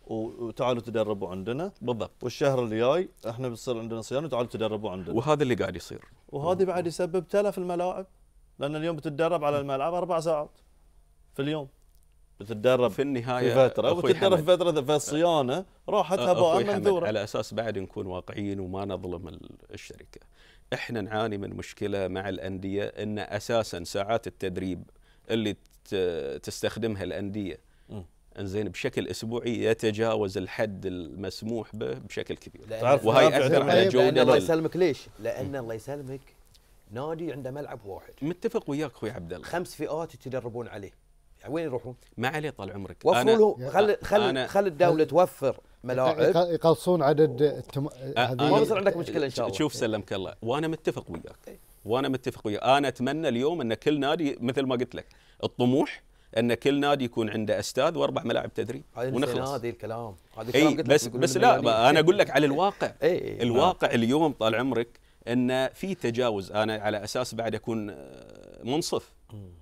وتعالوا تدربوا عندنا بالضبط والشهر اللي جاي احنا بيصير عندنا صيانه وتعالوا تدربوا عندنا وهذا اللي قاعد يصير وهذا بعد يسبب تلف الملاعب لان اليوم بتتدرب على الملعب اربع ساعات في اليوم بتتدرب في النهايه في فتره وتتدرب في فتره في الصيانه راحت هباء منذوره على اساس بعد نكون واقعيين وما نظلم الشركه احنا نعاني من مشكله مع الانديه ان اساسا ساعات التدريب اللي تستخدمها الانديه انزين بشكل اسبوعي يتجاوز الحد المسموح به بشكل كبير لأن وهي اثر يعني على طيب، جوده الله يسلمك ليش؟ لان الله يسلمك نادي عنده ملعب واحد متفق وياك اخوي عبد الله خمس فئات يتدربون عليه يعني وين يروحون؟ ما عليه طال عمرك وفروا له خل خل خل الدوله توفر ملاعب يقلصون عدد التم... ما بصير عندك مشكله ان شاء الله شوف سلمك الله وانا متفق وياك وانا متفق وياك انا اتمنى اليوم ان كل نادي مثل ما قلت لك الطموح ان كل نادي يكون عنده استاذ واربع ملاعب تدريب ونخلص هذا الكلام هذا الكلام قلت بس بس لا انا اقول لك على الواقع الواقع اليوم طال عمرك ان في تجاوز انا على اساس بعد اكون آه، منصف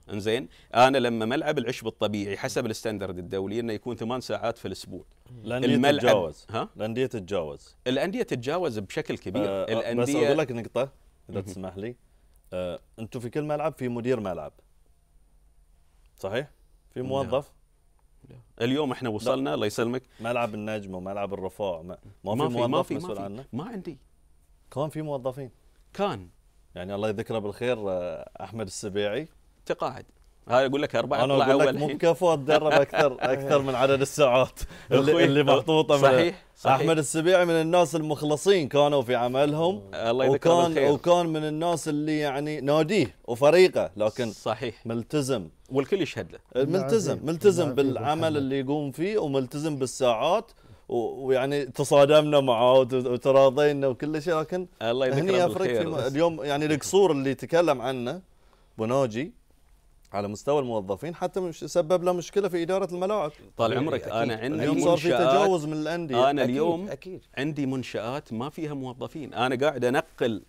انزين انا لما ملعب العشب الطبيعي حسب الستاندرد الدولي انه يكون ثمان ساعات في الاسبوع الانديه تتجاوز ها الانديه تتجاوز الانديه تتجاوز بشكل كبير آه, آه، الانديه بس اقول لك نقطه اذا تسمح لي آه انتم في كل ملعب في مدير ملعب صحيح في نعم. موظف لا. اليوم احنا وصلنا الله يسلمك ملعب النجم وملعب الرفاع ما, ما, ما في موظف ما في مسؤول عنه ما عندي كان في موظفين كان يعني الله يذكره بالخير آه، احمد السبيعي تقاعد هاي اقول لك اربعه انا اقول لك مو بكفو تدرب اكثر اكثر من عدد الساعات اللي, اللي محطوطه صحيح, صحيح احمد السبيعي من الناس المخلصين كانوا في عملهم الله وكان بالخير. وكان من الناس اللي يعني ناديه وفريقه لكن صحيح ملتزم والكل يشهد له إيه، ملتزم ملتزم بالعمل اللي يقوم فيه وملتزم بالساعات ويعني تصادمنا معه وتراضينا وكل شيء لكن الله يذكره بالخير اليوم يعني القصور اللي تكلم عنه بناجي على مستوى الموظفين حتى مش سبب له مشكله في اداره الملاعب طال إيه، عمرك أكيد. انا عندي اليوم صار في تجاوز من الانديه انا أكيد. اليوم أكيد. عندي منشات ما فيها موظفين انا قاعد انقل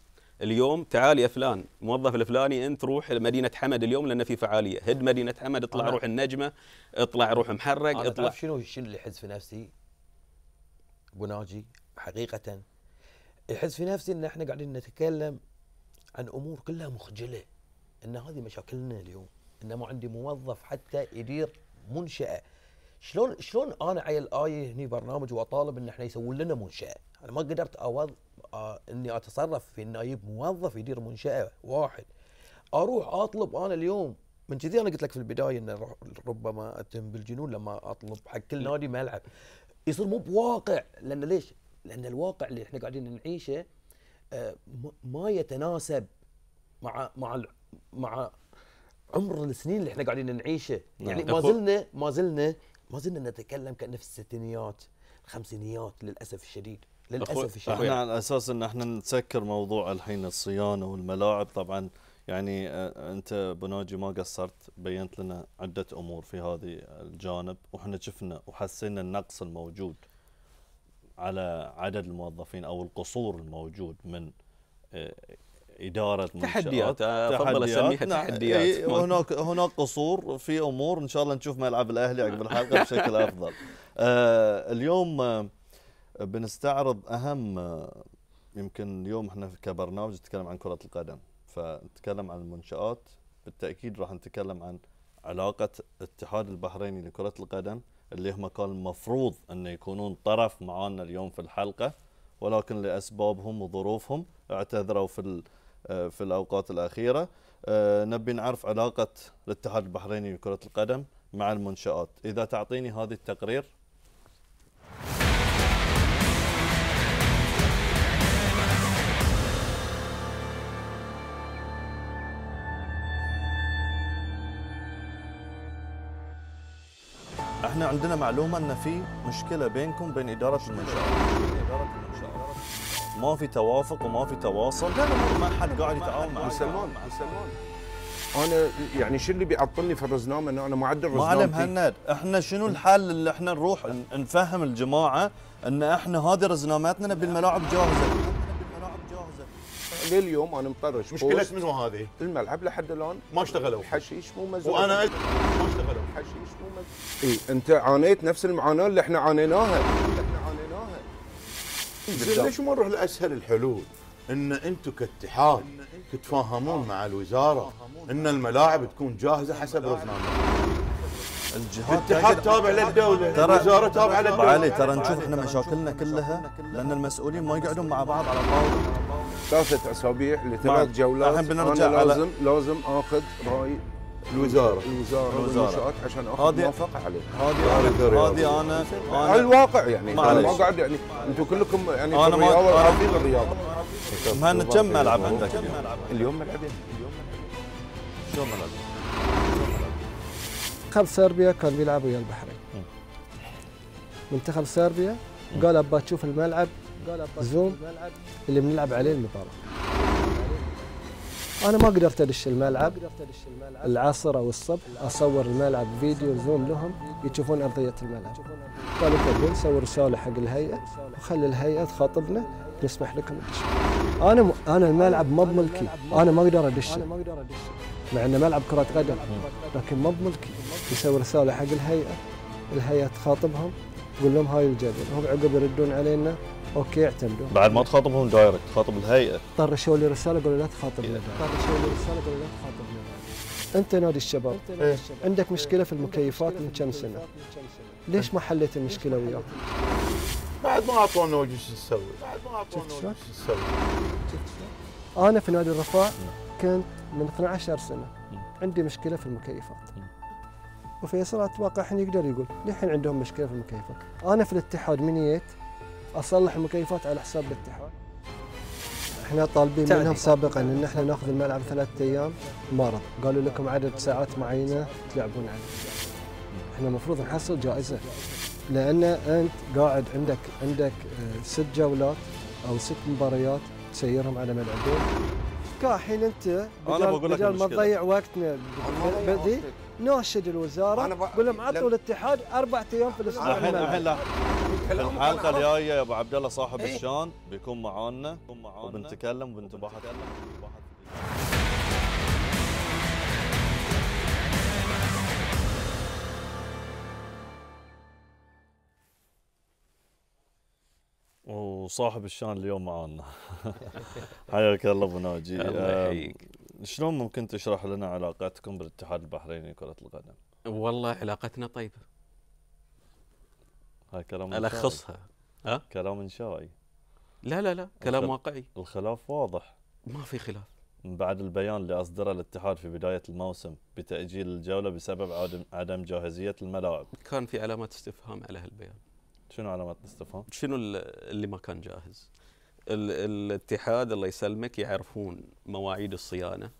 اليوم تعال يا فلان موظف الفلاني انت روح لمدينه حمد اليوم لان في فعاليه هد مدينه حمد اطلع روح النجمه اطلع روح محرق أنا اطلع شنو شنو اللي يحز في نفسي ابو ناجي حقيقه يحز في نفسي ان احنا قاعدين نتكلم عن امور كلها مخجله ان هذه مشاكلنا اليوم انما عندي موظف حتى يدير منشاه شلون شلون انا عيل الآية هني برنامج واطالب ان احنا يسوون لنا منشاه انا ما قدرت أوض... اني اتصرف في ان اجيب موظف يدير منشاه واحد اروح اطلب انا اليوم من كذي انا قلت لك في البدايه ان ربما اتم بالجنون لما اطلب حق كل إيه. نادي ملعب يصير مو بواقع لان ليش؟ لان الواقع اللي احنا قاعدين نعيشه ما يتناسب مع مع مع عمر السنين اللي احنا قاعدين نعيشه نعم. يعني ما زلنا ما زلنا ما زلنا نتكلم كانه في الستينيات الخمسينيات للاسف الشديد للاسف الشديد احنا على اساس ان احنا نسكر موضوع الحين الصيانه والملاعب طبعا يعني آه، انت ابو ناجي ما قصرت بينت لنا عده امور في هذا الجانب واحنا شفنا وحسينا النقص الموجود على عدد الموظفين او القصور الموجود من آه، اداره تحديات آه، افضل اسميها تحديات نعم. إيه، هناك هناك قصور في امور ان شاء الله نشوف ملعب الاهلي عقب الحلقه بشكل افضل آه اليوم آه، بنستعرض اهم آه، يمكن اليوم احنا كبرنامج نتكلم عن كره القدم فنتكلم عن المنشات بالتاكيد راح نتكلم عن علاقه الاتحاد البحريني لكره القدم اللي هم كان المفروض انه يكونون طرف معانا اليوم في الحلقه ولكن لاسبابهم وظروفهم اعتذروا في آه، في الأوقات الأخيرة آه، نبي نعرف علاقة الاتحاد البحريني لكرة القدم مع المنشآت إذا تعطيني هذا التقرير احنا عندنا معلومه ان في مشكله بينكم بين اداره المنشات ما في توافق وما في تواصل لا لا ما حد قاعد يتعاون سلمان مع سلمان انا يعني شو اللي بيعطلني في الرزنامه انه انا ما عندي الرزنامه معلم هند احنا شنو الحل اللي احنا نروح نفهم الجماعه ان احنا هذه رزناماتنا بالملاعب جاهزه لليوم انا مطرش مشكلة منو هذه؟ الملعب لحد الان ما اشتغلوا حشيش مو مزروع وانا ما اشتغلوا حشيش مو مزروع اي انت عانيت نفس المعاناه اللي احنا عانيناها اللي احنا عانيناها إيه، ليش ما نروح لاسهل الحلول؟ ان انتم كاتحاد تتفاهمون مع الوزاره ان الملاعب تكون جاهزه حسب رزنامه الجهات الاتحاد تابع للدوله ترى الوزاره تابعه للدوله علي ترى نشوف احنا مشاكلنا كلها لان المسؤولين ما يقعدون مع بعض على طاوله ثلاثة اسابيع لثلاث جولات الحين بنرجع انا لازم لازم اخذ راي الوزاره الوزاره الوزاره عشان اخذ موافقه عليه هذه انا هذه انا على الواقع يعني على الواقع يعني انتم كلكم يعني انا ما عارفين الرياضه مهند كم ملعب عندك اليوم ملعبين اليوم ملعبين شلون ملعبين؟ منتخب صربيا كان بيلعب ويا البحرين منتخب صربيا قال ابى تشوف الملعب قال ابى زوم اللي بنلعب عليه المباراه انا ما قدرت ادش الملعب العصر او الصبح اصور الملعب فيديو زوم لهم يشوفون ارضيه الملعب قالوا تبون سوي رساله حق الهيئه وخلي الهيئه تخاطبنا نسمح لكم انا م... انا الملعب ما بملكي انا ما اقدر ادش مع انه ملعب كره قدم لكن ما بملكي يسوي رساله حق الهيئه الهيئه تخاطبهم تقول لهم هاي الجدل هم عقب يردون علينا اوكي اعتمدوا بعد ما تخاطبهم دايركت تخاطب الهيئه طرشوا لي رساله قالوا لا تخاطبني إيه. طرشوا لي رساله قالوا لا تخاطبني انت نادي الشباب إيه؟ عندك مشكله في المكيفات من كم سنه ليش ما حليت المشكله وياهم؟ بعد ما اعطونا وجه شو نسوي بعد ما اعطونا وجه شو نسوي انا في نادي الرفاع نعم. كنت من 12 سنه نعم. عندي مشكله في المكيفات نعم. وفيصل اتوقع الحين يقدر يقول للحين عندهم مشكله في المكيفات انا في الاتحاد من جيت اصلح المكيفات على حساب الاتحاد احنا طالبين منهم سابقا ان احنا ناخذ الملعب ثلاثة ايام مرض قالوا لكم عدد ساعات معينه تلعبون عليه احنا المفروض نحصل جائزه لان انت قاعد عندك عندك آه، ست جولات او ست مباريات تسيرهم على ملعبين كاحين انت بدل ما تضيع وقتنا بدي ناشد الوزاره قول لهم عطوا الاتحاد اربع ايام في الاسبوع الحين الحين الحلقه الجايه يا ابو عبد الله صاحب ايه؟ الشان بيكون معانا بيكون معانا وبنتكلم وبنتباحث وصاحب الشان اليوم معانا حياك الله ابو ناجي الله يحييك شلون ممكن تشرح لنا علاقتكم بالاتحاد البحريني لكره القدم؟ والله علاقتنا طيبه هاي آه، كلام الخصها ها كلام انشائي لا لا لا كلام الخ... واقعي الخلاف واضح ما في خلاف من بعد البيان اللي أصدره الاتحاد في بداية الموسم بتأجيل الجولة بسبب عدم, عدم جاهزية الملاعب كان في علامات استفهام على هالبيان شنو علامات الاستفهام؟ شنو اللي ما كان جاهز؟ الاتحاد الله يسلمك يعرفون مواعيد الصيانة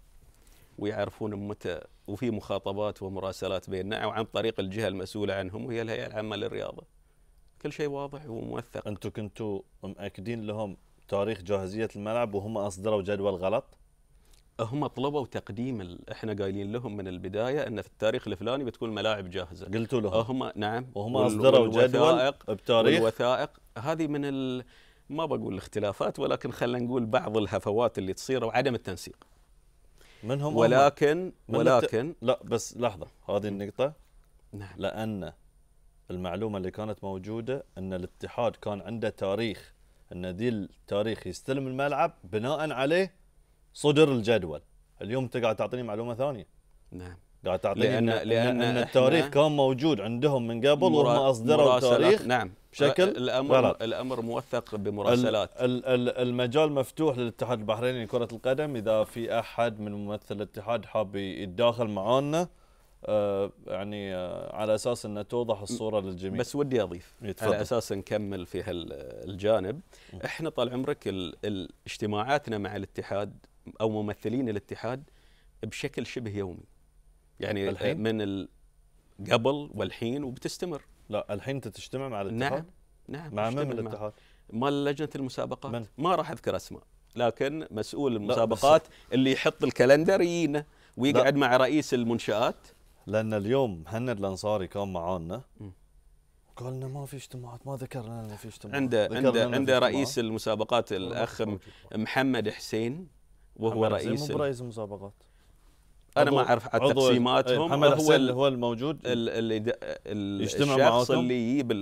ويعرفون متى وفي مخاطبات ومراسلات بيننا وعن طريق الجهة المسؤولة عنهم وهي الهيئة العامة للرياضة كل شيء واضح وموثق انتم كنتوا مأكدين لهم تاريخ جاهزيه الملعب وهم اصدروا جدول غلط؟ هم طلبوا تقديم ال... احنا قايلين لهم من البدايه ان في التاريخ الفلاني بتكون ملاعب جاهزه قلتوا لهم هم نعم وهم اصدروا جدول بتاريخ والوثائق هذه من ال... ما بقول الاختلافات ولكن خلينا نقول بعض الهفوات اللي تصير وعدم التنسيق منهم ولكن من ولكن الت... لا بس لحظه هذه النقطه نعم لان المعلومه اللي كانت موجوده ان الاتحاد كان عنده تاريخ ان ذي التاريخ يستلم الملعب بناء عليه صدر الجدول اليوم انت قاعد تعطيني معلومه ثانيه نعم قاعد تعطيني لان لان, لان, التاريخ كان موجود عندهم من قبل وهم اصدروا التاريخ نعم بشكل الامر غلط. الامر موثق بمراسلات ال ال المجال مفتوح للاتحاد البحريني لكره القدم اذا في احد من ممثل الاتحاد حاب يتداخل معانا آه، يعني آه، على اساس انها توضح الصوره للجميع بس ودي اضيف يتفضل. إيه، على اساس نكمل في هالجانب احنا طال عمرك اجتماعاتنا مع الاتحاد او ممثلين الاتحاد بشكل شبه يومي يعني الحين؟ من قبل والحين وبتستمر لا الحين انت تجتمع مع الاتحاد نعم نعم مع من الاتحاد مال لجنه المسابقات من؟ ما راح اذكر اسماء لكن مسؤول المسابقات اللي يحط الكالندر يينا ويقعد مع رئيس المنشات لان اليوم مهند الانصاري كان معانا قال لنا ما في اجتماعات ما ذكرنا انه في اجتماعات عنده عنده عنده رئيس المسابقات الاخ محمد حسين وهو محمد رئيس مو برئيس المسابقات انا ما اعرف على إيه، تقسيماتهم محمد هو هو الموجود اللي يجتمع الشخص اللي يجيب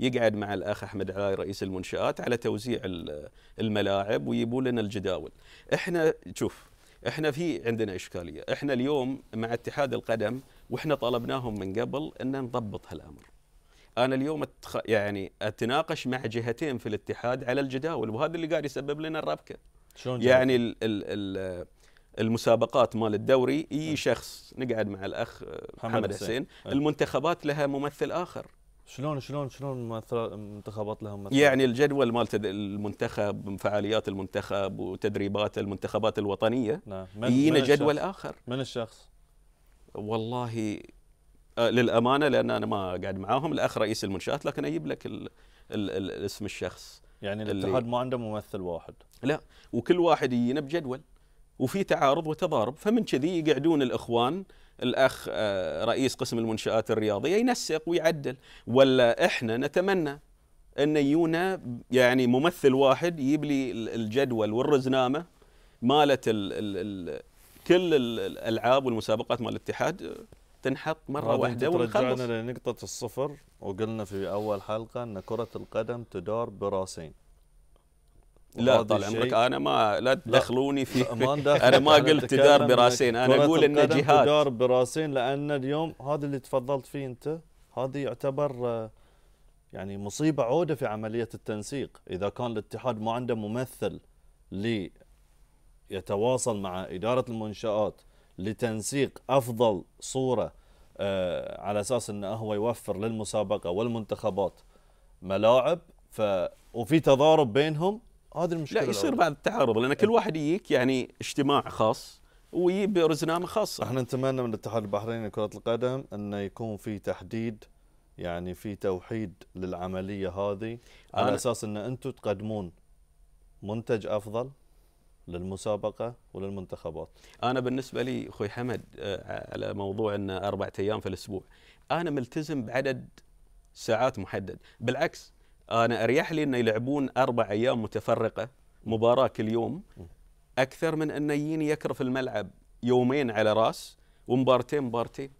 يقعد مع الاخ احمد علاي رئيس المنشات على توزيع الملاعب ويجيبوا لنا الجداول احنا شوف احنا في عندنا اشكاليه احنا اليوم مع اتحاد القدم واحنا طلبناهم من قبل ان نضبط هالامر انا اليوم أتخ... يعني اتناقش مع جهتين في الاتحاد على الجداول وهذا اللي قاعد يسبب لنا الربكه شلون يعني ال ال ال المسابقات مال الدوري اي نعم. شخص نقعد مع الاخ محمد حسين, حسين. نعم. المنتخبات لها ممثل اخر شلون شلون شلون منتخبات لهم مثلا؟ يعني الجدول مال المنتخب فعاليات المنتخب وتدريبات المنتخبات الوطنيه نعم من, يجينا جدول اخر من الشخص؟ والله آه، للامانه لان انا ما قاعد معاهم الاخ رئيس المنشات لكن اجيب لك الـ الـ الـ اسم الشخص يعني الاتحاد ما عنده ممثل واحد لا وكل واحد يجينا بجدول وفي تعارض وتضارب فمن كذي يقعدون الاخوان الاخ آه، رئيس قسم المنشات الرياضيه ينسق ويعدل ولا احنا نتمنى ان يونا يعني ممثل واحد يجيب لي الجدول والرزنامه مالت الـ الـ كل الالعاب والمسابقات مال الاتحاد آه، تنحط مره واحده ونخلص رجعنا لنقطه الصفر وقلنا في اول حلقه ان كره القدم تدار براسين لا طال عمرك انا ما لا تدخلوني في ما انا ما قلت دار براسين انا اقول انه جهاد دار براسين لان اليوم هذا اللي تفضلت فيه انت هذا يعتبر يعني مصيبه عوده في عمليه التنسيق اذا كان الاتحاد ما عنده ممثل لي يتواصل مع اداره المنشات لتنسيق افضل صوره آه، على اساس انه هو يوفر للمسابقه والمنتخبات ملاعب ف وفي تضارب بينهم هذه المشكله لا يصير بعد التعارض لان كل واحد يجيك يعني اجتماع خاص ويجيب برزنامه خاصه احنا نتمنى من الاتحاد البحريني لكره القدم انه يكون في تحديد يعني في توحيد للعمليه هذه على اساس ان انتم تقدمون منتج افضل للمسابقه وللمنتخبات. انا بالنسبه لي اخوي حمد آه، على موضوع ان اربع ايام في الاسبوع، انا ملتزم بعدد ساعات محدد، بالعكس انا اريح لي انه يلعبون اربع ايام متفرقه مباراه كل يوم اكثر من انه يجيني يكرف الملعب يومين على راس ومبارتين مبارتين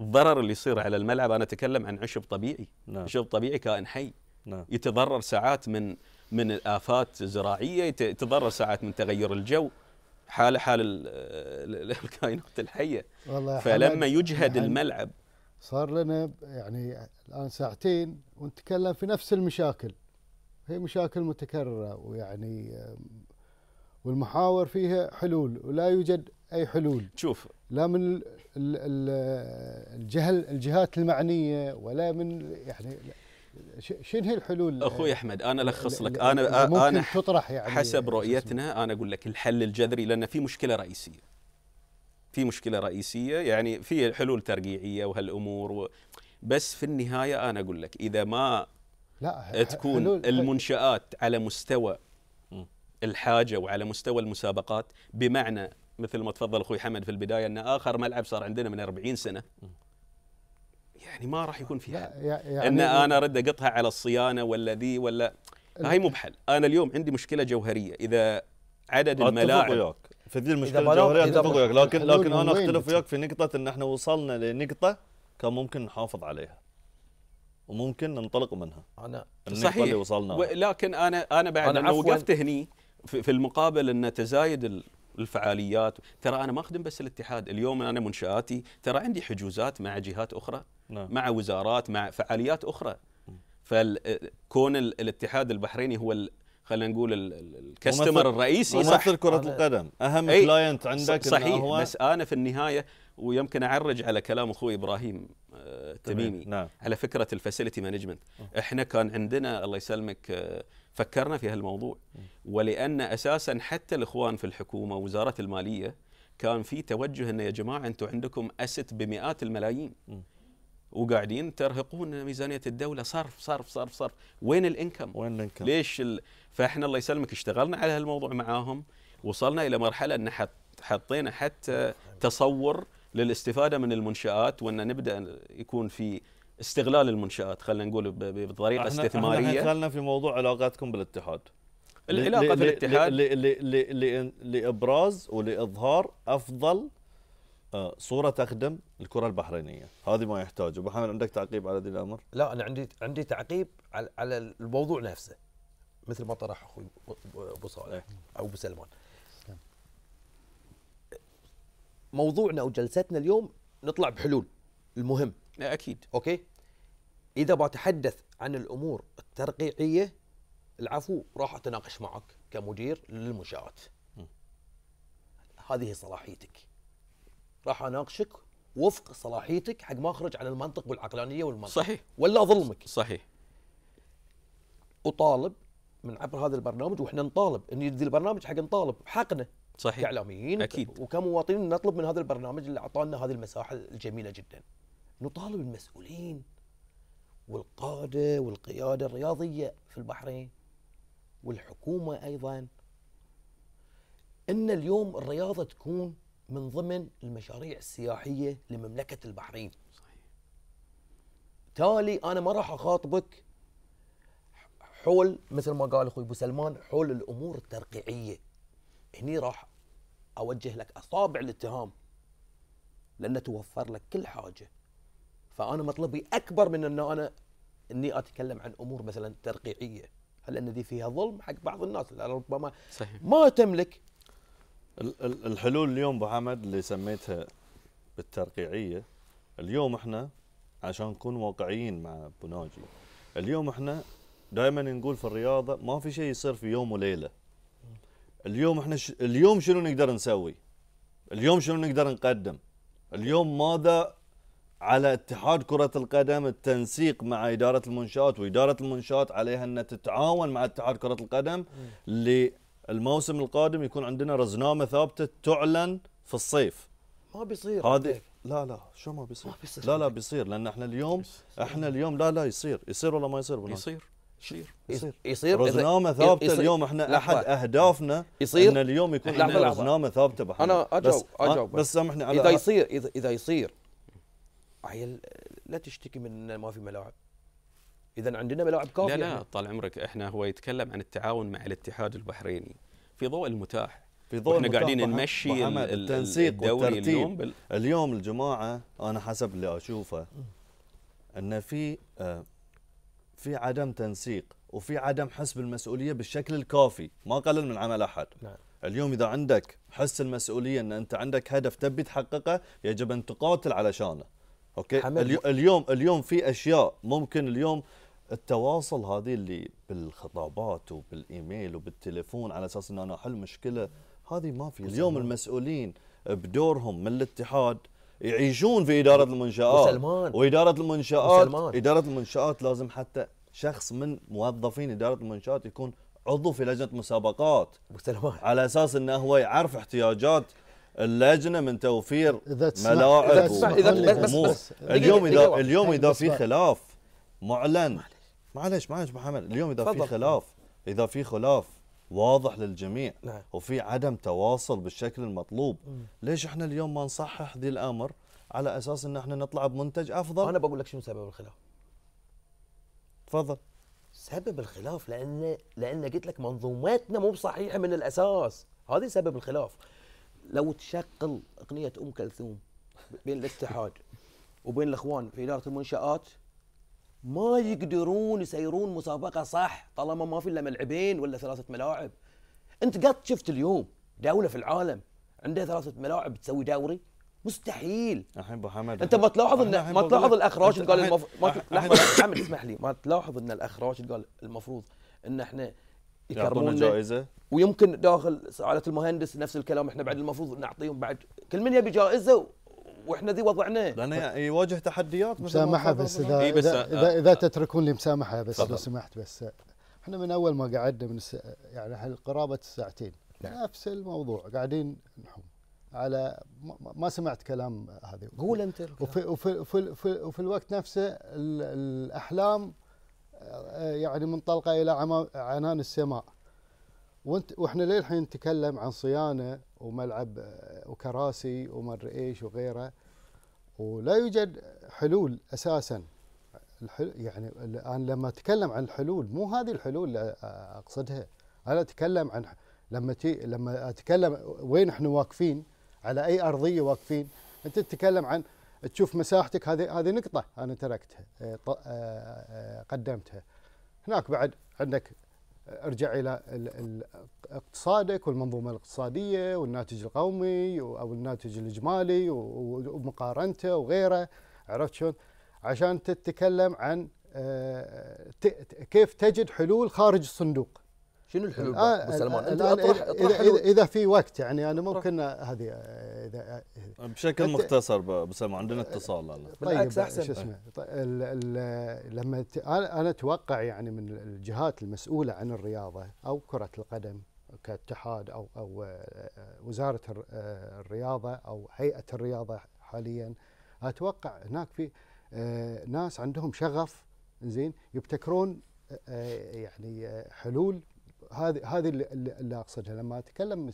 الضرر اللي يصير على الملعب انا اتكلم عن عشب طبيعي نعم. عشب طبيعي كائن حي نعم. يتضرر ساعات من من الافات الزراعيه يتضرر ساعات من تغير الجو حاله حال الكائنات الحيه والله فلما يجهد الملعب صار لنا يعني الان ساعتين ونتكلم في نفس المشاكل هي مشاكل متكرره ويعني والمحاور فيها حلول ولا يوجد اي حلول شوف لا من الجهل الجهات المعنيه ولا من يعني شنو هي الحلول اخوي احمد انا الخص لك انا آه، انا تطرح يعني حسب رؤيتنا انا اقول لك الحل الجذري لان في مشكله رئيسيه في مشكله رئيسيه يعني في حلول ترقيعيه وهالامور و... بس في النهايه انا اقول لك اذا ما لا تكون المنشات على مستوى الحاجه وعلى مستوى المسابقات بمعنى مثل ما تفضل اخوي حمد في البدايه ان اخر ملعب صار عندنا من 40 سنه يعني ما راح يكون في حل يعني ان انا ارد اقطها على الصيانه ولا ذي ولا هاي مو بحل انا اليوم عندي مشكله جوهريه اذا عدد الملاعب في ذي المشكله الجوهريه اتفق وياك لكن لكن انا اختلف وياك في نقطه ان احنا وصلنا لنقطه كان ممكن نحافظ عليها وممكن ننطلق منها انا صحيح اللي وصلنا لكن انا انا بعد أنا وقفت هني في, في المقابل ان تزايد الفعاليات ترى انا ما اخدم بس الاتحاد اليوم انا منشاتي ترى عندي حجوزات مع جهات اخرى نعم. مع وزارات مع فعاليات اخرى فكون الاتحاد البحريني هو خلينا نقول الكاستمر الرئيسي ممثل كرة القدم اهم أي كلاينت عندك صحيح هو بس انا في النهاية ويمكن اعرج على كلام اخوي ابراهيم التميمي آه، نعم. على فكرة الفاسيلتي مانجمنت احنا كان عندنا الله يسلمك آه، فكرنا في هالموضوع ولان اساسا حتى الاخوان في الحكومة وزارة المالية كان في توجه انه يا جماعة انتم عندكم أست بمئات الملايين م. وقاعدين ترهقون ميزانيه الدوله صرف صرف صرف صرف وين الانكم وين الانكم ليش ال... فاحنا الله يسلمك اشتغلنا على هالموضوع معاهم وصلنا الى مرحله ان حط... حطينا حتى تصور للاستفاده من المنشات وان نبدا يكون في استغلال المنشآت خلينا نقول بطريقه استثماريه احنا دخلنا في موضوع علاقاتكم بالاتحاد العلاقه بالاتحاد لابراز ولاظهار افضل آه، صوره تخدم الكره البحرينيه هذه ما يحتاج ابو حامد عندك تعقيب على ذي الامر لا انا عندي عندي تعقيب على على الموضوع نفسه مثل ما طرح اخوي ابو صالح إيه. او ابو سلمان موضوعنا وجلستنا اليوم نطلع بحلول المهم إيه، اكيد اوكي اذا بتحدث عن الامور الترقيعيه العفو راح اتناقش معك كمدير للمنشات هذه صلاحيتك راح اناقشك وفق صلاحيتك حق ما اخرج عن المنطق والعقلانيه والمنطق صحيح ولا اظلمك صحيح اطالب من عبر هذا البرنامج واحنا نطالب ان يدي البرنامج حق نطالب حقنا صحيح كاعلاميين اكيد وكمواطنين نطلب من هذا البرنامج اللي اعطانا هذه المساحه الجميله جدا نطالب المسؤولين والقاده والقياده الرياضيه في البحرين والحكومه ايضا ان اليوم الرياضه تكون من ضمن المشاريع السياحيه لمملكه البحرين صحيح. تالي انا ما راح اخاطبك حول مثل ما قال اخوي ابو سلمان حول الامور الترقيعيه هني راح اوجه لك اصابع الاتهام لان توفر لك كل حاجه فانا مطلبي اكبر من ان انا اني اتكلم عن امور مثلا ترقيعيه لان ذي فيها ظلم حق بعض الناس ربما صحيح. ما تملك الحلول اليوم ابو حمد اللي سميتها بالترقيعيه اليوم احنا عشان نكون واقعيين مع ابو ناجي اليوم احنا دائما نقول في الرياضه ما في شيء يصير في يوم وليله اليوم احنا ش... اليوم شنو نقدر نسوي اليوم شنو نقدر نقدم اليوم ماذا على اتحاد كرة القدم التنسيق مع إدارة المنشآت وإدارة المنشآت عليها أن تتعاون مع اتحاد كرة القدم الموسم القادم يكون عندنا رزنامه ثابته تعلن في الصيف ما بيصير هذه طيب. لا لا شو ما بيصير ما بيصير لا لا بيصير لان احنا اليوم احنا اليوم لا لا يصير يصير ولا ما يصير بنات. يصير يصير يصير يصير رزنامه ثابته يصير اليوم احنا احد اهدافنا يصير ان اليوم يكون عندنا رزنامه ثابته بحنا. انا اجاوب اجاوب بس آه، سامحني اذا يصير اذا يصير عيل لا تشتكي من ما في ملاعب اذا عندنا ملاعب كافيه لا لا طال عمرك احنا هو يتكلم عن التعاون مع الاتحاد البحريني في ضوء المتاح في ضوء احنا قاعدين نمشي التنسيق الدوري اليوم بال... اليوم الجماعه انا حسب اللي اشوفه ان في آه، في عدم تنسيق وفي عدم حس بالمسؤوليه بالشكل الكافي ما قلل من عمل احد نعم. اليوم اذا عندك حس المسؤوليه ان انت عندك هدف تبي تحققه يجب ان تقاتل علشانه اوكي اليوم اليوم في اشياء ممكن اليوم التواصل هذه اللي بالخطابات وبالايميل وبالتليفون على اساس ان انا احل مشكله هذه ما في اليوم المسؤولين بدورهم من الاتحاد يعيشون في اداره المنشات وسلمان واداره المنشات وسلمان. اداره المنشات لازم حتى شخص من موظفين اداره المنشات يكون عضو في لجنه مسابقات وسلمان على اساس انه هو يعرف احتياجات اللجنه من توفير ملاعب إذا, إذا بس بس اليوم اذا اليوم اذا في خلاف معلن معلش معلش محمد اليوم اذا في خلاف اذا في خلاف واضح للجميع نعم. وفي عدم تواصل بالشكل المطلوب مم. ليش احنا اليوم ما نصحح ذي الامر على اساس ان احنا نطلع بمنتج افضل انا بقول لك شنو سبب الخلاف تفضل سبب الخلاف لان لان قلت لك منظوماتنا مو صحيحه من الاساس هذه سبب الخلاف لو تشغل اغنيه ام كلثوم بين الاتحاد وبين الاخوان في اداره المنشات ما يقدرون يسيرون مسابقه صح طالما ما في الا ملعبين ولا ثلاثه ملاعب انت قد شفت اليوم دوله في العالم عندها ثلاثه ملاعب تسوي دوري مستحيل الحين ابو حمد انت ما تلاحظ ان ما تلاحظ الاخراج قال المفروض ما لحظه حمد اسمح لي ما تلاحظ ان الاخراج قال المفروض ان احنا يكرمون جائزه ويمكن داخل سعاده المهندس نفس الكلام احنا بعد المفروض نعطيهم بعد كل من يبي جائزه واحنا ذي وضعناه لانه يواجه تحديات مسامحه إيه، بس اذا اذا, إذا, تتركون لي مسامحه بس لو سمحت بس احنا من اول ما قعدنا من الس... يعني قرابه الساعتين نعم. نفس الموضوع قاعدين نحوم على ما سمعت كلام هذه قول انت وفي, وفي, وفي, وفي, وفي الوقت نفسه الاحلام آه، يعني منطلقه الى عنان السماء وانت واحنا للحين نتكلم عن صيانه وملعب آه، وكراسي وما ادري ايش وغيره ولا يوجد حلول اساسا يعني انا لما اتكلم عن الحلول مو هذه الحلول اللي اقصدها انا اتكلم عن لما تي لما اتكلم وين احنا واقفين على اي ارضيه واقفين انت تتكلم عن تشوف مساحتك هذه هذه نقطه انا تركتها آه، آه، قدمتها هناك بعد عندك ارجع الى اقتصادك والمنظومه الاقتصاديه والناتج القومي او الناتج الاجمالي ومقارنته وغيره عرفت شلون؟ عشان تتكلم عن آه، كيف تجد حلول خارج الصندوق شنو الحلول آه، ابو سلمان؟ انت اطرح اطرح إذا, اذا في وقت يعني انا ممكن هذه آه، آه، اذا بشكل مختصر ابو سلمان عندنا اتصال طيب بالعكس احسن شو اسمه طيب، لما انا اتوقع يعني من الجهات المسؤوله عن الرياضه او كره القدم كاتحاد او او وزاره الرياضه او هيئه الرياضه حاليا اتوقع هناك في ناس عندهم شغف زين يبتكرون يعني حلول هذه هذه اللي, اللي اقصدها لما اتكلم من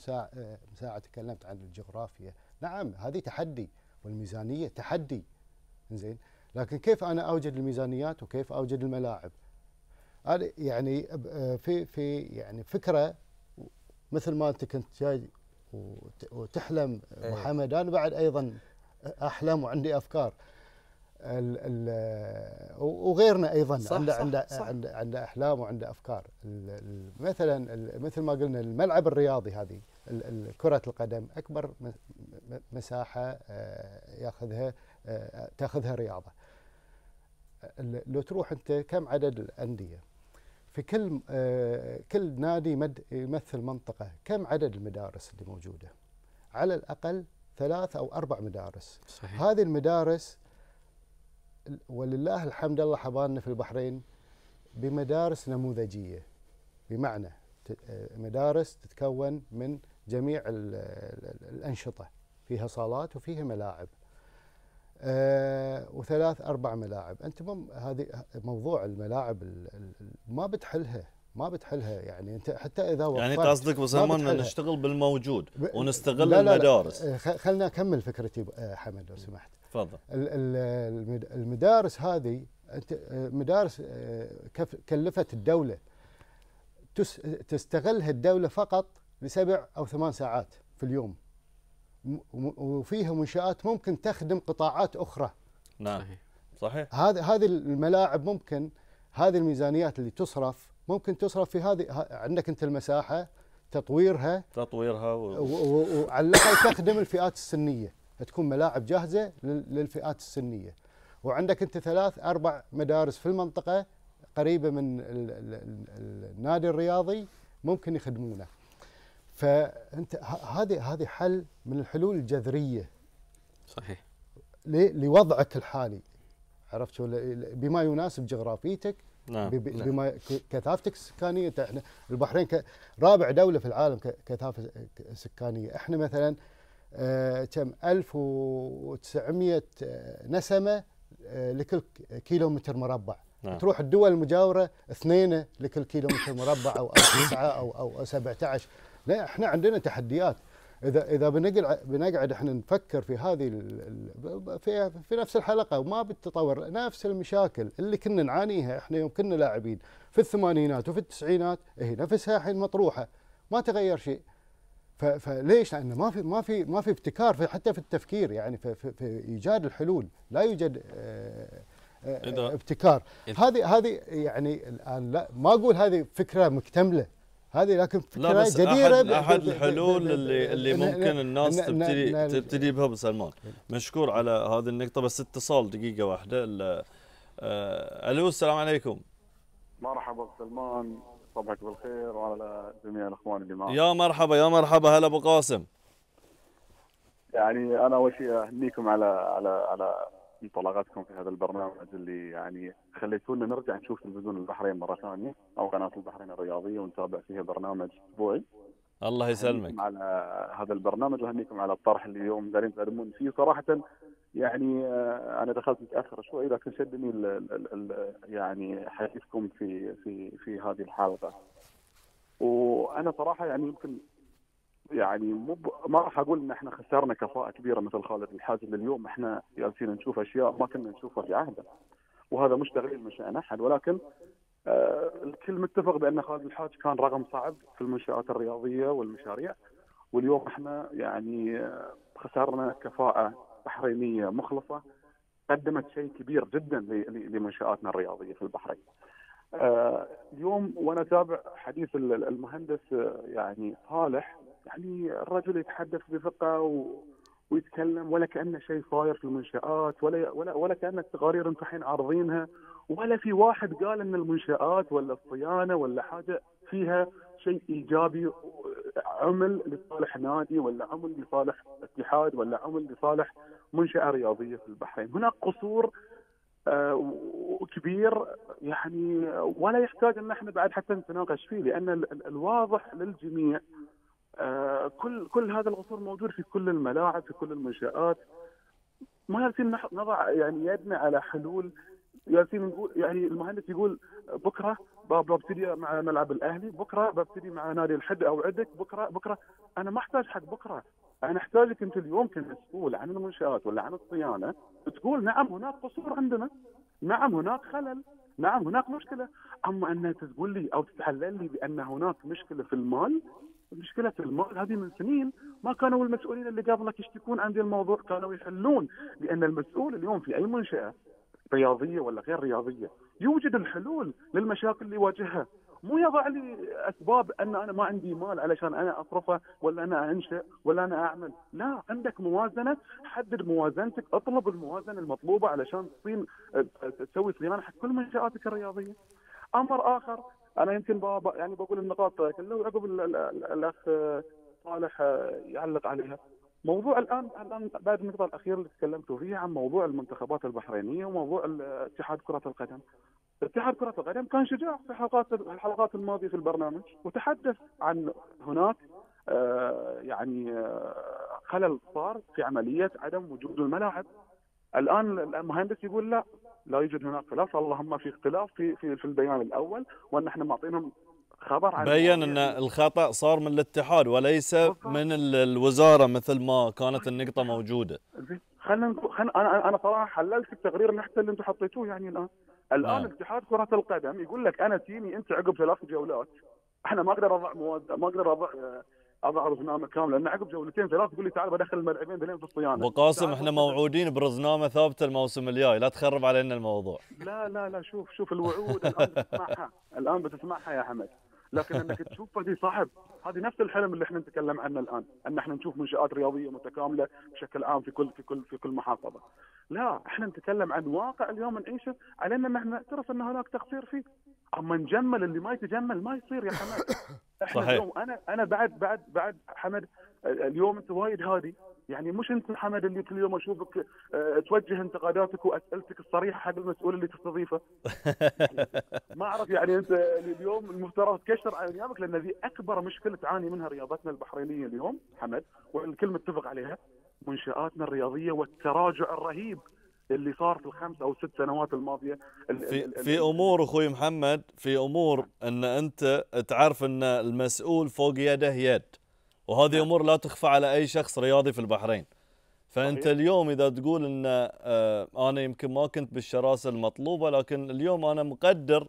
ساعه تكلمت عن الجغرافيا نعم هذه تحدي والميزانيه تحدي زين لكن كيف انا اوجد الميزانيات وكيف اوجد الملاعب يعني في في يعني فكره مثل ما انت كنت جاي وتحلم إيه. محمد انا بعد ايضا احلم وعندي افكار وغيرنا ايضا صح عنده صح عنده صح عنده, احلام وعنده افكار مثلا مثل ما قلنا الملعب الرياضي هذه كره القدم اكبر مساحه آه، ياخذها آه، تاخذها رياضه لو تروح انت كم عدد الانديه في كل آه، كل نادي مد يمثل منطقه كم عدد المدارس اللي موجوده على الاقل ثلاث او اربع مدارس صحيح. هذه المدارس ولله الحمد الله حضاننا في البحرين بمدارس نموذجيه بمعنى آه، مدارس تتكون من جميع الانشطه فيها صالات وفيها ملاعب آه، وثلاث اربع ملاعب انت هذه موضوع الملاعب ما بتحلها ما بتحلها يعني انت حتى اذا يعني قصدك وسلمان نشتغل بالموجود ونستغل لا لا المدارس لا آه، خلنا اكمل فكرتي حمد لو سمحت تفضل المدارس هذه انت مدارس آه، كلفت الدوله تستغلها الدوله فقط لسبع او ثمان ساعات في اليوم وفيها منشات ممكن تخدم قطاعات اخرى نعم صحيح صحيح هذه هذه الملاعب ممكن هذه الميزانيات اللي تصرف ممكن تصرف في هذه عندك انت المساحه تطويرها تطويرها و... وعلى الاقل تخدم الفئات السنيه تكون ملاعب جاهزه للفئات السنيه وعندك انت ثلاث اربع مدارس في المنطقه قريبه من النادي الرياضي ممكن يخدمونه فانت هذه هذه حل من الحلول الجذريه صحيح لوضعك الحالي عرفت شو بما يناسب جغرافيتك نعم. نعم. بما كثافتك السكانيه احنا البحرين رابع دوله في العالم كثافه سكانيه احنا مثلا كم آه، 1900 آه، نسمه آه، لكل كيلومتر مربع نعم. تروح الدول المجاوره اثنين لكل كيلومتر مربع او تسعه أو, او 17 لا احنا عندنا تحديات اذا اذا بنقعد بنقعد احنا نفكر في هذه في, في نفس الحلقه وما بالتطور نفس المشاكل اللي كنا نعانيها احنا يوم كنا لاعبين في الثمانينات وفي التسعينات هي إيه، نفسها الحين مطروحه ما تغير شيء فليش؟ لان ما في ما في ما في ابتكار في حتى في التفكير يعني في, في, في ايجاد الحلول لا يوجد آه، آه، ابتكار هذه هذه يعني الان لا ما اقول هذه فكره مكتمله هذه لكن فكره لا بس جديره احد, أحد الحلول اللي اللي ممكن الناس تبتدي تبتدي بها سلمان مشكور على هذه النقطه بس اتصال دقيقه واحده آه، الو السلام عليكم مرحبا سلمان صباحك بالخير وعلى جميع الاخوان اللي معك يا مرحبا يا مرحبا هلا ابو قاسم يعني انا اول شيء اهنيكم على على على انطلاقتكم في هذا البرنامج اللي يعني خليتونا نرجع نشوف تلفزيون البحرين مره ثانيه او قناه البحرين الرياضيه ونتابع فيها برنامج اسبوعي الله يسلمك على هذا البرنامج واهنيكم على الطرح اللي اليوم قاعدين تقدمون فيه صراحه يعني آه، انا دخلت متاخر شوي لكن شدني يعني حديثكم في في في هذه الحلقه. وانا صراحه يعني يمكن يعني مو ما راح اقول ان احنا خسرنا كفاءه كبيره مثل خالد الحازم اليوم احنا جالسين نشوف اشياء ما كنا نشوفها في عهده. وهذا مش تغيير من شان احد ولكن آه الكل متفق بان خالد الحاج كان رقم صعب في المنشات الرياضيه والمشاريع واليوم احنا يعني آه، خسرنا كفاءه بحرينيه مخلصه قدمت شيء كبير جدا لمنشاتنا الرياضيه في البحرين. آه، اليوم وانا اتابع حديث المهندس آه، يعني صالح يعني الرجل يتحدث بثقه و ويتكلم ولا كانه شيء صاير في المنشات ولا ولا ولا كان التقارير انتم الحين عارضينها ولا في واحد قال ان المنشات ولا الصيانه ولا حاجه فيها شيء ايجابي عمل لصالح نادي ولا عمل لصالح اتحاد ولا عمل لصالح منشاه رياضيه في البحرين، هناك قصور آه، كبير يعني ولا يحتاج ان احنا بعد حتى نتناقش فيه لان الواضح للجميع آه، كل كل هذا القصور موجود في كل الملاعب في كل المنشات ما جالسين نضع يعني يدنا على حلول جالسين نقول يعني المهندس يقول بكره ببتدي مع ملعب الاهلي بكره ببتدي مع نادي الحد او عدك بكره بكره انا ما احتاج حق بكره انا احتاجك انت اليوم كمسؤول عن المنشات ولا عن الصيانه تقول نعم هناك قصور عندنا نعم هناك خلل نعم هناك مشكله اما انك تقول لي او تتحلل لي بان هناك مشكله في المال مشكله في المال هذه من سنين ما كانوا المسؤولين اللي قبلك يشتكون عن الموضوع كانوا يحلون لان المسؤول اليوم في اي منشاه رياضيه ولا غير رياضيه يوجد الحلول للمشاكل اللي يواجهها مو يضع لي اسباب ان انا ما عندي مال علشان انا اصرفه ولا انا انشئ ولا انا اعمل، لا عندك موازنه حدد موازنتك اطلب الموازنه المطلوبه علشان تصين تسوي صيانه حق كل منشاتك الرياضيه. امر اخر انا يمكن يعني بقول النقاط كلها وعقب الاخ صالح آه، يعلق عليها. موضوع الان الان بعد النقطه الاخيره اللي تكلمت فيها عن موضوع المنتخبات البحرينيه وموضوع اتحاد كره القدم. اتحاد كره القدم كان شجاع في حلقات الحلقات الماضيه في البرنامج وتحدث عن هناك آه، يعني آه، خلل صار في عمليه عدم وجود الملاعب. الان المهندس يقول لا لا يوجد هناك خلاف اللهم في اختلاف في في, في البيان الاول وان احنا معطينهم خبر عن بين ان يعني. الخطا صار من الاتحاد وليس من الوزاره مثل ما كانت النقطه موجوده خلينا خلنا انا انا صراحه حللت التقرير حتى اللي انتم حطيتوه يعني الان الان آه. اتحاد كره القدم يقول لك انا تيمي انت عقب ثلاث جولات احنا ما اقدر اضع مواد ما اقدر اضع اضع رزنامه كامل لان عقب جولتين ثلاث تقول لي تعال بدخل الملعبين بلين في الصيانه وقاسم احنا موعودين برزنامه ثابته الموسم الجاي لا تخرب علينا الموضوع لا لا لا شوف شوف الوعود الان بتسمعها الان بتسمعها يا حمد لكن انك تشوف فدي صعب هذه نفس الحلم اللي احنا نتكلم عنه الان ان احنا نشوف منشات رياضيه متكامله بشكل عام في كل في كل في كل محافظه لا احنا نتكلم عن واقع اليوم نعيشه علينا ان احنا نعترف ان هناك تقصير فيه اما نجمل اللي ما يتجمل ما يصير يا حمد احنا صحيح. اليوم انا انا بعد بعد بعد حمد اليوم انت وايد هادي يعني مش انت حمد اللي كل يوم اشوفك آه، توجه انتقاداتك واسئلتك الصريحه حق المسؤول اللي تستضيفه ما اعرف يعني انت اليوم المفترض تكشر على ايامك لان ذي اكبر مشكله تعاني منها رياضتنا البحرينيه اليوم حمد والكل متفق عليها منشاتنا الرياضيه والتراجع الرهيب اللي صار في الخمس او ست سنوات الماضيه في, في امور اخوي محمد في امور ان انت تعرف ان المسؤول فوق يده يد وهذه نعم. امور لا تخفى على اي شخص رياضي في البحرين فانت صحيح. اليوم اذا تقول ان آه، انا يمكن ما كنت بالشراسه المطلوبه لكن اليوم انا مقدر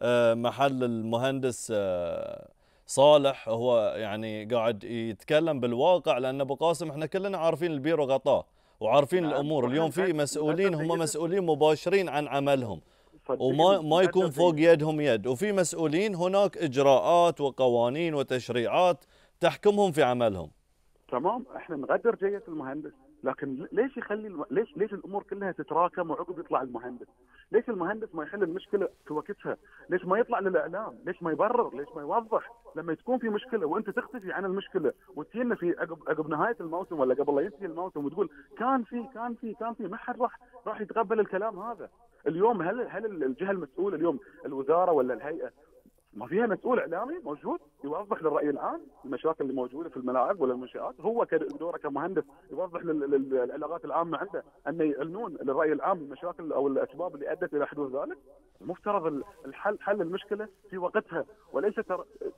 آه، محل المهندس آه، صالح هو يعني قاعد يتكلم بالواقع لان ابو قاسم احنا كلنا عارفين البير وغطاه وعارفين نعم. الامور اليوم في مسؤولين هم مسؤولين مباشرين عن عملهم وما ما يكون فوق إيه. يدهم يد وفي مسؤولين هناك اجراءات وقوانين وتشريعات تحكمهم في عملهم تمام احنا نقدر جيد المهندس لكن ليش يخلي الم... ليش ليش الامور كلها تتراكم وعقب يطلع المهندس؟ ليش المهندس ما يحل المشكله في وقتها؟ ليش ما يطلع للاعلام؟ ليش ما يبرر؟ ليش ما يوضح؟ لما تكون في مشكله وانت تختفي عن المشكله وتجينا في عقب عقب نهايه الموسم ولا قبل لا ينتهي الموسم وتقول كان في كان في كان في ما حد راح راح يتقبل الكلام هذا. اليوم هل هل الجهه المسؤوله اليوم الوزاره ولا الهيئه ما فيها مسؤول اعلامي موجود يوضح للراي العام المشاكل اللي موجوده في الملاعب ولا المنشات هو كدوره كمهندس يوضح للعلاقات العامه عنده انه يعلنون للراي العام المشاكل او الاسباب اللي ادت الى حدوث ذلك المفترض الحل حل المشكله في وقتها وليس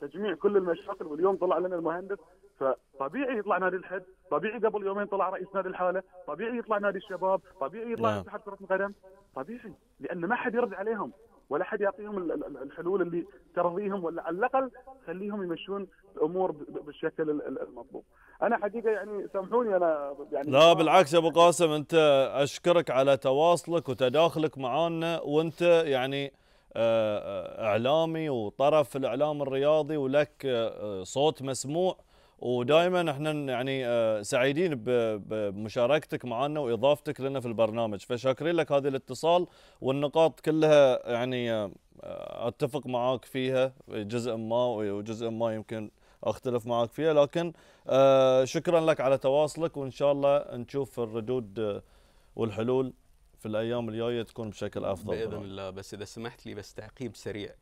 تجميع كل المشاكل واليوم طلع لنا المهندس فطبيعي يطلع نادي الحد طبيعي قبل يومين طلع رئيس نادي الحاله طبيعي يطلع نادي الشباب طبيعي يطلع نعم. اتحاد كره القدم طبيعي لان ما حد يرد عليهم ولا حد يعطيهم الحلول اللي ترضيهم ولا على الاقل خليهم يمشون الامور بالشكل المطلوب. انا حقيقه يعني سامحوني انا يعني لا بالعكس يا ابو قاسم انت اشكرك على تواصلك وتداخلك معانا وانت يعني آه، آه، اعلامي وطرف في الاعلام الرياضي ولك آه، صوت مسموع ودائما احنا يعني آه، سعيدين بمشاركتك معنا واضافتك لنا في البرنامج فشاكرين لك هذا الاتصال والنقاط كلها يعني آه، آه، اتفق معاك فيها جزء ما وجزء ما يمكن اختلف معاك فيها لكن شكرا لك على تواصلك وان شاء الله نشوف الردود والحلول في الايام الجايه تكون بشكل افضل باذن الله بس اذا سمحت لي بس تعقيب سريع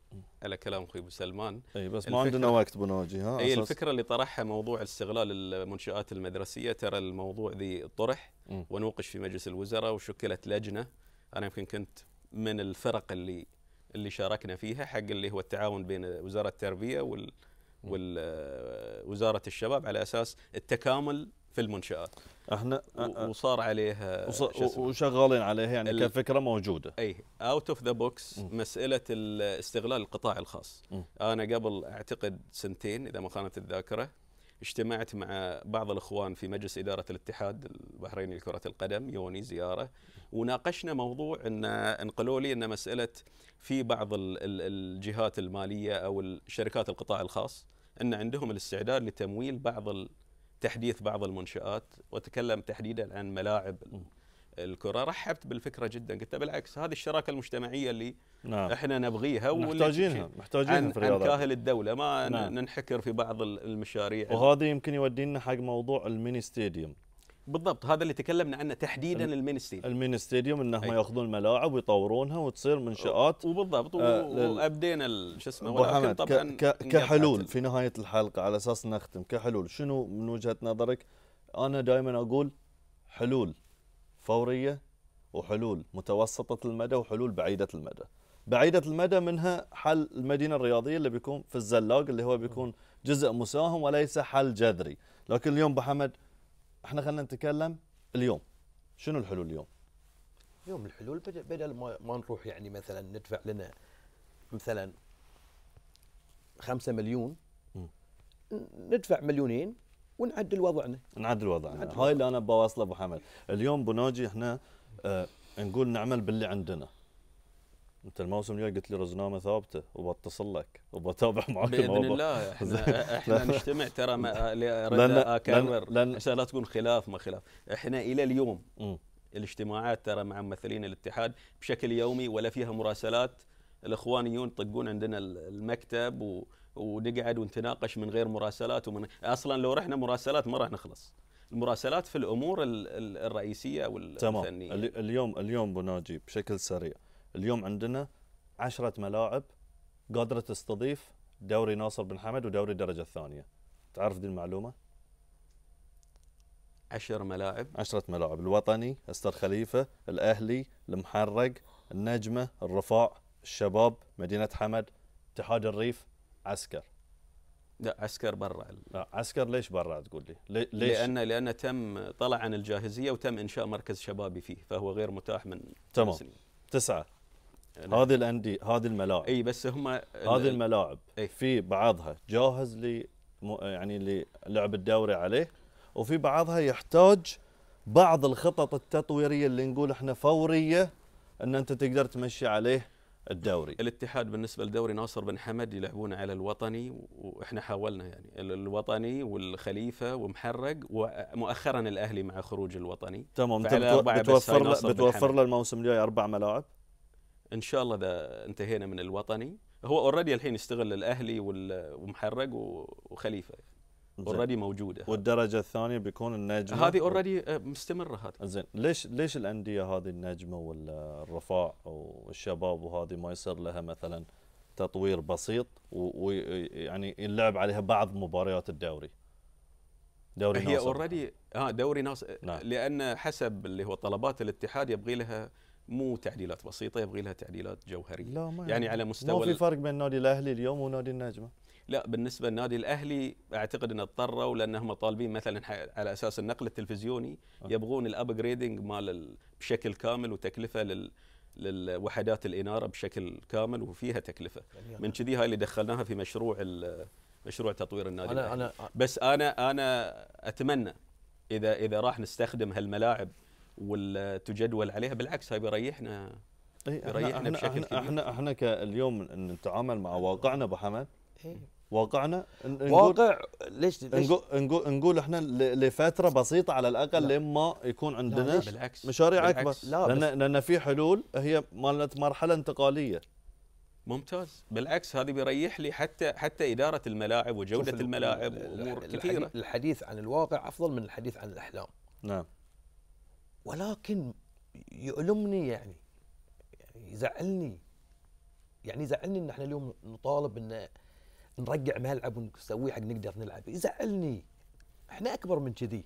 على كلام اخوي ابو سلمان اي بس ما عندنا وقت بناجي ها اي الفكره اللي طرحها موضوع استغلال المنشات المدرسيه ترى الموضوع ذي طرح ونوقش في مجلس الوزراء وشكلت لجنه انا يمكن كنت من الفرق اللي اللي شاركنا فيها حق اللي هو التعاون بين وزاره التربيه وال وزاره الشباب على اساس التكامل في المنشات احنا وصار عليها وشغالين عليها يعني كفكره موجوده اي اوت اوف ذا بوكس مساله استغلال القطاع الخاص م. انا قبل اعتقد سنتين اذا ما خانت الذاكره اجتمعت مع بعض الاخوان في مجلس اداره الاتحاد البحريني لكره القدم يوني زياره وناقشنا موضوع ان انقلوا لي ان مساله في بعض الجهات الماليه او الشركات القطاع الخاص ان عندهم الاستعداد لتمويل بعض تحديث بعض المنشآت وتكلم تحديدا عن ملاعب الكرة رحبت بالفكرة جدا قلت بالعكس هذه الشراكة المجتمعية اللي نعم. احنا نبغيها محتاجينها محتاجينها عن, في عن كاهل الدولة ما نعم. ننحكر في بعض المشاريع وهذا يمكن يودينا حق موضوع الميني ستاديوم بالضبط هذا اللي تكلمنا عنه تحديدا المينستيريوم المينستيريوم انهم أيه. ياخذون الملاعب ويطورونها وتصير منشات وبالضبط آه وابدينا شو اسمه ولكن طبعا كحلول في نهايه الحلقه على اساس نختم كحلول شنو من وجهه نظرك انا دائما اقول حلول فوريه وحلول متوسطه المدى وحلول بعيده المدى بعيده المدى منها حل المدينه الرياضيه اللي بيكون في الزلاق اللي هو بيكون جزء مساهم وليس حل جذري لكن اليوم ابو حمد احنا خلينا نتكلم اليوم شنو الحلول اليوم؟ اليوم الحلول بدل ما, ما نروح يعني مثلا ندفع لنا مثلا خمسة مليون ندفع مليونين ونعدل وضعنا نعدل وضعنا نعدل هاي اللي انا بواصله ابو حمد اليوم بنوجي احنا آه نقول نعمل باللي عندنا انت الموسم الجاي قلت لي رزنامه ثابته وبتصل لك وبتابع معك باذن الموضوع. الله احنا احنا نجتمع ترى لان اكاور عشان لا تكون خلاف ما خلاف احنا الى اليوم الاجتماعات ترى مع ممثلين الاتحاد بشكل يومي ولا فيها مراسلات الاخوانيون يطقون عندنا المكتب و ونقعد ونتناقش من غير مراسلات ومن اصلا لو رحنا مراسلات ما راح نخلص المراسلات في الامور الرئيسيه والفنيه تمام اليوم اليوم بناجي بشكل سريع اليوم عندنا عشرة ملاعب قادرة تستضيف دوري ناصر بن حمد ودوري الدرجة الثانية تعرف دي المعلومة؟ عشر ملاعب عشرة ملاعب الوطني استر خليفة الأهلي المحرق النجمة الرفاع الشباب مدينة حمد اتحاد الريف عسكر لا عسكر برا لا عسكر ليش برا تقول لي؟ ليش؟ لان لان تم طلع عن الجاهزيه وتم انشاء مركز شبابي فيه فهو غير متاح من تمام تسعه يعني. هذه الانديه هذه الملاعب اي بس هم هذه الملاعب أي. في بعضها جاهز ل يعني للعب الدوري عليه وفي بعضها يحتاج بعض الخطط التطويريه اللي نقول احنا فوريه ان انت تقدر تمشي عليه الدوري الاتحاد بالنسبه لدوري ناصر بن حمد يلعبون على الوطني واحنا حاولنا يعني الوطني والخليفه ومحرق ومؤخرا الاهلي مع خروج الوطني تمام بتوفر بتوفر له الموسم الجاي اربع ملاعب ان شاء الله اذا انتهينا من الوطني هو اوريدي الحين يستغل الاهلي ومحرق وخليفه اوريدي موجوده والدرجه الثانيه بيكون النجم هذه اوريدي آه، مستمره هذه زين ليش ليش الانديه هذه النجمه والرفاع والشباب وهذه ما يصير لها مثلا تطوير بسيط ويعني يلعب عليها بعض مباريات الدوري دوري هي اوريدي اه دوري ناصر نعم. لان حسب اللي هو طلبات الاتحاد يبغي لها مو تعديلات بسيطه يبغي لها تعديلات جوهريه لا ما يعني, يعني على مستوى ما في فرق بين النادي الاهلي اليوم ونادي النجمه لا بالنسبه للنادي الاهلي اعتقد ان اضطروا لانهم طالبين مثلا على اساس النقل التلفزيوني آه. يبغون الابجريدنج مال بشكل كامل وتكلفه لل للوحدات الاناره بشكل كامل وفيها تكلفه من كذي هاي اللي دخلناها في مشروع مشروع تطوير النادي أنا الأهلي. أنا بس انا انا اتمنى اذا اذا راح نستخدم هالملاعب وتجدول عليها بالعكس هاي بيريحنا إيه، بيريحنا بشكل احنا كبير احنا احنا اليوم نتعامل مع واقعنا ابو حمد إيه. واقعنا واقع ليش, ليش نقول نقول احنا لفتره بسيطه على الاقل لا. لما يكون عندنا بالعكس مشاريع بالعكس اكبر لا لان لان في حلول هي مالت مرحله انتقاليه ممتاز بالعكس هذه بيريح لي حتى حتى اداره الملاعب وجوده الملاعب وامور كثيره الحديث عن الواقع افضل من الحديث عن الاحلام نعم ولكن يؤلمني يعني يعني يزعلني يعني يزعلني ان احنا اليوم نطالب ان نرجع ملعب ونسويه حق نقدر نلعب يزعلني احنا اكبر من كذي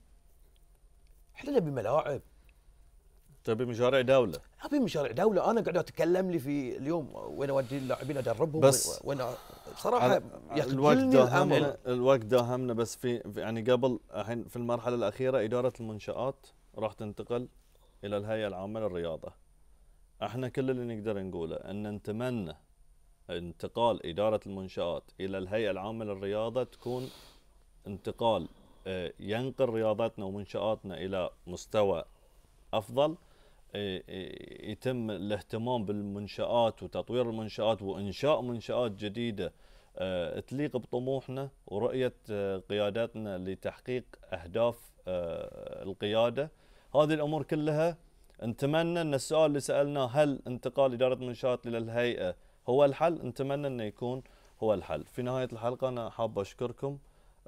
احنا نبي ملاعب تبي مشاريع دوله ابي مشاريع دوله انا قاعد اتكلم لي في اليوم وين اودي اللاعبين ادربهم بس وين بصراحه الوقت داهمنا الوقت داهمنا بس في يعني قبل الحين في المرحله الاخيره اداره المنشات راح تنتقل إلى الهيئة العامة للرياضة احنا كل اللي نقدر نقوله أن نتمنى انتقال إدارة المنشآت إلى الهيئة العامة للرياضة تكون انتقال آه، ينقل رياضتنا ومنشآتنا إلى مستوى أفضل آه، آه، يتم الاهتمام بالمنشآت وتطوير المنشآت وإنشاء منشآت جديدة تليق بطموحنا ورؤية قيادتنا لتحقيق أهداف القيادة هذه الامور كلها نتمنى ان السؤال اللي سالناه هل انتقال اداره المنشات للهيئه هو الحل؟ نتمنى انه يكون هو الحل. في نهايه الحلقه انا حاب اشكركم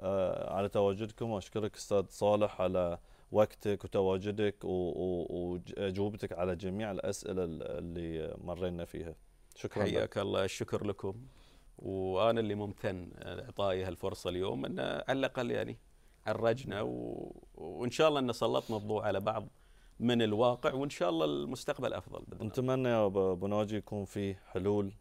آه، على تواجدكم واشكرك استاذ صالح على وقتك وتواجدك واجوبتك على جميع الاسئله اللي مرينا فيها. شكرا حياك الله الشكر لكم وانا اللي ممتن اعطائي هالفرصه اليوم ان على الاقل يعني عرجنا و... وان شاء الله ان سلطنا الضوء على بعض من الواقع وان شاء الله المستقبل افضل باذن نتمنى يا ابو ناجي يكون في حلول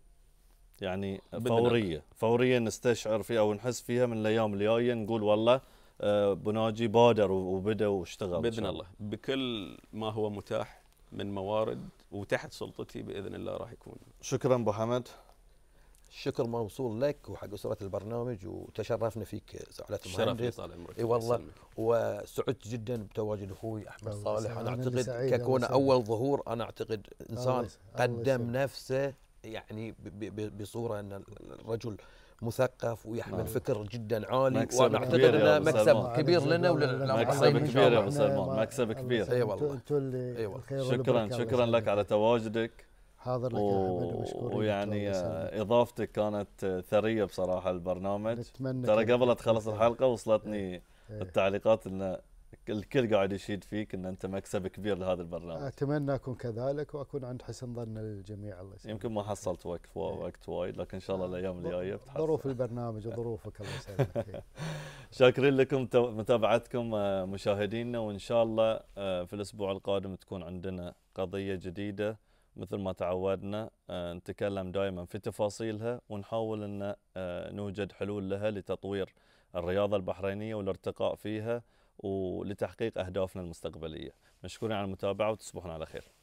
يعني فوريه فوريه نستشعر فيها او نحس فيها من الايام الجايه نقول والله آه، ابو ناجي بادر وبدا واشتغل باذن الله بكل ما هو متاح من موارد وتحت سلطتي باذن الله راح يكون شكرا ابو حمد الشكر موصول لك وحق اسره البرنامج وتشرفنا فيك سعاده المهندس اي والله وسعدت جدا بتواجد اخوي احمد صالح انا اعتقد ككون اول ظهور انا اعتقد انسان قدم نفسه يعني بصوره ان الرجل مثقف ويحمل فكر جدا عالي وانا اعتقد انه مكسب كبير لنا مكسب كبير يا ابو سلمان مكسب كبير اي والله اي والله شكرا شكرا لك على تواجدك حاضر لك يا حمد ومشكورين ويعني آه، اضافتك كانت ثريه بصراحه البرنامج ترى قبل تخلص الحلقه وصلتني إيه، إيه. التعليقات ان الكل قاعد يشيد فيك ان انت مكسب كبير لهذا البرنامج اتمنى اكون كذلك واكون عند حسن ظن الجميع الله يسلمك يمكن ما حصلت وقت إيه. وقت وايد لكن ان شاء الله آه، الايام الجايه بتحصل ظروف البرنامج وظروفك الله يسلمك شاكرين لكم متابعتكم آه، مشاهدينا وان شاء الله في الاسبوع القادم تكون عندنا قضيه جديده مثل ما تعودنا آه، نتكلم دائما في تفاصيلها ونحاول ان آه، نوجد حلول لها لتطوير الرياضه البحرينيه والارتقاء فيها ولتحقيق اهدافنا المستقبليه. مشكورين على المتابعه وتصبحون على خير.